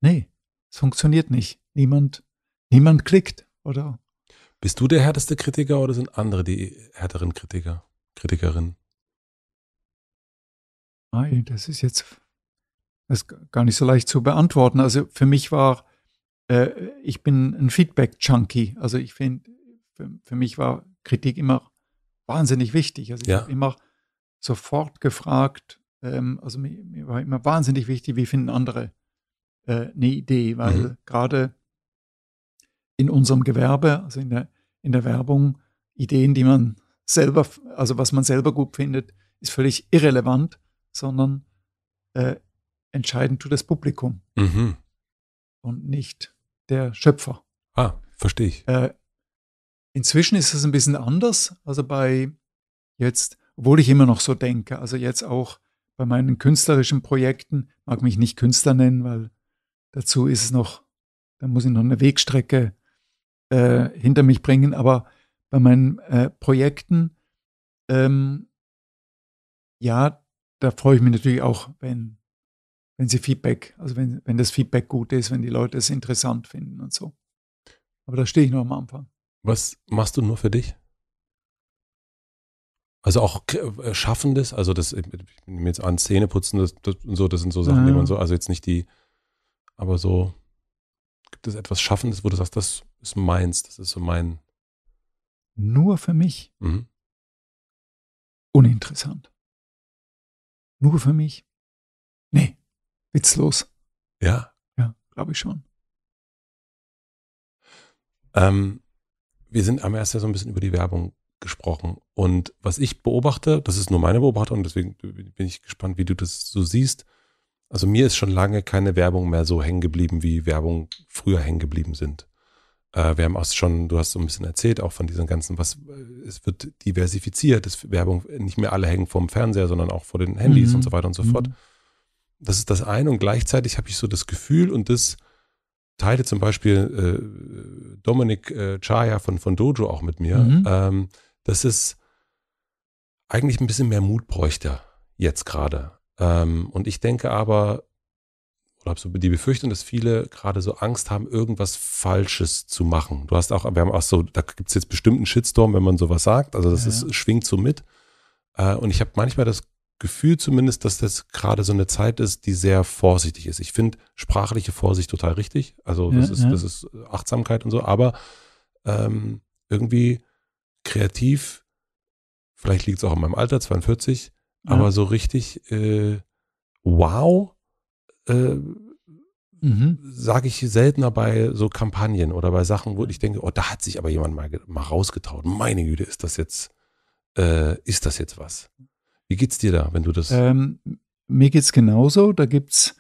nee, es funktioniert nicht. Niemand, niemand klickt, oder? Bist du der härteste Kritiker oder sind andere die härteren Kritiker, Kritikerinnen? Nein, das ist jetzt das ist gar nicht so leicht zu beantworten. Also für mich war, äh, ich bin ein Feedback-Junkie. Also ich finde, für, für, mich war Kritik immer wahnsinnig wichtig. Also ich ja. habe immer sofort gefragt, ähm, also mir, mir, war immer wahnsinnig wichtig, wie finden andere äh, eine Idee, weil mhm. gerade in unserem Gewerbe, also in der, in der Werbung, Ideen, die man selber, also was man selber gut findet, ist völlig irrelevant, sondern äh, entscheidend tut das Publikum mhm. und nicht der Schöpfer. Ah, verstehe ich. Äh, inzwischen ist es ein bisschen anders. Also bei jetzt, obwohl ich immer noch so denke, also jetzt auch bei meinen künstlerischen Projekten, mag mich nicht Künstler nennen, weil dazu ist es noch, da muss ich noch eine Wegstrecke äh, hinter mich bringen, aber bei meinen äh, Projekten, ähm, ja, da freue ich mich natürlich auch, wenn, wenn sie Feedback, also wenn, wenn das Feedback gut ist, wenn die Leute es interessant finden und so. Aber da stehe ich noch am Anfang. Was machst du nur für dich? Also auch äh, Schaffendes, also das, ich nehme jetzt an, Zähne putzen das, das, und so, das sind so Sachen, die mhm. man so, also jetzt nicht die, aber so, gibt es etwas Schaffendes, wo du sagst, das ist meins, das ist so mein. Nur für mich. Mhm. Uninteressant. Nur für mich. Nee, witzlos. Ja. Ja, glaube ich schon. Ähm, wir sind, am ersten so ein bisschen über die Werbung gesprochen. Und was ich beobachte, das ist nur meine Beobachtung, deswegen bin ich gespannt, wie du das so siehst. Also mir ist schon lange keine Werbung mehr so hängen geblieben, wie Werbung früher hängen geblieben sind. Äh, wir haben auch schon, du hast so ein bisschen erzählt, auch von diesen ganzen, was, äh, es wird diversifiziert, es Werbung, nicht mehr alle hängen vorm Fernseher, sondern auch vor den Handys mhm. und so mhm. weiter und so fort. Mhm. Das ist das eine und gleichzeitig habe ich so das Gefühl und das teile zum Beispiel äh, Dominik äh, Chaya von, von Dojo auch mit mir, mhm. ähm, dass es eigentlich ein bisschen mehr Mut bräuchte, jetzt gerade. Ähm, und ich denke aber, oder habe so die Befürchtung, dass viele gerade so Angst haben, irgendwas Falsches zu machen. Du hast auch, wir haben auch so, da gibt es jetzt bestimmt einen Shitstorm, wenn man sowas sagt. Also das ja, ist, schwingt so mit. Äh, und ich habe manchmal das Gefühl zumindest, dass das gerade so eine Zeit ist, die sehr vorsichtig ist. Ich finde sprachliche Vorsicht total richtig. Also das, ja, ist, das ist Achtsamkeit und so, aber ähm, irgendwie kreativ, vielleicht liegt es auch an meinem Alter, 42, ja. aber so richtig äh, wow, äh, mhm. sage ich seltener bei so Kampagnen oder bei Sachen, wo ich denke, oh, da hat sich aber jemand mal, mal rausgetraut. Meine Güte, ist das jetzt, äh, ist das jetzt was? Wie geht's dir da, wenn du das? Ähm, mir geht's genauso. Da gibt's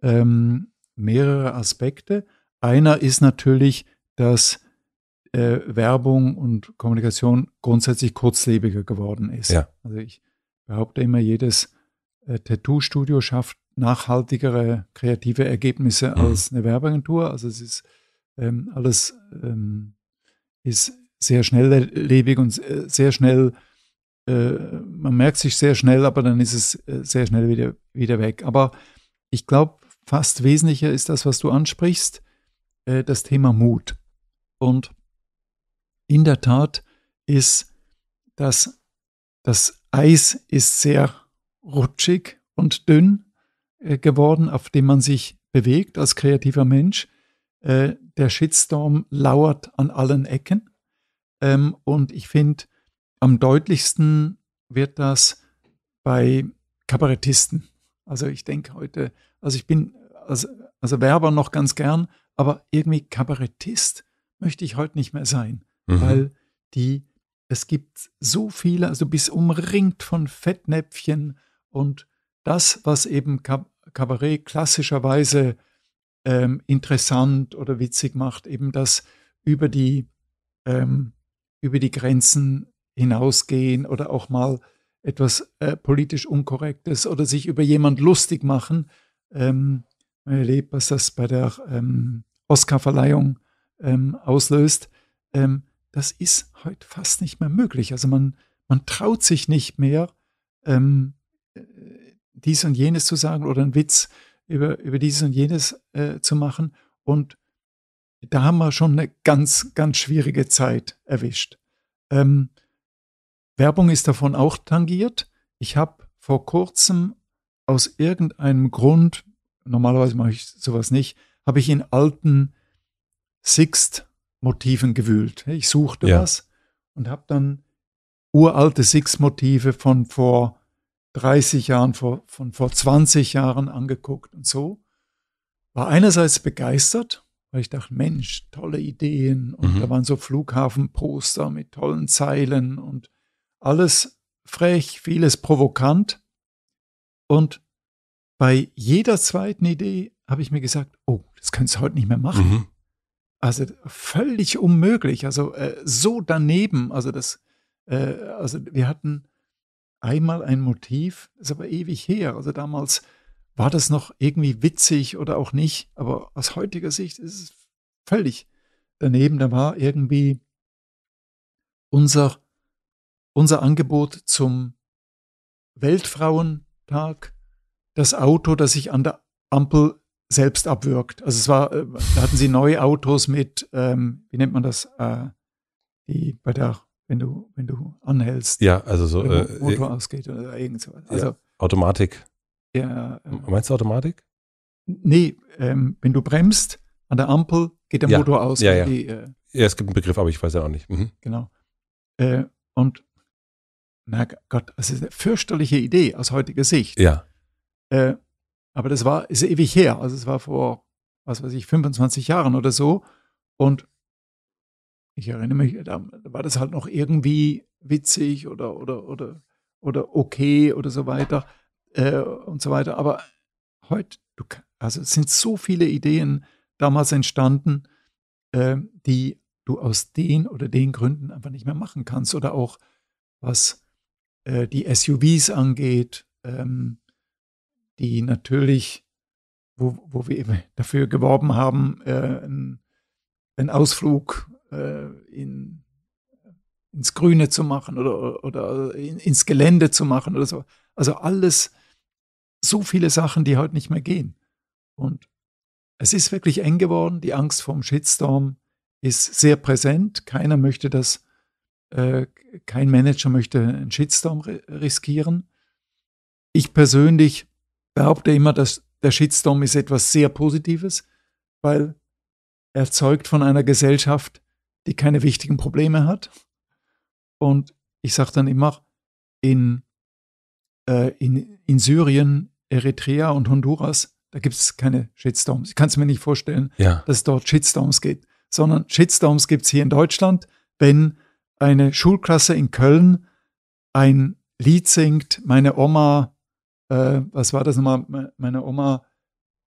ähm, mehrere Aspekte. Einer ist natürlich, dass äh, Werbung und Kommunikation grundsätzlich kurzlebiger geworden ist. Ja. Also ich behaupte immer, jedes äh, Tattoo-Studio schafft nachhaltigere kreative Ergebnisse mhm. als eine Werbeagentur. Also es ist ähm, alles ähm, ist sehr schnelllebig und äh, sehr schnell, äh, man merkt sich sehr schnell, aber dann ist es äh, sehr schnell wieder, wieder weg. Aber ich glaube, fast wesentlicher ist das, was du ansprichst, äh, das Thema Mut. Und in der Tat ist, dass das Eis ist sehr rutschig und dünn äh, geworden, auf dem man sich bewegt als kreativer Mensch. Äh, der Shitstorm lauert an allen Ecken. Ähm, und ich finde, am deutlichsten wird das bei Kabarettisten. Also ich denke heute, also ich bin also, also Werber noch ganz gern, aber irgendwie Kabarettist möchte ich heute nicht mehr sein mhm. weil die, es gibt so viele, also bis umringt von Fettnäpfchen und das, was eben Kabarett klassischerweise ähm, interessant oder witzig macht, eben das über die, ähm, über die Grenzen hinausgehen oder auch mal etwas äh, politisch Unkorrektes oder sich über jemand lustig machen. Ähm, man erlebt, was das bei der ähm, Oscarverleihung ähm, auslöst. Ähm, das ist heute fast nicht mehr möglich. Also man, man traut sich nicht mehr, ähm, äh, dies und jenes zu sagen oder einen Witz über, über dieses und jenes äh, zu machen. Und da haben wir schon eine ganz, ganz schwierige Zeit erwischt. Ähm, Werbung ist davon auch tangiert. Ich habe vor kurzem aus irgendeinem Grund, normalerweise mache ich sowas nicht, habe ich in alten Sixt Motiven gewühlt. Ich suchte ja. was und habe dann uralte Six-Motive von vor 30 Jahren, vor, von vor 20 Jahren angeguckt und so. War einerseits begeistert, weil ich dachte, Mensch, tolle Ideen. Und mhm. da waren so Flughafenposter mit tollen Zeilen und alles frech, vieles provokant. Und bei jeder zweiten Idee habe ich mir gesagt, oh, das kannst du heute nicht mehr machen. Mhm. Also völlig unmöglich, also, äh, so daneben. Also das äh, also wir hatten einmal ein Motiv, ist aber ewig her. Also damals war das noch irgendwie witzig oder auch nicht, aber aus heutiger Sicht ist es völlig daneben. Da war irgendwie unser, unser Angebot zum Weltfrauentag, das Auto, das ich an der Ampel selbst abwirkt. Also es war, äh, da hatten sie neue Autos mit, ähm, wie nennt man das, äh, die bei der, wenn du, wenn du anhältst, ja, also so, der äh, Motor ausgeht oder irgend so. Also, ja, Automatik. Ja, ähm. Meinst du Automatik? Nee, ähm, wenn du bremst an der Ampel, geht der ja, Motor aus. Ja, ja. Die, äh ja, es gibt einen Begriff, aber ich weiß ja auch nicht. Mhm. Genau. Äh, und na Gott, das ist eine fürchterliche Idee aus heutiger Sicht. Ja. Äh, aber das war, ist ewig her. Also es war vor, was weiß ich, 25 Jahren oder so. Und ich erinnere mich, da war das halt noch irgendwie witzig oder, oder, oder, oder okay oder so weiter äh, und so weiter. Aber heute, du, also es sind so viele Ideen damals entstanden, äh, die du aus den oder den Gründen einfach nicht mehr machen kannst. Oder auch was äh, die SUVs angeht, ähm, die natürlich, wo, wo wir eben dafür geworben haben, äh, einen Ausflug äh, in, ins Grüne zu machen oder, oder in, ins Gelände zu machen oder so. Also alles, so viele Sachen, die heute nicht mehr gehen. Und es ist wirklich eng geworden. Die Angst vorm Shitstorm ist sehr präsent. Keiner möchte das, äh, kein Manager möchte einen Shitstorm riskieren. Ich persönlich behaupte immer, dass der Shitstorm ist etwas sehr Positives, weil er zeugt von einer Gesellschaft, die keine wichtigen Probleme hat. Und ich sage dann immer, in, äh, in, in Syrien, Eritrea und Honduras, da gibt es keine Shitstorms. Ich kann es mir nicht vorstellen, ja. dass dort Shitstorms gibt, sondern Shitstorms gibt es hier in Deutschland, wenn eine Schulklasse in Köln ein Lied singt, meine Oma äh, was war das nochmal, meine Oma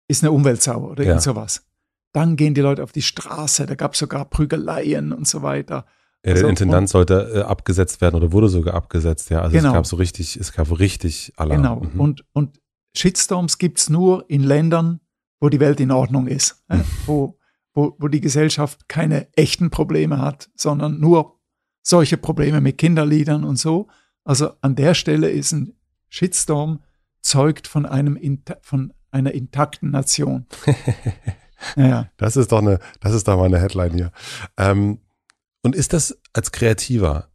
ist eine Umweltsau oder ja. irgend sowas. Dann gehen die Leute auf die Straße, da gab es sogar Prügeleien und so weiter. Ja, also, der Intendant sollte äh, abgesetzt werden oder wurde sogar abgesetzt, ja. Also genau. es gab so richtig, es gab richtig Alarm. Genau, mhm. und, und Shitstorms gibt es nur in Ländern, wo die Welt in Ordnung ist, äh, mhm. wo, wo, wo die Gesellschaft keine echten Probleme hat, sondern nur solche Probleme mit Kinderliedern und so. Also an der Stelle ist ein Shitstorm zeugt von, einem, von einer intakten Nation. naja. Das ist doch eine, das ist doch mal eine Headline hier. Ähm, und ist das als Kreativer,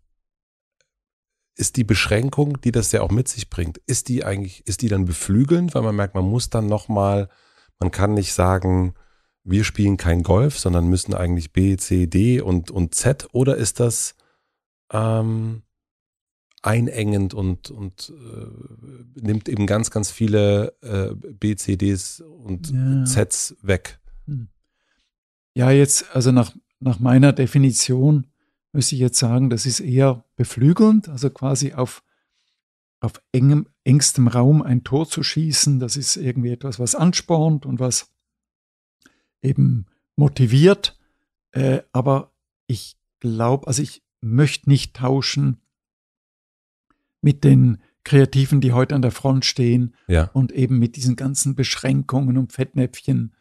ist die Beschränkung, die das ja auch mit sich bringt, ist die eigentlich, ist die dann beflügelnd, weil man merkt, man muss dann nochmal, man kann nicht sagen, wir spielen kein Golf, sondern müssen eigentlich B, C, D und, und Z, oder ist das, ähm, einengend und, und äh, nimmt eben ganz, ganz viele äh, B, C, Ds und ja. Zs weg. Hm. Ja, jetzt, also nach, nach meiner Definition müsste ich jetzt sagen, das ist eher beflügelnd, also quasi auf, auf engem, engstem Raum ein Tor zu schießen, das ist irgendwie etwas, was anspornt und was eben motiviert. Äh, aber ich glaube, also ich möchte nicht tauschen mit den Kreativen, die heute an der Front stehen ja. und eben mit diesen ganzen Beschränkungen und Fettnäpfchen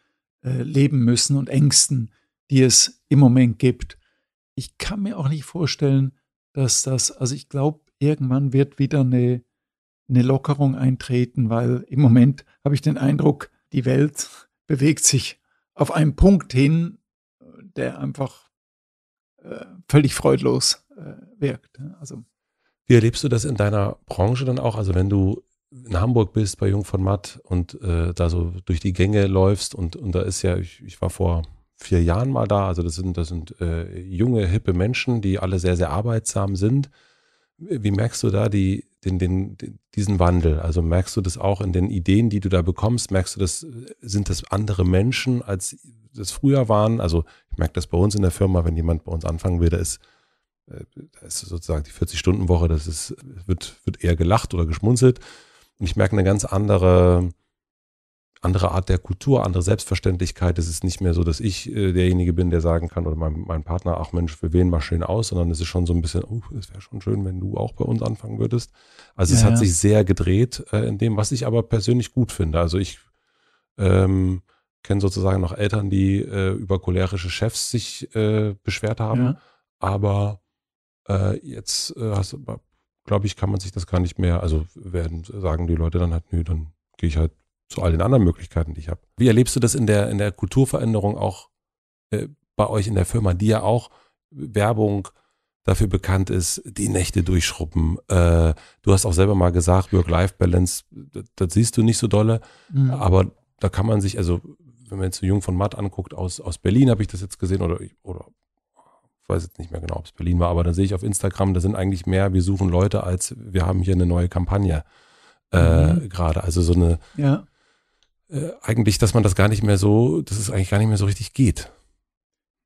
äh, leben müssen und Ängsten, die es im Moment gibt. Ich kann mir auch nicht vorstellen, dass das, also ich glaube, irgendwann wird wieder eine, eine Lockerung eintreten, weil im Moment habe ich den Eindruck, die Welt bewegt sich auf einen Punkt hin, der einfach äh, völlig freudlos äh, wirkt. Also wie erlebst du das in deiner Branche dann auch? Also wenn du in Hamburg bist bei Jung von Matt und äh, da so durch die Gänge läufst und, und da ist ja, ich, ich war vor vier Jahren mal da, also das sind, das sind äh, junge, hippe Menschen, die alle sehr, sehr arbeitsam sind. Wie merkst du da die, den, den, diesen Wandel? Also merkst du das auch in den Ideen, die du da bekommst? Merkst du das, sind das andere Menschen, als das früher waren? Also ich merke das bei uns in der Firma, wenn jemand bei uns anfangen will, da ist äh, da ist sozusagen die 40-Stunden-Woche, das ist, wird, wird eher gelacht oder geschmunzelt. Und ich merke eine ganz andere, andere Art der Kultur, andere Selbstverständlichkeit. Es ist nicht mehr so, dass ich äh, derjenige bin, der sagen kann oder mein, mein Partner, ach Mensch, wir wählen mal schön aus, sondern es ist schon so ein bisschen, oh, es wäre schon schön, wenn du auch bei uns anfangen würdest. Also ja, es hat ja. sich sehr gedreht äh, in dem, was ich aber persönlich gut finde. Also ich ähm, kenne sozusagen noch Eltern, die äh, über cholerische Chefs sich äh, beschwert haben, ja. aber äh, jetzt äh, hast du, glaube ich, kann man sich das gar nicht mehr, also werden sagen die Leute dann halt, nö, dann gehe ich halt zu all den anderen Möglichkeiten, die ich habe. Wie erlebst du das in der, in der Kulturveränderung auch äh, bei euch in der Firma, die ja auch Werbung dafür bekannt ist, die Nächte durchschruppen. Äh, du hast auch selber mal gesagt, Work-Life-Balance, das, das, siehst du nicht so dolle, mhm. aber da kann man sich, also wenn man jetzt so Jung von Matt anguckt, aus, aus Berlin habe ich das jetzt gesehen oder, oder weiß jetzt nicht mehr genau, ob es Berlin war, aber da sehe ich auf Instagram, da sind eigentlich mehr, wir suchen Leute, als wir haben hier eine neue Kampagne äh, mhm. gerade. Also so eine, ja. äh, eigentlich, dass man das gar nicht mehr so, dass es eigentlich gar nicht mehr so richtig geht.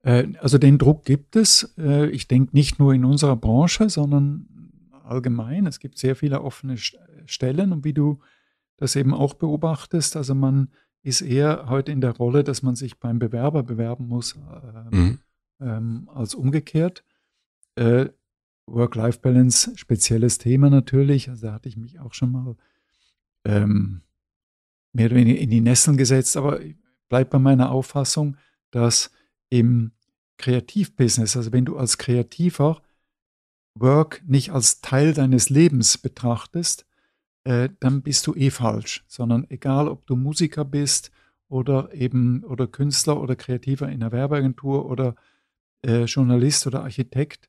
Äh, also den Druck gibt es. Äh, ich denke nicht nur in unserer Branche, sondern allgemein. Es gibt sehr viele offene Stellen und wie du das eben auch beobachtest, also man ist eher heute in der Rolle, dass man sich beim Bewerber bewerben muss, äh, mhm ähm, als umgekehrt. Äh, Work-Life-Balance, spezielles Thema natürlich. Also da hatte ich mich auch schon mal ähm, mehr oder weniger in die Nesseln gesetzt, aber bleibt bei meiner Auffassung, dass im Kreativbusiness, also wenn du als Kreativer Work nicht als Teil deines Lebens betrachtest, äh, dann bist du eh falsch, sondern egal, ob du Musiker bist oder eben oder Künstler oder Kreativer in einer Werbeagentur oder äh, Journalist oder Architekt,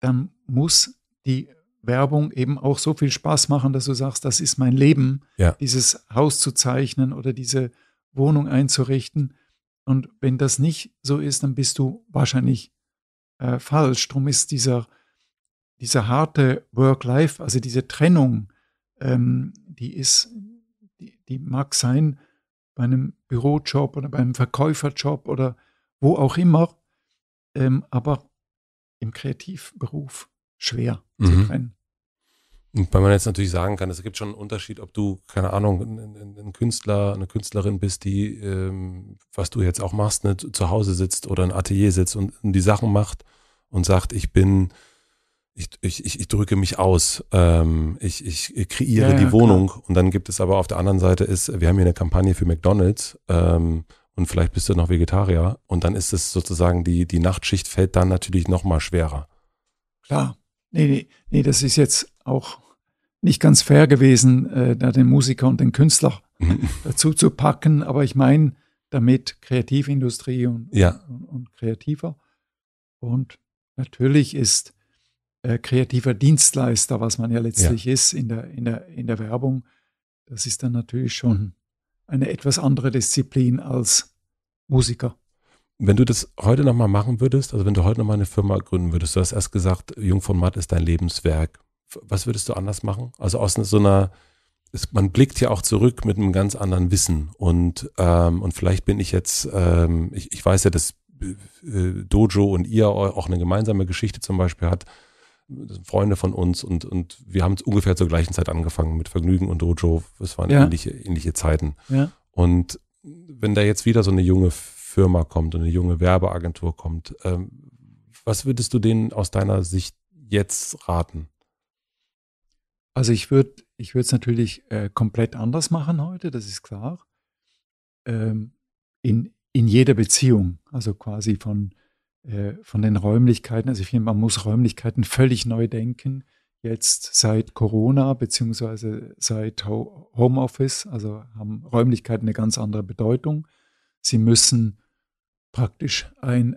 dann muss die Werbung eben auch so viel Spaß machen, dass du sagst, das ist mein Leben, ja. dieses Haus zu zeichnen oder diese Wohnung einzurichten. Und wenn das nicht so ist, dann bist du wahrscheinlich äh, falsch. Drum ist dieser, dieser harte Work-Life, also diese Trennung, ähm, die ist, die, die, mag sein bei einem Bürojob oder beim Verkäuferjob oder wo auch immer ähm, aber im Kreativberuf schwer mhm. zu trennen. Und weil man jetzt natürlich sagen kann, es gibt schon einen Unterschied, ob du, keine Ahnung, ein, ein Künstler, eine Künstlerin bist, die, ähm, was du jetzt auch machst, ne, zu Hause sitzt oder ein Atelier sitzt und, und, die Sachen macht und sagt, ich bin, ich, ich, ich drücke mich aus, ähm, ich, ich kreiere ja, ja, die Wohnung. Klar. Und dann gibt es aber auf der anderen Seite ist, wir haben hier eine Kampagne für McDonalds, ähm, und vielleicht bist du noch Vegetarier und dann ist es sozusagen, die, die Nachtschicht fällt dann natürlich noch mal schwerer. Klar, nee, nee, nee, das ist jetzt auch nicht ganz fair gewesen, äh, da den Musiker und den Künstler dazu zu packen, aber ich meine damit Kreativindustrie und, ja. und, und, Kreativer. Und natürlich ist äh, kreativer Dienstleister, was man ja letztlich ja. ist in der, in, der, in der Werbung, das ist dann natürlich schon eine etwas andere Disziplin als Musiker. Wenn du das heute nochmal machen würdest, also wenn du heute nochmal eine Firma gründen würdest, du hast erst gesagt, Jung von Matt ist dein Lebenswerk. Was würdest du anders machen? Also aus so einer, ist, man blickt ja auch zurück mit einem ganz anderen Wissen und, ähm, und vielleicht bin ich jetzt, ähm, ich, ich weiß ja, dass äh, Dojo und ihr auch eine gemeinsame Geschichte zum Beispiel hat das sind Freunde von uns und, und wir haben es ungefähr zur gleichen Zeit angefangen mit Vergnügen und Dojo. Es waren ja. ähnliche, ähnliche Zeiten. Ja. Und wenn da jetzt wieder so eine junge Firma kommt und eine junge Werbeagentur kommt, ähm, was würdest du denen aus deiner Sicht jetzt raten? Also ich würde ich es natürlich äh, komplett anders machen heute, das ist klar. Ähm, in, in jeder Beziehung, also quasi von äh, von den Räumlichkeiten. Also ich finde, man muss Räumlichkeiten völlig neu denken. Jetzt seit Corona beziehungsweise seit Ho Homeoffice, also haben Räumlichkeiten eine ganz andere Bedeutung. Sie müssen praktisch ein,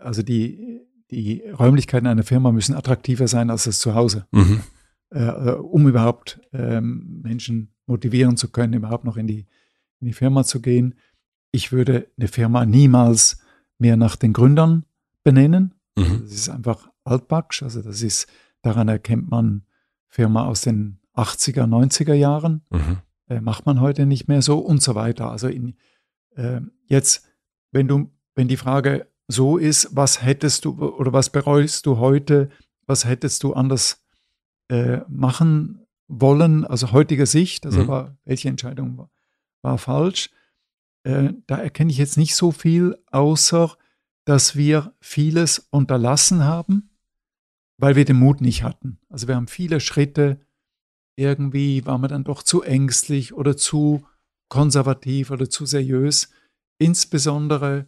also die, die Räumlichkeiten einer Firma müssen attraktiver sein als das Zuhause, mhm. Äh, äh, um überhaupt ähm, Menschen motivieren zu können, überhaupt noch in die, in die Firma zu gehen. Ich würde eine Firma niemals mehr nach den Gründern benennen. Mhm. Also, das ist einfach altbacksch. Also das ist, daran erkennt man Firma aus den 80er, 90er Jahren. Mhm. Äh, macht man heute nicht mehr so und so weiter. Also in, äh, jetzt, wenn du, wenn die Frage so ist, was hättest du oder was bereust du heute, was hättest du anders äh, machen wollen, also heutiger Sicht, also mhm. war, welche Entscheidung war, war falsch, äh, da erkenne ich jetzt nicht so viel, außer dass wir vieles unterlassen haben, weil wir den Mut nicht hatten. Also wir haben viele Schritte, irgendwie waren wir dann doch zu ängstlich oder zu konservativ oder zu seriös. Insbesondere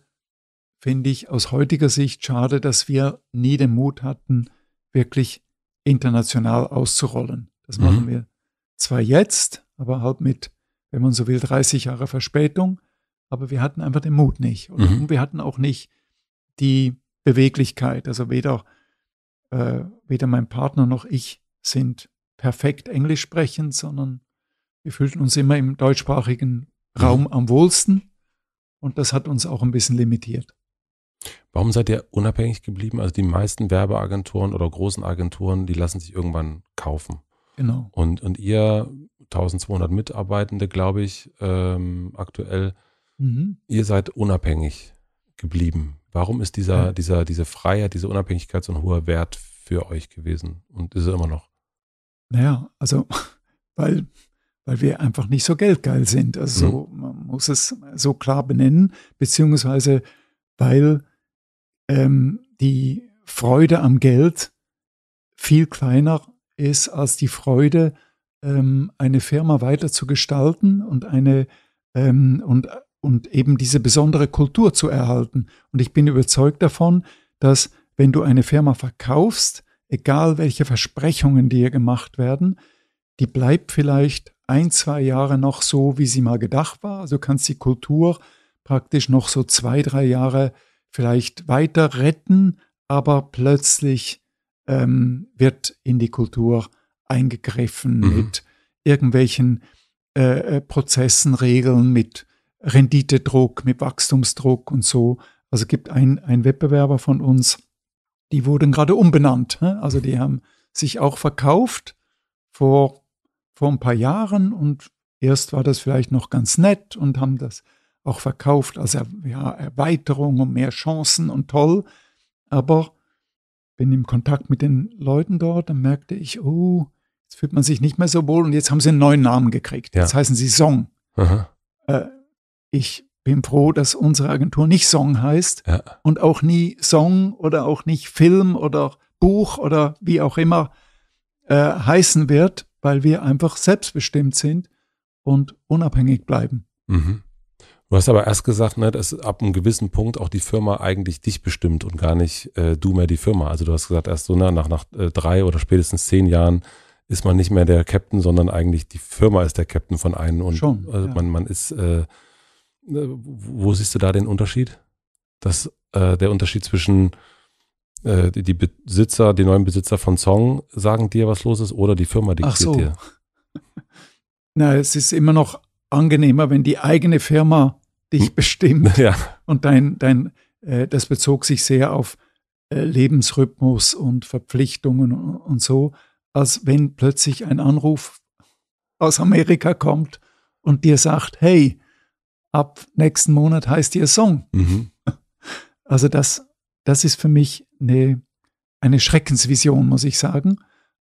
finde ich aus heutiger Sicht schade, dass wir nie den Mut hatten, wirklich international auszurollen. Das mhm. machen wir zwar jetzt, aber halt mit, wenn man so will, 30 Jahre Verspätung, aber wir hatten einfach den Mut nicht. Und mhm. wir hatten auch nicht die Beweglichkeit. Also weder, äh, weder mein Partner noch ich sind perfekt Englisch sprechend, sondern wir fühlten uns immer im deutschsprachigen mhm. Raum am wohlsten und das hat uns auch ein bisschen limitiert. Warum seid ihr unabhängig geblieben? Also die meisten Werbeagenturen oder großen Agenturen, die lassen sich irgendwann kaufen. Genau. Und, und ihr 1200 Mitarbeitende, glaube ich, ähm, aktuell, mhm. ihr seid unabhängig geblieben. Warum ist dieser, ja. dieser, diese Freiheit, diese Unabhängigkeit so ein hoher Wert für euch gewesen und ist es immer noch? Naja, also weil, weil wir einfach nicht so geldgeil sind. Also mhm. so, man muss es so klar benennen, beziehungsweise weil ähm, die Freude am Geld viel kleiner ist als die Freude, ähm, eine Firma weiter zu gestalten und eine ähm, und und eben diese besondere Kultur zu erhalten. Und ich bin überzeugt davon, dass wenn du eine Firma verkaufst, egal welche Versprechungen dir gemacht werden, die bleibt vielleicht ein, zwei Jahre noch so, wie sie mal gedacht war. Also kannst die Kultur praktisch noch so zwei, drei Jahre vielleicht weiter retten, aber plötzlich ähm, wird in die Kultur eingegriffen mhm. mit irgendwelchen äh, äh Prozessen, Regeln, mit Renditedruck, mit Wachstumsdruck und so. Also gibt ein, ein Wettbewerber von uns, die wurden gerade umbenannt. Ne? Also die haben sich auch verkauft vor, vor ein paar Jahren und erst war das vielleicht noch ganz nett und haben das auch verkauft als ja, Erweiterung und mehr Chancen und toll. Aber bin im Kontakt mit den Leuten dort, dann merkte ich, oh, jetzt fühlt man sich nicht mehr so wohl und jetzt haben sie einen neuen Namen gekriegt. Ja. Jetzt heißen sie Song. Aha. Äh, ich bin froh, dass unsere Agentur nicht Song heißt ja. und auch nie Song oder auch nicht Film oder Buch oder wie auch immer äh, heißen wird, weil wir einfach selbstbestimmt sind und unabhängig bleiben. Mhm. Du hast aber erst gesagt, ne, dass ab einem gewissen Punkt auch die Firma eigentlich dich bestimmt und gar nicht äh, du mehr die Firma. Also du hast gesagt, erst so na, ne, nach, nach äh, drei oder spätestens zehn Jahren ist man nicht mehr der Captain, sondern eigentlich die Firma ist der Captain von einem und Schon, also ja. man, man ist äh, Ne, wo siehst du da den Unterschied? Dass äh, der Unterschied zwischen äh, die, die, Besitzer, die neuen Besitzer von Song sagen dir, was los ist, oder die Firma diktiert Ach so. dir? Na, es ist immer noch angenehmer, wenn die eigene Firma dich hm. bestimmt ja. und dein, dein, äh, das bezog sich sehr auf äh, Lebensrhythmus und Verpflichtungen und so, als wenn plötzlich ein Anruf aus Amerika kommt und dir sagt, hey, ab nächsten Monat heißt ihr Song. Mhm. Also das, das ist für mich eine, eine Schreckensvision, muss ich sagen.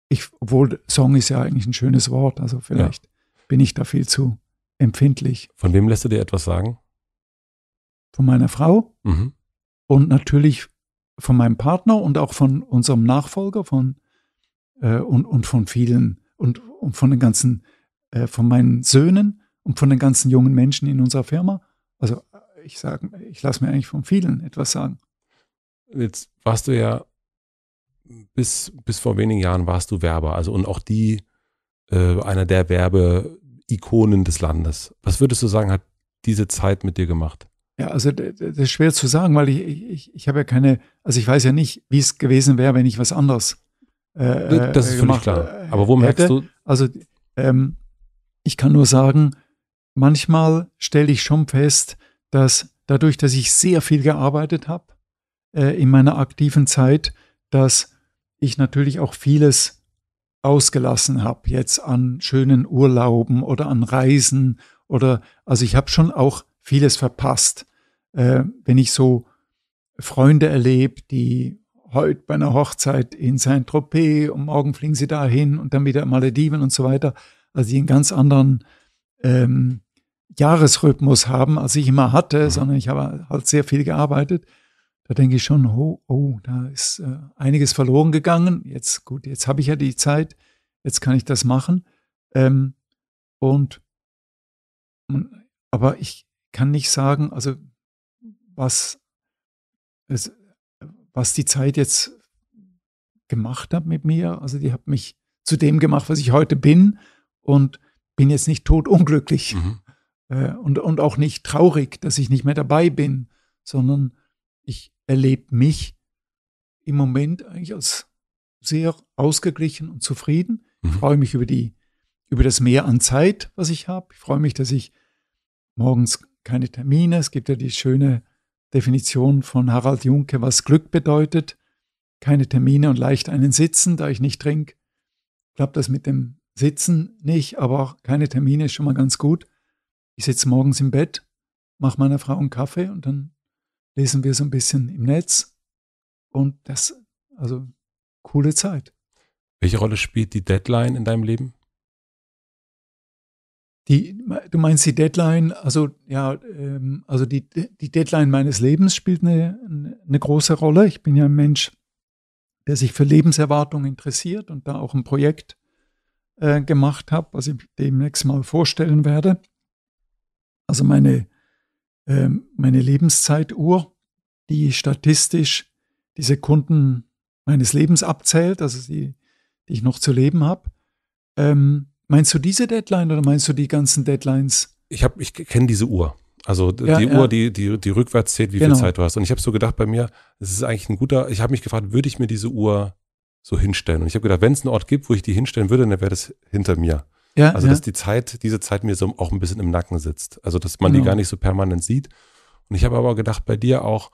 Ich, obwohl Song ist ja eigentlich ein schönes Wort, also vielleicht ja. bin ich da viel zu empfindlich. Von wem lässt du dir etwas sagen? Von meiner Frau mhm. und natürlich von meinem Partner und auch von unserem Nachfolger von, äh, und, und von vielen und, und von den ganzen, äh, von meinen Söhnen und von den ganzen jungen Menschen in unserer Firma. Also ich sage, ich lasse mir eigentlich von vielen etwas sagen. Jetzt warst du ja bis, bis vor wenigen Jahren warst du Werber, also und auch die äh, einer der Werbeikonen des Landes. Was würdest du sagen, hat diese Zeit mit dir gemacht? Ja, also das ist schwer zu sagen, weil ich, ich, ich habe ja keine, also ich weiß ja nicht, wie es gewesen wäre, wenn ich was anderes. Äh, das ist völlig klar. Äh, Aber wo merkst du? Also ähm, ich kann nur sagen, manchmal stelle ich schon fest, dass dadurch, dass ich sehr viel gearbeitet habe äh, in meiner aktiven Zeit, dass ich natürlich auch vieles ausgelassen habe, jetzt an schönen Urlauben oder an Reisen oder also ich habe schon auch vieles verpasst. Äh, wenn ich so Freunde erlebe, die heute bei einer Hochzeit in Saint-Tropez und morgen fliegen sie dahin und dann wieder Malediven und so weiter, also die einen ganz anderen ähm, Jahresrhythmus haben, als ich immer hatte, mhm. sondern ich habe halt sehr viel gearbeitet. Da denke ich schon, oh, oh da ist äh, einiges verloren gegangen. Jetzt gut, jetzt habe ich ja die Zeit, jetzt kann ich das machen. Ähm, und aber ich kann nicht sagen, also was es, was die Zeit jetzt gemacht hat mit mir. Also die hat mich zu dem gemacht, was ich heute bin. Und bin jetzt nicht totunglücklich mhm. äh, und, und auch nicht traurig, dass ich nicht mehr dabei bin, sondern ich erlebe mich im Moment eigentlich als sehr ausgeglichen und zufrieden. Mhm. Ich freue mich über die, über das Mehr an Zeit, was ich habe. Ich freue mich, dass ich morgens keine Termine. Es gibt ja die schöne Definition von Harald Junke, was Glück bedeutet. Keine Termine und leicht einen sitzen, da ich nicht trinke. Ich glaube, das mit dem Sitzen nicht, aber auch keine Termine ist schon mal ganz gut. Ich sitze morgens im Bett, mache meiner Frau einen Kaffee und dann lesen wir so ein bisschen im Netz. Und das, also coole Zeit. Welche Rolle spielt die Deadline in deinem Leben? Die, du meinst die Deadline, also ja, ähm, also die, die Deadline meines Lebens spielt eine, eine große Rolle. Ich bin ja ein Mensch, der sich für Lebenserwartung interessiert und da auch ein Projekt äh, gemacht habe, was ich demnächst mal vorstellen werde. Also meine, äh, meine Lebenszeituhr, die statistisch die Sekunden meines Lebens abzählt, also die, die ich noch zu leben habe. Ähm, meinst du diese Deadline oder meinst du die ganzen Deadlines? Ich, hab, ich kenne diese Uhr. Also ja, die ja. Uhr, die, die, die rückwärts zählt, wie genau. viel Zeit du hast. Und ich habe so gedacht bei mir, es ist eigentlich ein guter, ich habe mich gefragt, würde ich mir diese Uhr so hinstellen. Und ich habe gedacht, wenn es einen Ort gibt, wo ich die hinstellen würde, dann wäre das hinter mir. Ja, also, ja. dass die Zeit, diese Zeit mir so auch ein bisschen im Nacken sitzt. Also, dass man genau. die gar nicht so permanent sieht. Und ich habe aber gedacht, bei dir auch,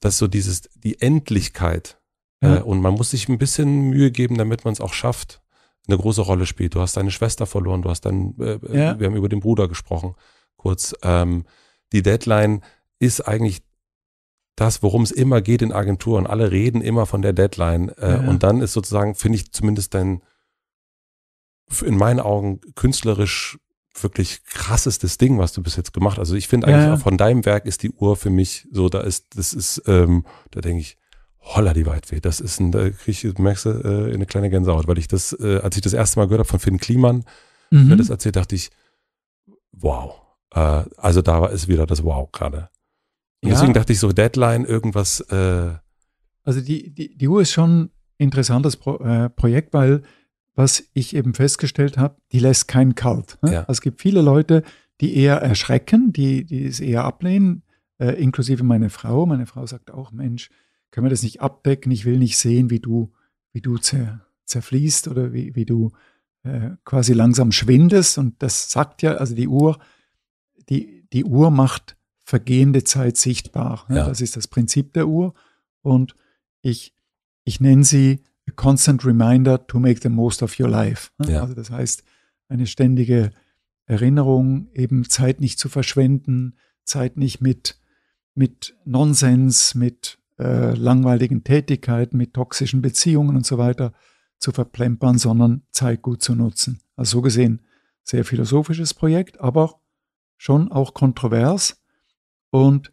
dass so dieses, die Endlichkeit, äh, ja. äh, und man muss sich ein bisschen Mühe geben, damit man es auch schafft, eine große Rolle spielt. Du hast deine Schwester verloren, du hast deinen, äh, äh wir haben über den Bruder gesprochen, kurz. Ähm, die Deadline ist eigentlich das, worum es immer geht in Agenturen. Alle reden immer von der Deadline. Äh, ja, Und dann ist sozusagen, finde ich zumindest dein, in meinen Augen, künstlerisch wirklich krassestes Ding, was du bis jetzt gemacht hast. Also ich finde eigentlich ja, auch von deinem Werk ist die Uhr für mich so, da ist, das ist, ähm, da denke ich, holla die Weitweh. Das ist ein, da krieg ich, merkst du, äh, eine kleine Gänsehaut, weil ich das, äh, als ich das erste Mal gehört habe von Finn Kliman, mhm. mir das erzählt, dachte ich, wow. Äh, also da ist wieder das Wow gerade. Und ja. deswegen dachte ich so, Deadline, irgendwas. Äh also die, die, die Uhr ist schon interessantes Pro, äh, Projekt, weil was ich eben festgestellt habe, die lässt keinen kalt. Ne? Ja. Also es gibt viele Leute, die eher erschrecken, die, die es eher ablehnen, äh, inklusive meine Frau. Meine Frau sagt auch, Mensch, können wir das nicht abdecken? Ich will nicht sehen, wie du, wie du zer, zerfließt oder wie, wie du äh, quasi langsam schwindest. Und das sagt ja, also die Uhr, die, die Uhr macht vergehende Zeit sichtbar. Ja. Das ist das Prinzip der Uhr. Und ich, ich nenne sie a constant reminder to make the most of your life. Ja. Also das heißt, eine ständige Erinnerung, eben Zeit nicht zu verschwenden, Zeit nicht mit, mit Nonsens, mit äh, langweiligen Tätigkeiten, mit toxischen Beziehungen und so weiter zu verplempern, sondern Zeit gut zu nutzen. Also so gesehen sehr philosophisches Projekt, aber schon auch kontrovers, und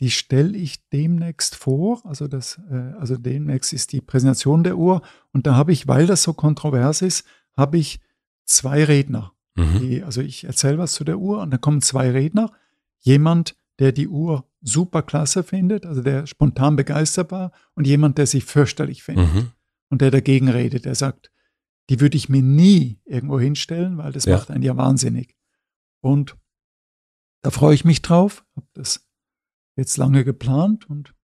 die stelle ich demnächst vor. Also, das, äh, also demnächst ist die Präsentation der Uhr. Und da habe ich, weil das so kontrovers ist, habe ich zwei Redner. Mhm. Die, also ich erzähle was zu der Uhr und dann kommen zwei Redner. Jemand, der die Uhr super klasse findet, also der spontan begeistert war, und jemand, der sie fürchterlich findet mhm. und der dagegen redet, der sagt, die würde ich mir nie irgendwo hinstellen, weil das ja. macht einen ja wahnsinnig. Und da freue ich mich drauf. Habe das jetzt lange geplant und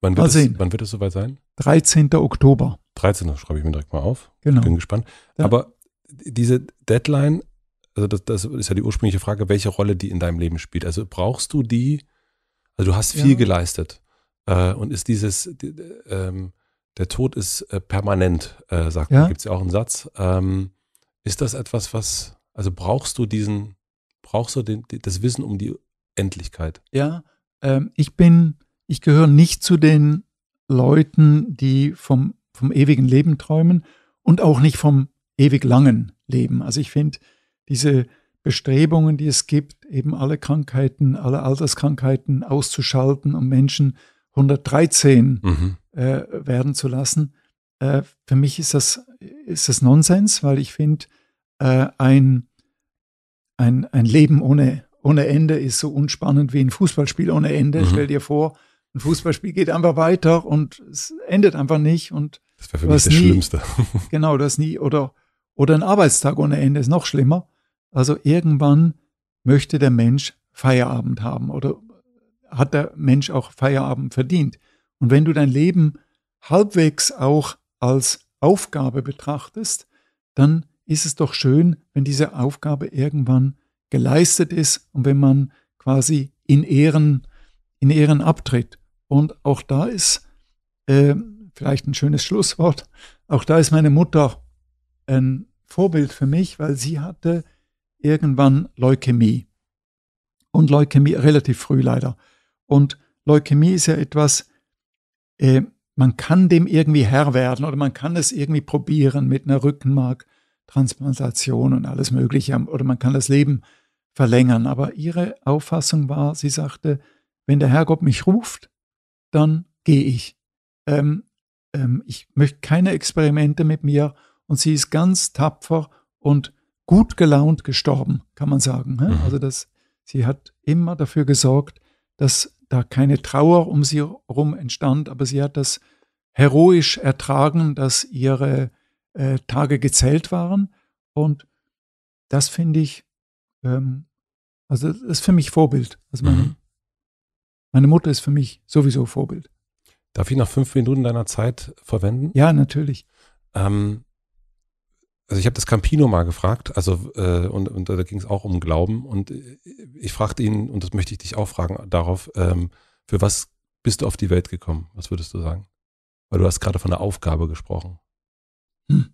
wann wird mal sehen. Es, wann wird es soweit sein? 13. Oktober. 13. schreibe ich mir direkt mal auf. Genau. Bin gespannt. Ja. Aber diese Deadline, also das, das, ist ja die ursprüngliche Frage, welche Rolle die in deinem Leben spielt. Also brauchst du die, also du hast viel ja. geleistet äh, und ist dieses, die, ähm, der Tod ist äh, permanent, äh, sagt ja. man, gibt es ja auch einen Satz. Ähm, ist das etwas, was, also brauchst du diesen, brauchst du den, das Wissen um die Endlichkeit. Ja, ähm, ich bin, ich gehöre nicht zu den Leuten, die vom, vom ewigen Leben träumen und auch nicht vom ewig langen Leben. Also ich finde diese Bestrebungen, die es gibt, eben alle Krankheiten, alle Alterskrankheiten auszuschalten, um Menschen 113 mhm. äh, werden zu lassen. Äh, für mich ist das, ist das Nonsens, weil ich finde, äh, ein ein, ein Leben ohne, ohne Ende ist so unspannend wie ein Fußballspiel ohne Ende. Mhm. Stell dir vor, ein Fußballspiel geht einfach weiter und es endet einfach nicht. Und das wäre für mich das nie, Schlimmste. genau, das nie. Oder, oder ein Arbeitstag ohne Ende ist noch schlimmer. Also irgendwann möchte der Mensch Feierabend haben oder hat der Mensch auch Feierabend verdient. Und wenn du dein Leben halbwegs auch als Aufgabe betrachtest, dann ist es doch schön, wenn diese Aufgabe irgendwann geleistet ist und wenn man quasi in Ehren, in Ehren abtritt. Und auch da ist, äh, vielleicht ein schönes Schlusswort, auch da ist meine Mutter ein Vorbild für mich, weil sie hatte irgendwann Leukämie. Und Leukämie relativ früh leider. Und Leukämie ist ja etwas, äh, man kann dem irgendwie Herr werden oder man kann es irgendwie probieren mit einer Rückenmark, Transplantation und alles Mögliche oder man kann das Leben verlängern. Aber ihre Auffassung war, sie sagte, wenn der Herrgott mich ruft, dann gehe ich. Ähm, ähm, ich möchte keine Experimente mit mir. Und sie ist ganz tapfer und gut gelaunt gestorben, kann man sagen. Ne? Mhm. Also das, sie hat immer dafür gesorgt, dass da keine Trauer um sie herum entstand, aber sie hat das heroisch ertragen, dass ihre äh, Tage gezählt waren. Und das finde ich, ähm, also das ist für mich Vorbild. Also meine, mhm. meine Mutter ist für mich sowieso Vorbild. Darf ich noch fünf Minuten deiner Zeit verwenden? Ja, natürlich. Ähm, also ich habe das Campino mal gefragt, also äh, und, und da ging es auch um Glauben und äh, ich fragte ihn, und das möchte ich dich auch fragen darauf, ähm, für was bist du auf die Welt gekommen? Was würdest du sagen? Weil du hast gerade von der Aufgabe gesprochen. Hm.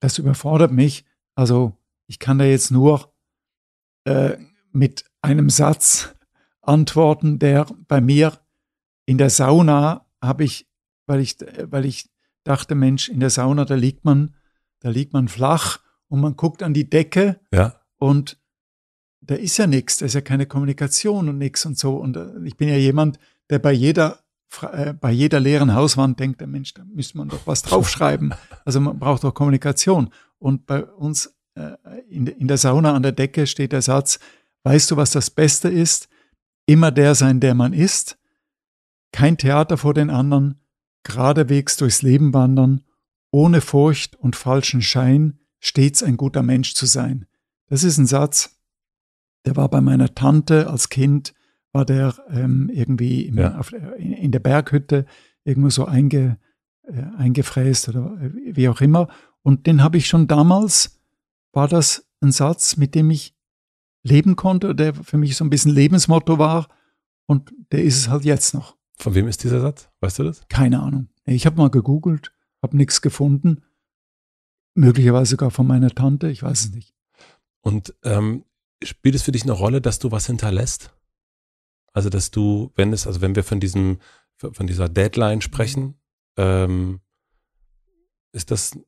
das überfordert mich. Also ich kann da jetzt nur äh, mit einem Satz antworten, der bei mir in der Sauna habe ich, weil ich, weil ich dachte, Mensch, in der Sauna, da liegt man, da liegt man flach und man guckt an die Decke ja. und da ist ja nichts, da ist ja keine Kommunikation und nichts und so. Und äh, ich bin ja jemand, der bei jeder äh, bei jeder leeren Hauswand denkt der Mensch, da müsste man doch was draufschreiben. Also man braucht doch Kommunikation. Und bei uns äh, in, in der Sauna an der Decke steht der Satz, weißt du, was das Beste ist? Immer der sein, der man ist. Kein Theater vor den anderen, geradewegs durchs Leben wandern, ohne Furcht und falschen Schein, stets ein guter Mensch zu sein. Das ist ein Satz, der war bei meiner Tante als Kind war der ähm, irgendwie im, ja. auf, äh, in, in, der Berghütte irgendwo so einge, äh, eingefräst oder äh, wie auch immer. Und den habe ich schon damals, war das ein Satz, mit dem ich leben konnte, der für mich so ein bisschen Lebensmotto war. Und der ist es halt jetzt noch. Von wem ist dieser Satz? Weißt du das? Keine Ahnung. Ich habe mal gegoogelt, habe nichts gefunden. Möglicherweise sogar von meiner Tante, ich weiß es mhm. nicht. Und ähm, spielt es für dich eine Rolle, dass du was hinterlässt? Also, dass du, wenn es, also wenn wir von diesem, von dieser Deadline mhm. sprechen, ähm, ist das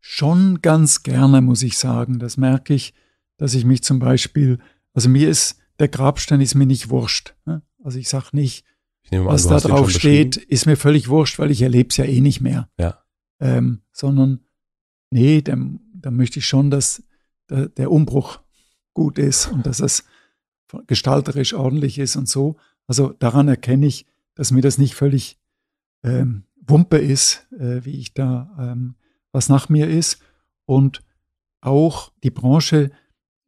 schon ganz gerne, muss ich sagen. Das merke ich, dass ich mich zum Beispiel, also mir ist, der Grabstein ist mir nicht wurscht. Ne? Also ich sage nicht, ich an, was da drauf steht, ist mir völlig wurscht, weil ich erlebe es ja eh nicht mehr. Ja. Ähm, sondern, nee, dann, möchte ich schon, dass der, der Umbruch gut ist und dass es gestalterisch ordentlich ist und so. Also daran erkenne ich, dass mir das nicht völlig ähm, Wumpe ist, äh, wie ich da, ähm, was nach mir ist. Und auch die Branche,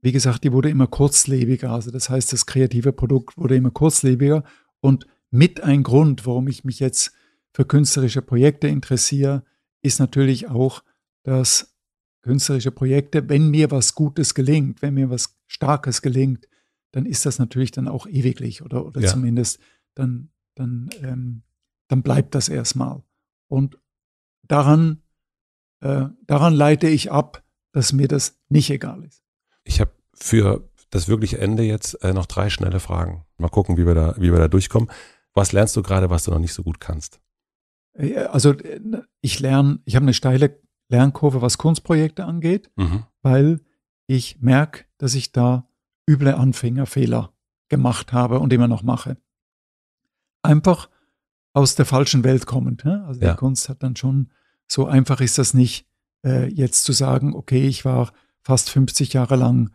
wie gesagt, die wurde immer kurzlebiger. Also das heißt, das kreative Produkt wurde immer kurzlebiger und mit ein Grund, warum ich mich jetzt für künstlerische Projekte interessiere, ist natürlich auch, dass künstlerische Projekte, wenn mir was Gutes gelingt, wenn mir was Starkes gelingt, dann ist das natürlich dann auch ewiglich oder, oder ja. zumindest dann, dann, ähm, dann bleibt das erstmal. Und daran, äh, daran leite ich ab, dass mir das nicht egal ist. Ich habe für das wirkliche Ende jetzt äh, noch drei schnelle Fragen. Mal gucken, wie wir da, wie wir da durchkommen. Was lernst du gerade, was du noch nicht so gut kannst? Äh, also äh, ich lerne, ich habe eine steile Lernkurve, was Kunstprojekte angeht, mhm. weil ich merke, dass ich da üble Anfängerfehler gemacht habe und immer noch mache. Einfach aus der falschen Welt kommend. Ne? Also ja. die Kunst hat dann schon, so einfach ist das nicht, äh, jetzt zu sagen, okay, ich war fast 50 Jahre lang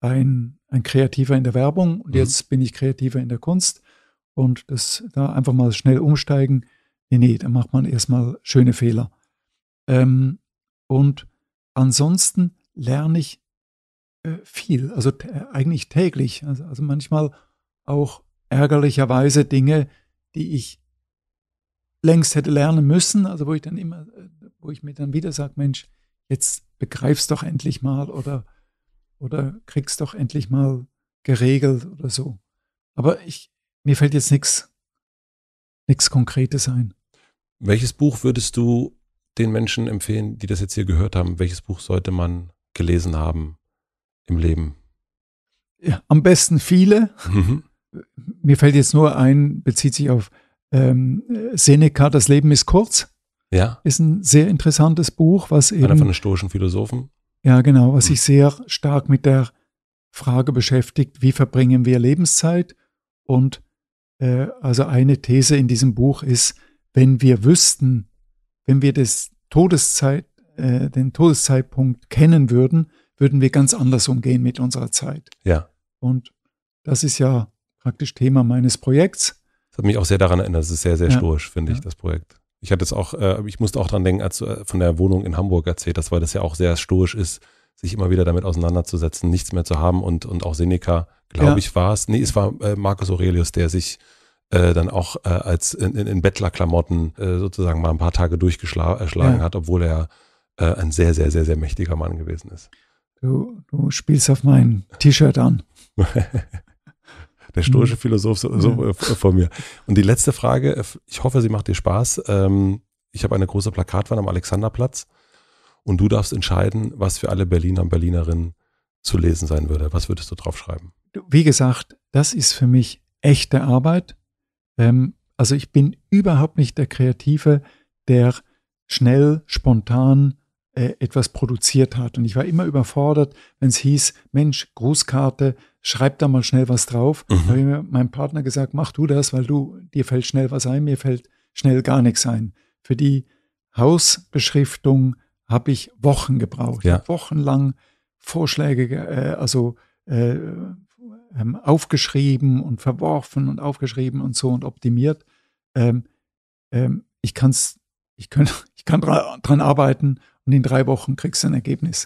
ein, ein Kreativer in der Werbung und mhm. jetzt bin ich Kreativer in der Kunst und das da einfach mal schnell umsteigen. Nee, nee, da macht man erstmal schöne Fehler. Ähm, und ansonsten lerne ich äh, viel, also äh, eigentlich täglich. Also, also manchmal auch ärgerlicherweise Dinge, die ich längst hätte lernen müssen, also wo ich dann immer, äh, wo ich mir dann wieder sage, Mensch, jetzt begreifst doch endlich mal oder, oder krieg's doch endlich mal geregelt oder so. Aber ich, mir fällt jetzt nichts, nichts Konkretes ein. Welches Buch würdest du den Menschen empfehlen, die das jetzt hier gehört haben? Welches Buch sollte man gelesen haben? im Leben? Ja, am besten viele. Mhm. Mir fällt jetzt nur ein, bezieht sich auf ähm, Seneca, das Leben ist kurz. Ja. Ist ein sehr interessantes Buch, was eben. Einer von den stoischen Philosophen. Ja, genau, was mhm. sich sehr stark mit der Frage beschäftigt, wie verbringen wir Lebenszeit? Und äh, also eine These in diesem Buch ist, wenn wir wüssten, wenn wir das Todeszeit, äh, den Todeszeitpunkt kennen würden, würden wir ganz anders umgehen mit unserer Zeit. Ja. Und das ist ja praktisch Thema meines Projekts. Das hat mich auch sehr daran erinnert. Das ist sehr, sehr ja. stoisch, finde ja. ich, das Projekt. Ich hatte es auch, äh, ich musste auch dran denken, als du äh, von der Wohnung in Hamburg erzählt hast, weil das ja auch sehr stoisch ist, sich immer wieder damit auseinanderzusetzen, nichts mehr zu haben und, und auch Seneca, glaube ja. ich, war es. Nee, es war äh, Marcus Aurelius, der sich äh, dann auch äh, als in, in, in Bettlerklamotten äh, sozusagen mal ein paar Tage durchgeschlagen ja. hat, obwohl er äh, ein sehr, sehr, sehr, sehr mächtiger Mann gewesen ist. Du, du spielst auf mein T-Shirt an. Der stoische mhm. Philosoph so, so äh, vor mir. Und die letzte Frage, äh, ich hoffe, sie macht dir Spaß. Ähm, ich habe eine große Plakatwand am Alexanderplatz und du darfst entscheiden, was für alle Berliner und Berlinerinnen zu lesen sein würde. Was würdest du drauf schreiben? Wie gesagt, das ist für mich echte Arbeit. Ähm, also ich bin überhaupt nicht der Kreative, der schnell, spontan äh, etwas produziert hat. Und ich war immer überfordert, wenn es hieß, Mensch, Grußkarte, schreib da mal schnell was drauf. Mhm. Da habe ich mir meinem Partner gesagt, mach du das, weil du, dir fällt schnell was ein, mir fällt schnell gar nichts ein. Für die Hausbeschriftung habe ich Wochen gebraucht. Ja. Ich wochenlang Vorschläge, äh, also äh, ähm, aufgeschrieben und verworfen und aufgeschrieben und so und optimiert. Ähm, ähm, ich, kann's, ich, kann, ich kann dran arbeiten und in drei Wochen kriegst du ein Ergebnis.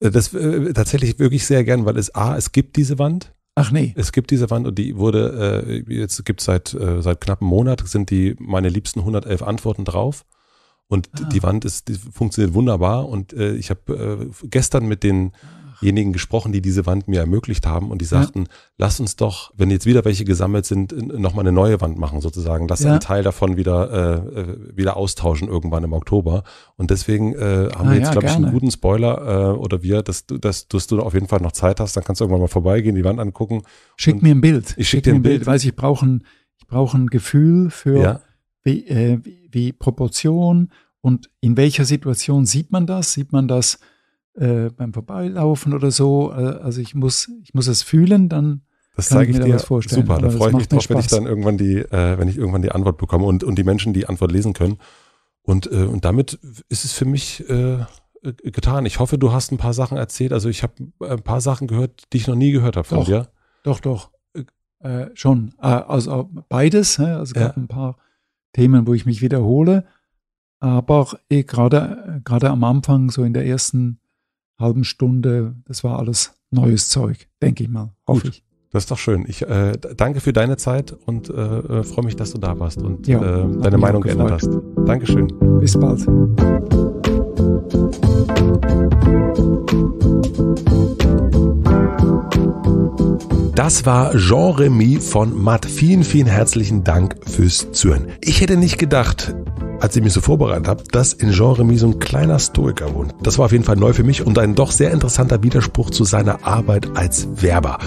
Äh, das äh, tatsächlich wirklich sehr gern, weil es A, es gibt diese Wand. Ach nee. Es gibt diese Wand und die wurde, äh, jetzt gibt es seit, äh, seit knapp einem Monat, sind die meine liebsten 111 Antworten drauf. Und ah. die Wand ist, die funktioniert wunderbar. Und äh, ich habe äh, gestern mit den denjenigen gesprochen, die diese Wand mir ermöglicht haben und die sagten, ja. lass uns doch, wenn jetzt wieder welche gesammelt sind, nochmal eine neue Wand machen sozusagen. Lass ja. einen Teil davon wieder, äh, äh wieder austauschen irgendwann im Oktober. Und deswegen äh, haben ah, wir jetzt, ja, glaube ich, einen guten Spoiler äh, oder wir, dass, dass, dass du auf jeden Fall noch Zeit hast, dann kannst du irgendwann mal vorbeigehen, die Wand angucken. Schick mir ein Bild. Ich schick, schick dir ein Bild. Bild. Weiß ich brauche ein, ich brauch ein Gefühl für wie, äh, wie, wie Proportion und in welcher Situation sieht man das? Sieht man das äh, beim Vorbeilaufen oder so. Äh, also ich muss, ich muss es fühlen, dann das zeige ich, ich dir. Vorstellen. Super, da freue ich mich drauf, wenn ich dann irgendwann die, äh, wenn ich irgendwann die Antwort bekomme und, und die Menschen die Antwort lesen können. Und, äh, und damit ist es für mich äh, äh getan. Ich hoffe, du hast ein paar Sachen erzählt. Also ich habe ein paar Sachen gehört, die ich noch nie gehört habe von doch, dir. Doch, doch. schon. also beides. Also ja. ein paar Themen, wo ich mich wiederhole. Aber eh gerade gerade am Anfang, so in der ersten halben Stunde. Das war alles neues Zeug, denke ich mal. Hoffe Gut. ich. Das ist doch schön. Ich äh, danke für deine Zeit und äh, äh, freue mich, dass du da warst und ja, äh, deine Meinung geändert hast. Dankeschön. Bis bald. Thank you. Das war Jean-Remy von Matt. Vielen, vielen herzlichen Dank fürs Zuhören. Ich hätte nicht gedacht, als ich mich so vorbereitet habe, dass in Jean-Remy so ein kleiner Stoiker wohnt. Das war auf jeden Fall neu für mich und ein doch sehr interessanter Widerspruch zu seiner Arbeit als Werber.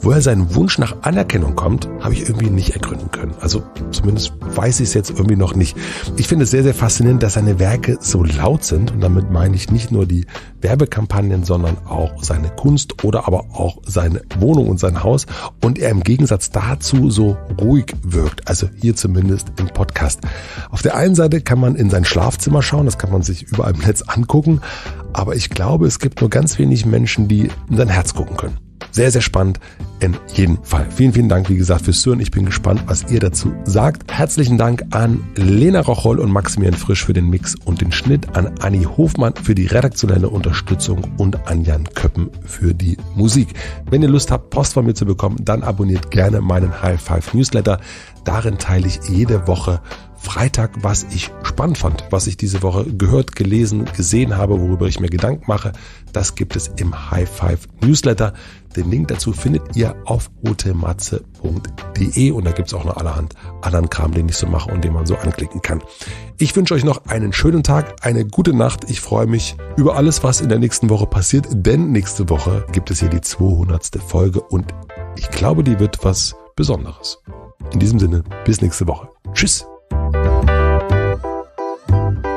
Woher sein Wunsch nach Anerkennung kommt, habe ich irgendwie nicht ergründen können. Also zumindest weiß ich es jetzt irgendwie noch nicht. Ich finde es sehr, sehr faszinierend, dass seine Werke so laut sind. Und damit meine ich nicht nur die Werbekampagnen, sondern auch seine Kunst oder aber auch seine Wohnung und sein Haus und er im Gegensatz dazu so ruhig wirkt. Also hier zumindest im Podcast. Auf der einen Seite kann man in sein Schlafzimmer schauen, das kann man sich überall im Netz angucken, aber ich glaube, es gibt nur ganz wenig Menschen, die in sein Herz gucken können. Sehr, sehr spannend in jedem Fall. Vielen, vielen Dank, wie gesagt, fürs Zuhören. Ich bin gespannt, was ihr dazu sagt. Herzlichen Dank an Lena Rocholl und Maximilian Frisch für den Mix und den Schnitt, an Anni Hofmann für die redaktionelle Unterstützung und an Jan Köppen für die Musik. Wenn ihr Lust habt, Post von mir zu bekommen, dann abonniert gerne meinen High Five Newsletter. Darin teile ich jede Woche Freitag, was ich spannend fand, was ich diese Woche gehört, gelesen, gesehen habe, worüber ich mir Gedanken mache, das gibt es im High Five Newsletter. Den Link dazu findet ihr auf rotematze.de und da gibt es auch noch allerhand anderen Kram, den ich so mache und den man so anklicken kann. Ich wünsche euch noch einen schönen Tag, eine gute Nacht. Ich freue mich über alles, was in der nächsten Woche passiert, denn nächste Woche gibt es hier die 200. Folge und ich glaube, die wird was Besonderes. In diesem Sinne, bis nächste Woche. Tschüss. Thank you.